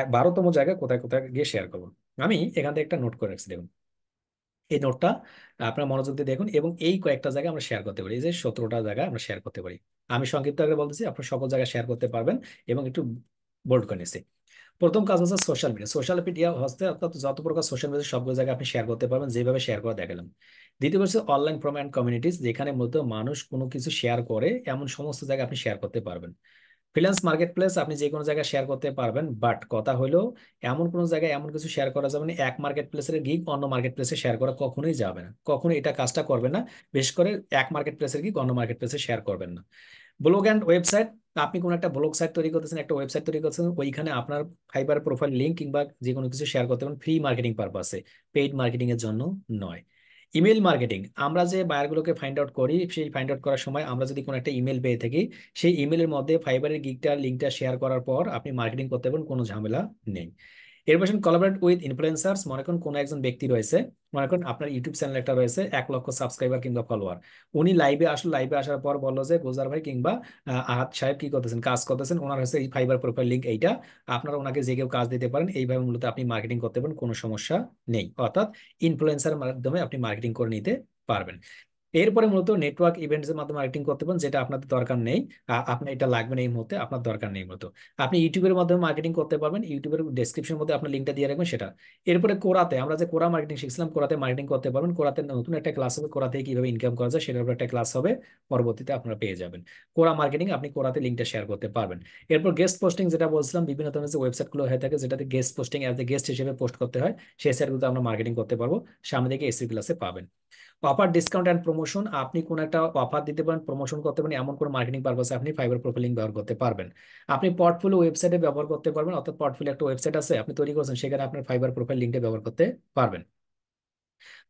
এক বারোতম জায়গায় কোথায় কোথায় গিয়ে শেয়ার করব আমি এখান থেকে একটা নোট করে রাখছি দেখুন এই নোটটা আপনার মনোযোগ দিয়ে দেখুন এবং এই কয়েকটা জায়গায় আমরা শেয়ার করতে পারি এই যে সতেরোটা জায়গায় আমরা শেয়ার করতে পারি আমি সংক্ষিপ্ত আগে বলতেছি আপনার সকল জায়গায় শেয়ার করতে পারবেন এবং একটু বোল্ড করে নিচ্ছি প্রথম কাজ হচ্ছে সোশ্যাল মিডিয়া সোশ্যাল মিডিয়া হচ্ছে অর্থাৎ যত প্রকার সোশ্যাল মিডিয়া সবগুলো জায়গায় আপনি শেয়ার করতে পারবেন যেভাবে শেয়ার করা দেখালাম দ্বিতীয় হচ্ছে অনলাইন ফ্রম অ্যান্ড কমিউনিটিস যেখানে মধ্যে মানুষ কোনো কিছু শেয়ার করে এমন সমস্ত জায়গায় আপনি শেয়ার করতে পারবেন ফ্রিল্যান্স মার্কেট প্লেস আপনি যে কোনো জায়গায় শেয়ার করতে পারবেন বাট কথা হলো এমন কোনো জায়গায় এমন কিছু শেয়ার করা যাবে না এক মার্কেট প্লেসের গিগ অন্য মার্কেট প্লেসে শেয়ার করা কখনোই যাবে না কখনো এটা কাজটা করবে না বেশ করে এক মার্কেট প্লেসের গিগ অন্য মার্কেট প্লেসে শেয়ার করবেন না ব্লগ অ্যান্ড ওয়েবসাইট আপনি কোনো একটা ব্লগ সাইট তৈরি করতেছেন একটা ওয়েবসাইট তৈরি করতেছেন ওইখানে আপনার ফাইবার প্রোফাইল লিঙ্ক কিংবা যে কোনো কিছু শেয়ার করতে পারেন ফ্রি মার্কেটিং পারপাসে পেইড মার্কেটিংয়ের জন্য নয় ইমেল মার্কেটিং আমরা যে বায়ারগুলোকে ফাইন্ড আউট করি সেই ফাইন্ড আউট করার সময় আমরা যদি কোনো একটা ইমেল পেয়ে থাকি সেই ইমেলের মধ্যে ফাইবারের গিকটা লিঙ্কটা শেয়ার করার পর আপনি মার্কেটিং করতে পারেন কোনো ঝামেলা নেই এরপর কলাবরেট উইথ ইনফ্লুয়েন্সার্স মনে করেন কোনো একজন ব্যক্তি রয়েছে মনে করেন আপনার ইউটিউব চ্যানেল একটা রয়েছে এক লক্ষ সাবস্ক্রাইবার কিংবা ফলোয়ার উনি লাইভে লাইভে আসার পর বললো যে গোজার ভাই কিংবা আহাত সাহেব কি করতেছেন কাজ করতেছেন ওনার হচ্ছে এই ফাইবার প্রোফাইল লিঙ্ক এইটা আপনারা ওনাকে যে কেউ কাজ দিতে পারেন এইভাবে মূলত আপনি মার্কেটিং করতে পারেন কোনো সমস্যা নেই অর্থাৎ ইনফ্লুয়েন্সার মাধ্যমে আপনি মার্কেটিং করে নিতে পারবেন এরপরে মূলত নেটওয়ার্ক এর মাধ্যমে মার্কেটিং করতে পারেন যেটা আপনাদের দরকার নেই আপনার এটা লাগবে না এই মুহূর্তে আপনার দরকার নেই মূলত আপনি ইউটিউবের মাধ্যমে মার্কেটিং করতে পারবেন ইউটিউবের ডেসক্রিপশনের মধ্যে আপনার লিঙ্কটা দিয়ে রাখবেন সেটা এরপরে কোরাতে আমরা যে কোরা মার্কেটিং শিখছিলাম কোরাতে মার্কেটিং করতে পারবেন কোরাতে নতুন একটা ক্লাস হবে কোরাতে কিভাবে ইনকাম করা যায় সেটার উপর একটা ক্লাস হবে পরবর্তীতে আপনারা পেয়ে যাবেন কোরা মার্কেটিং আপনি কোরাতে লিঙ্কটা শেয়ার করতে পারবেন এরপর গেস্ট পোস্টিং যেটা বলছিলাম বিভিন্ন ধরনের যে ওয়েবসাইটগুলো হয়ে থাকে যেটাতে guest posting as a guest হিসেবে পোস্ট করতে হয় সেই সাইটগুলোতে আমরা মার্কেটিং করতে পারবো সামনে থেকে এসি ক্লাসে পাবেন অফার ডিসকাউন্ট অ্যান্ড প্রমোশন আপনি কোনো একটা অফার দিতে পারেন প্রমোশন করতে পারেন এমন কোনো মার্কেটিং পারপাসে আপনি ফাইবার প্রোফাইলিং ব্যবহার করতে পারবেন আপনি পোর্টফোলিও ওয়েবসাইটে ব্যবহার করতে পারবেন অর্থাৎ পোর্টফোলিও একটা ওয়েবসাইট আছে আপনি তৈরি করছেন সেখানে আপনার ফাইবার প্রোফাইল লিঙ্কটা ব্যবহার করতে পারবেন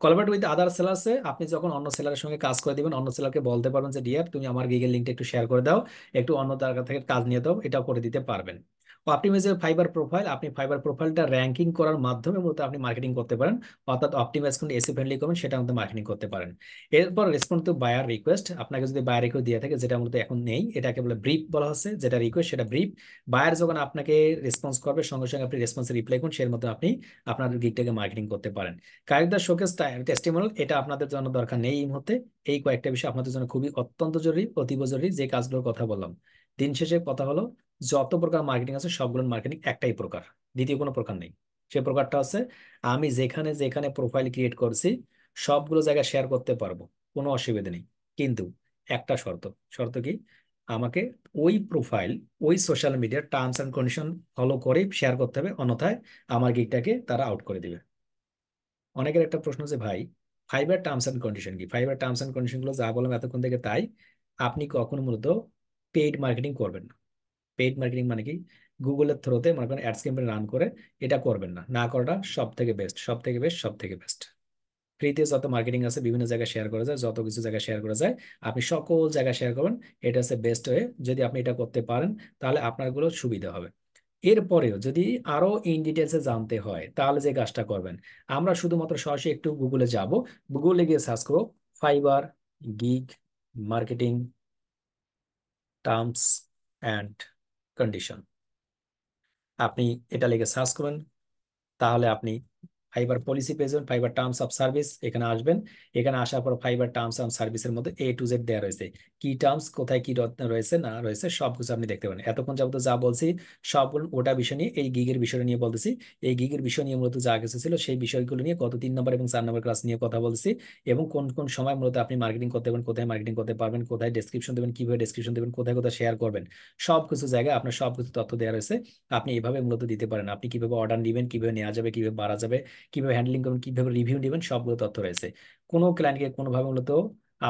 কলবার্ট উইথ আদার সেলার্সে আপনি যখন অন্য সেলারের সঙ্গে কাজ করে দিবেন অন্য সেলারকে বলতে পারবেন যে ডিয়ার তুমি আমার গিগের লিঙ্কটা একটু শেয়ার করে দাও একটু অন্য তার থেকে কাজ নিয়ে দাও এটাও করে দিতে পারবেন অপটিমাইজের ফাইবার প্রোফাইল আপনি ফাইবার প্রোফাইলটা র্যাঙ্কিং করার মাধ্যমে মূলত আপনি মার্কেটিং করতে পারেন অর্থাৎ অপটিমাইজ কোন এসি ফ্রেন্ডলি করবেন সেটা মধ্যে মার্কেটিং করতে পারেন এরপর রেসপন্স টু বায়ার রিকোয়েস্ট আপনাকে যদি বায়ার রিকোয়েস্ট দিয়ে থাকে যেটা মূলত এখন নেই এটাকে বলে ব্রিফ বলা হচ্ছে যেটা রিকোয়েস্ট সেটা ব্রিফ বায়ার যখন আপনাকে রেসপন্স করবে সঙ্গে সঙ্গে আপনি রেসপন্সে রিপ্লাই করুন সেই মধ্যে আপনি আপনার গিকটাকে মার্কেটিং করতে পারেন কায়দা শোকেস টেস্টিমোনাল এটা আপনাদের জন্য দরকার নেই এই মুহূর্তে এই কয়েকটা বিষয় আপনাদের জন্য খুবই অত্যন্ত জরুরি অতীব জরুরি যে কাজগুলোর কথা বললাম দিন শেষে কথা হলো যত প্রকার মার্কেটিং আছে সবগুলো মার্কেটিং একটাই প্রকার দ্বিতীয় কোনো প্রকার নেই সে প্রকারটা হচ্ছে আমি যেখানে যেখানে প্রোফাইল ক্রিয়েট করছি সবগুলো জায়গায় শেয়ার করতে পারবো কোনো অসুবিধা নেই কিন্তু একটা শর্ত শর্ত কি আমাকে ওই প্রোফাইল ওই সোশ্যাল মিডিয়ার টার্মস অ্যান্ড কন্ডিশন ফলো করে শেয়ার করতে হবে অন্যথায় আমার গিকটাকে তারা আউট করে দিবে অনেকের একটা প্রশ্ন যে ভাই ফাইবার টার্মস অ্যান্ড কন্ডিশন কি ফাইবার টার্মস অ্যান্ড কন্ডিশনগুলো যা বললাম এতক্ষণ থেকে তাই আপনি কখন মূলত পেইড মার্কেটিং করবেন না পেইড মার্কেটিং মানে কি গুগলের থ্রোতে মনে করেন অ্যাডস ক্যাম্পেন রান করে এটা করবেন না না করাটা সব থেকে বেস্ট সব থেকে বেস্ট সব থেকে বেস্ট ফ্রিতে যত মার্কেটিং আছে বিভিন্ন জায়গায় শেয়ার করা যায় যত কিছু জায়গায় শেয়ার করা যায় আপনি সকল জায়গায় শেয়ার করবেন এটা হচ্ছে বেস্ট হয়ে যদি আপনি এটা করতে পারেন তাহলে আপনারগুলো সুবিধা হবে এরপরেও যদি আরো ইন ডিটেলসে জানতে হয় তাহলে যে কাজটা করবেন আমরা শুধুমাত্র সরাসরি একটু গুগলে যাব গুগলে গিয়ে সার্চ করব Fiverr gig marketing terms and condition আপনি এটা লিখে সার্চ করবেন তাহলে আপনি ফাইবার পলিসি পেয়েছেন ফাইবার টার্মস অফ সার্ভিস এখানে আসবেন এখানে আসার পর ফাইবার টার্মস অফ সার্ভিসের মধ্যে এ টু জেড দেওয়া রয়েছে কি টার্মস কোথায় কি রয়েছে না রয়েছে সবকিছু আপনি দেখতে পারেন এতক্ষণ যাবত যা বলছি সব ওটা বিষয় নিয়ে এই গিগের বিষয় নিয়ে বলতেছি এই গিগের বিষয় নিয়ে মূলত যা কিছু ছিল সেই বিষয়গুলো নিয়ে কত তিন নম্বর এবং চার নম্বর ক্লাস নিয়ে কথা বলছি এবং কোন কোন সময় মূলত আপনি মার্কেটিং করতে পারবেন কোথায় মার্কেটিং করতে পারবেন কোথায় ডেসক্রিপশন দেবেন কিভাবে ডেসক্রিপশন দেবেন কোথায় কোথায় শেয়ার করবেন সব কিছু জায়গায় আপনার সব কিছু তথ্য দেওয়া রয়েছে আপনি এভাবে মূলত দিতে পারেন আপনি কিভাবে অর্ডার নেবেন কিভাবে নেওয়া যাবে কিভাবে বাড়া যাবে কিভাবে হ্যান্ডলিং করবেন কিভাবে রিভিউ নেবেন সবগুলো তথ্য রয়েছে কোনো ক্লায়েন্টকে কোনোভাবে মূলত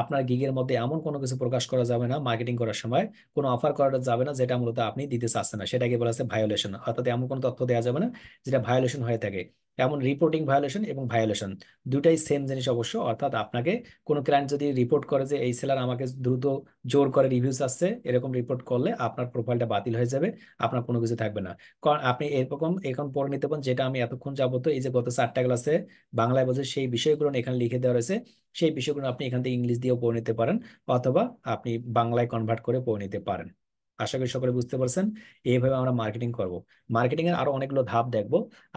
আপনার গিগের মধ্যে এমন কোনো কিছু প্রকাশ করা যাবে না মার্কেটিং করার সময় কোনো অফার করা যাবে না যেটা মূলত আপনি দিতে চাচ্ছেন না সেটাকে বলা হচ্ছে ভায়োলেশন অর্থাৎ এমন কোনো তথ্য দেওয়া যাবে না যেটা ভায়োলেশন হয়ে থাকে এমন রিপোর্টিং ভায়োলেশন এবং ভায়োলেশন দুটাই সেম জিনিস অবশ্য অর্থাৎ আপনাকে কোনো ক্লায়েন্ট যদি রিপোর্ট করে যে এই সেলার আমাকে দ্রুত জোর করে রিভিউস আসছে এরকম রিপোর্ট করলে আপনার প্রোফাইলটা বাতিল হয়ে যাবে আপনার কোনো কিছু থাকবে না কারণ আপনি এরকম এখন পড়ে নিতে পারেন যেটা আমি এতক্ষণ যাবত এই যে গত চারটা ক্লাসে বাংলায় বলছে সেই বিষয়গুলো এখানে লিখে দেওয়া রয়েছে সেই বিষয়গুলো আপনি এখান থেকে ইংলিশ দিয়েও পড়ে নিতে পারেন অথবা আপনি বাংলায় কনভার্ট করে পড়ে নিতে পারেন আশা করি সকলে বুঝতে পারছেন এইভাবে আমরা মার্কেটিং করব মার্কেটিং এর আরো অনেকগুলো ধাপ দেখব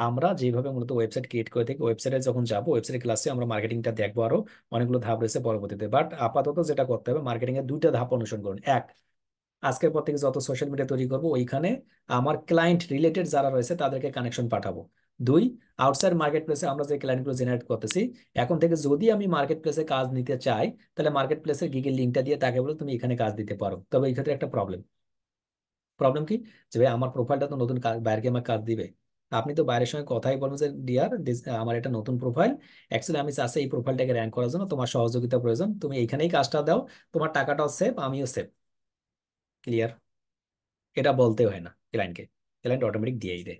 আমরা যেভাবে মূলত ওয়েবসাইট ক্রিয়েট করে থাকি ওয়েবসাইটে যখন যাবো ওয়েবসাইট ক্লাসে আমরা মার্কেটিংটা দেখবো আরো অনেকগুলো ধাপ রয়েছে পরবর্তীতে বাট আপাতত যেটা করতে হবে মার্কেটিং এর দুইটা ধাপ অনুসরণ করুন এক আজকের পর থেকে যত সোশ্যাল মিডিয়া তৈরি করবো ওইখানে আমার ক্লায়েন্ট রিলেটেড যারা রয়েছে তাদেরকে কানেকশন পাঠাবো দুই আউটসাইড মার্কেট প্লেসে আমরা যে ক্লায়েন্টগুলো জেনারেট করতেছি এখন থেকে যদি আমি মার্কেট প্লেসে কাজ নিতে চাই তাহলে মার্কেট প্লেসের গিগের লিঙ্কটা দিয়ে তাকে বলে তুমি এখানে কাজ দিতে পারো তবে এই ক্ষেত্রে একটা প্রবলেম প্রবলেম কি যে ভাই আমার প্রোফাইলটা তো নতুন বাইরকে আমাকে কাজ দিবে আপনি তো বাইরের সঙ্গে কথাই বলবেন যে ডিয়ার আমার এটা নতুন প্রোফাইল অ্যাকচুয়ালি আমি চাষে এই প্রোফাইলটাকে র্যাঙ্ক করার জন্য তোমার সহযোগিতা প্রয়োজন তুমি এইখানেই কাজটা দাও তোমার টাকাটাও সেভ আমিও সেভ ক্লিয়ার এটা বলতে হয় না ক্লায়েন্টকে ক্লায়েন্ট অটোমেটিক দিয়েই দেয়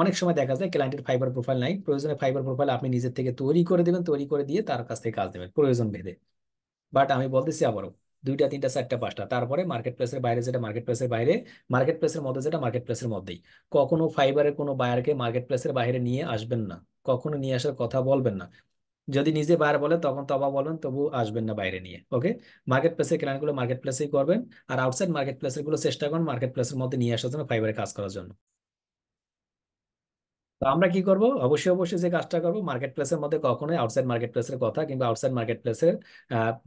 অনেক সময় দেখা যায় ক্লায়েন্টের ফাইবার প্রোফাইল নাই প্রয়োজনে ফাইবার প্রোফাইল আপনি নিজের থেকে তৈরি করে দেবেন তৈরি করে দিয়ে তার কাছ থেকে কাজ দেবেন প্রয়োজন ভেদে বাট আমি বলতেছি আবারও দুইটা তিনটা চারটা পাঁচটা তারপরে মার্কেট প্লেসের বাইরে যেটা মার্কেট প্লেসের বাইরে মার্কেট প্লেসের মধ্যে যেটা মার্কেট প্লেসের মধ্যেই কখনো ফাইবারের কোনো বায়ারকে মার্কেট প্লেসের বাইরে নিয়ে আসবেন না কখনো নিয়ে আসার কথা বলবেন না যদি নিজে বাইরে বলে তখন তবা বলবেন তবু আসবেন না বাইরে নিয়ে ওকে মার্কেট প্লেসের কেনাগুলো মার্কেট প্লেসেই করবেন আর আউটসাইড মার্কেট প্লেসের গুলো চেষ্টা করেন মার্কেট প্লেসের মধ্যে নিয়ে আসার জন্য ফাইবারে কাজ করার জন্য তো আমরা কি করব অবশ্যই অবশ্যই যে কাজটা করবো মার্কেট প্লেসের মধ্যে কখনোই আউটসাইড মার্কেট প্লেসের কথা কিংবা আউটসাইড মার্কেট প্লেসের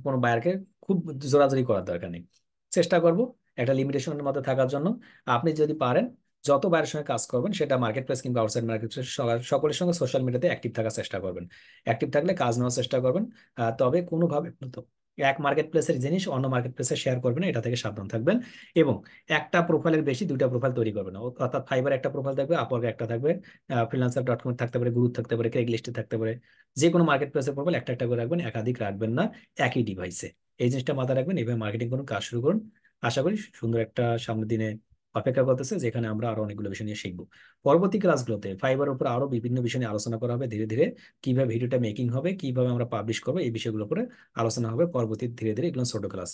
কোনো বায়ারকে খুব জোরাজোরি করার দরকার নেই চেষ্টা করব একটা লিমিটেশনের মধ্যে থাকার জন্য আপনি যদি পারেন যত বাইরের সঙ্গে কাজ করবেন সেটা মার্কেট প্লেস কিংবা আউটসাইড মার্কেট প্লেস সকলের সঙ্গে সোশ্যাল মিডিয়াতে অ্যাক্টিভ থাকার চেষ্টা করবেন অ্যাক্টিভ থাকলে কাজ নেওয়ার চেষ্টা করবেন তবে কোনোভাবে এক মার্কেট প্লেসের জিনিস অন্য মার্কেট প্লেসে শেয়ার করবেন এটা থেকে সাবধান থাকবেন এবং একটা প্রোফাইলের বেশি দুইটা প্রোফাইল তৈরি করবে না অর্থাৎ ফাইবার একটা প্রোফাইল থাকবে আপওয়ার্ক একটা থাকবে ফ্রিলান্সার ডট কম থাকতে পারে গ্রুপ থাকতে পারে ক্রেগ লিস্টে থাকতে পারে যে কোনো মার্কেট প্লেসের প্রোফাইল একটা একটা করে রাখবেন একাধিক রাখবেন না একই ডিভাইসে এই জিনিসটা মাথায় রাখবেন এভাবে মার্কেটিং করুন কাজ শুরু করুন আশা করি সুন্দর একটা সামনের দিনে অপেক্ষা করতেছে যেখানে আমরা আরো অনেকগুলো বিষয় নিয়ে শিখবো পরবর্তী ক্লাসগুলোতে ফাইবার উপর আরো বিভিন্ন বিষয় নিয়ে আলোচনা করা হবে ধীরে ধীরে কিভাবে ভিডিওটা মেকিং হবে কিভাবে আমরা পাবলিশ করবো এই বিষয়গুলো উপরে আলোচনা হবে পরবর্তী ধীরে ধীরে এগুলো ছোট ক্লাস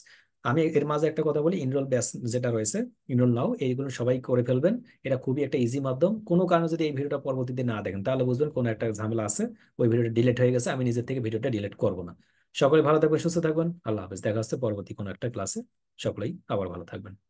আমি এর মাঝে একটা কথা বলি ইনরোল ব্যাস যেটা রয়েছে ইনরোল নাও এইগুলো সবাই করে ফেলবেন এটা খুবই একটা ইজি মাধ্যম কোনো কারণে যদি এই ভিডিওটা পরবর্তীতে না দেখেন তাহলে বুঝবেন কোনো একটা ঝামেলা আছে ওই ভিডিওটা ডিলেট হয়ে গেছে আমি নিজের থেকে ভিডিওটা ডিলেট করবো না সকলে ভালো থাকবেন সুস্থ থাকবেন আল্লাহ হাফেজ দেখা হচ্ছে পরবর্তী কোনো একটা ক্লাসে সকলেই আবার ভালো থাকবেন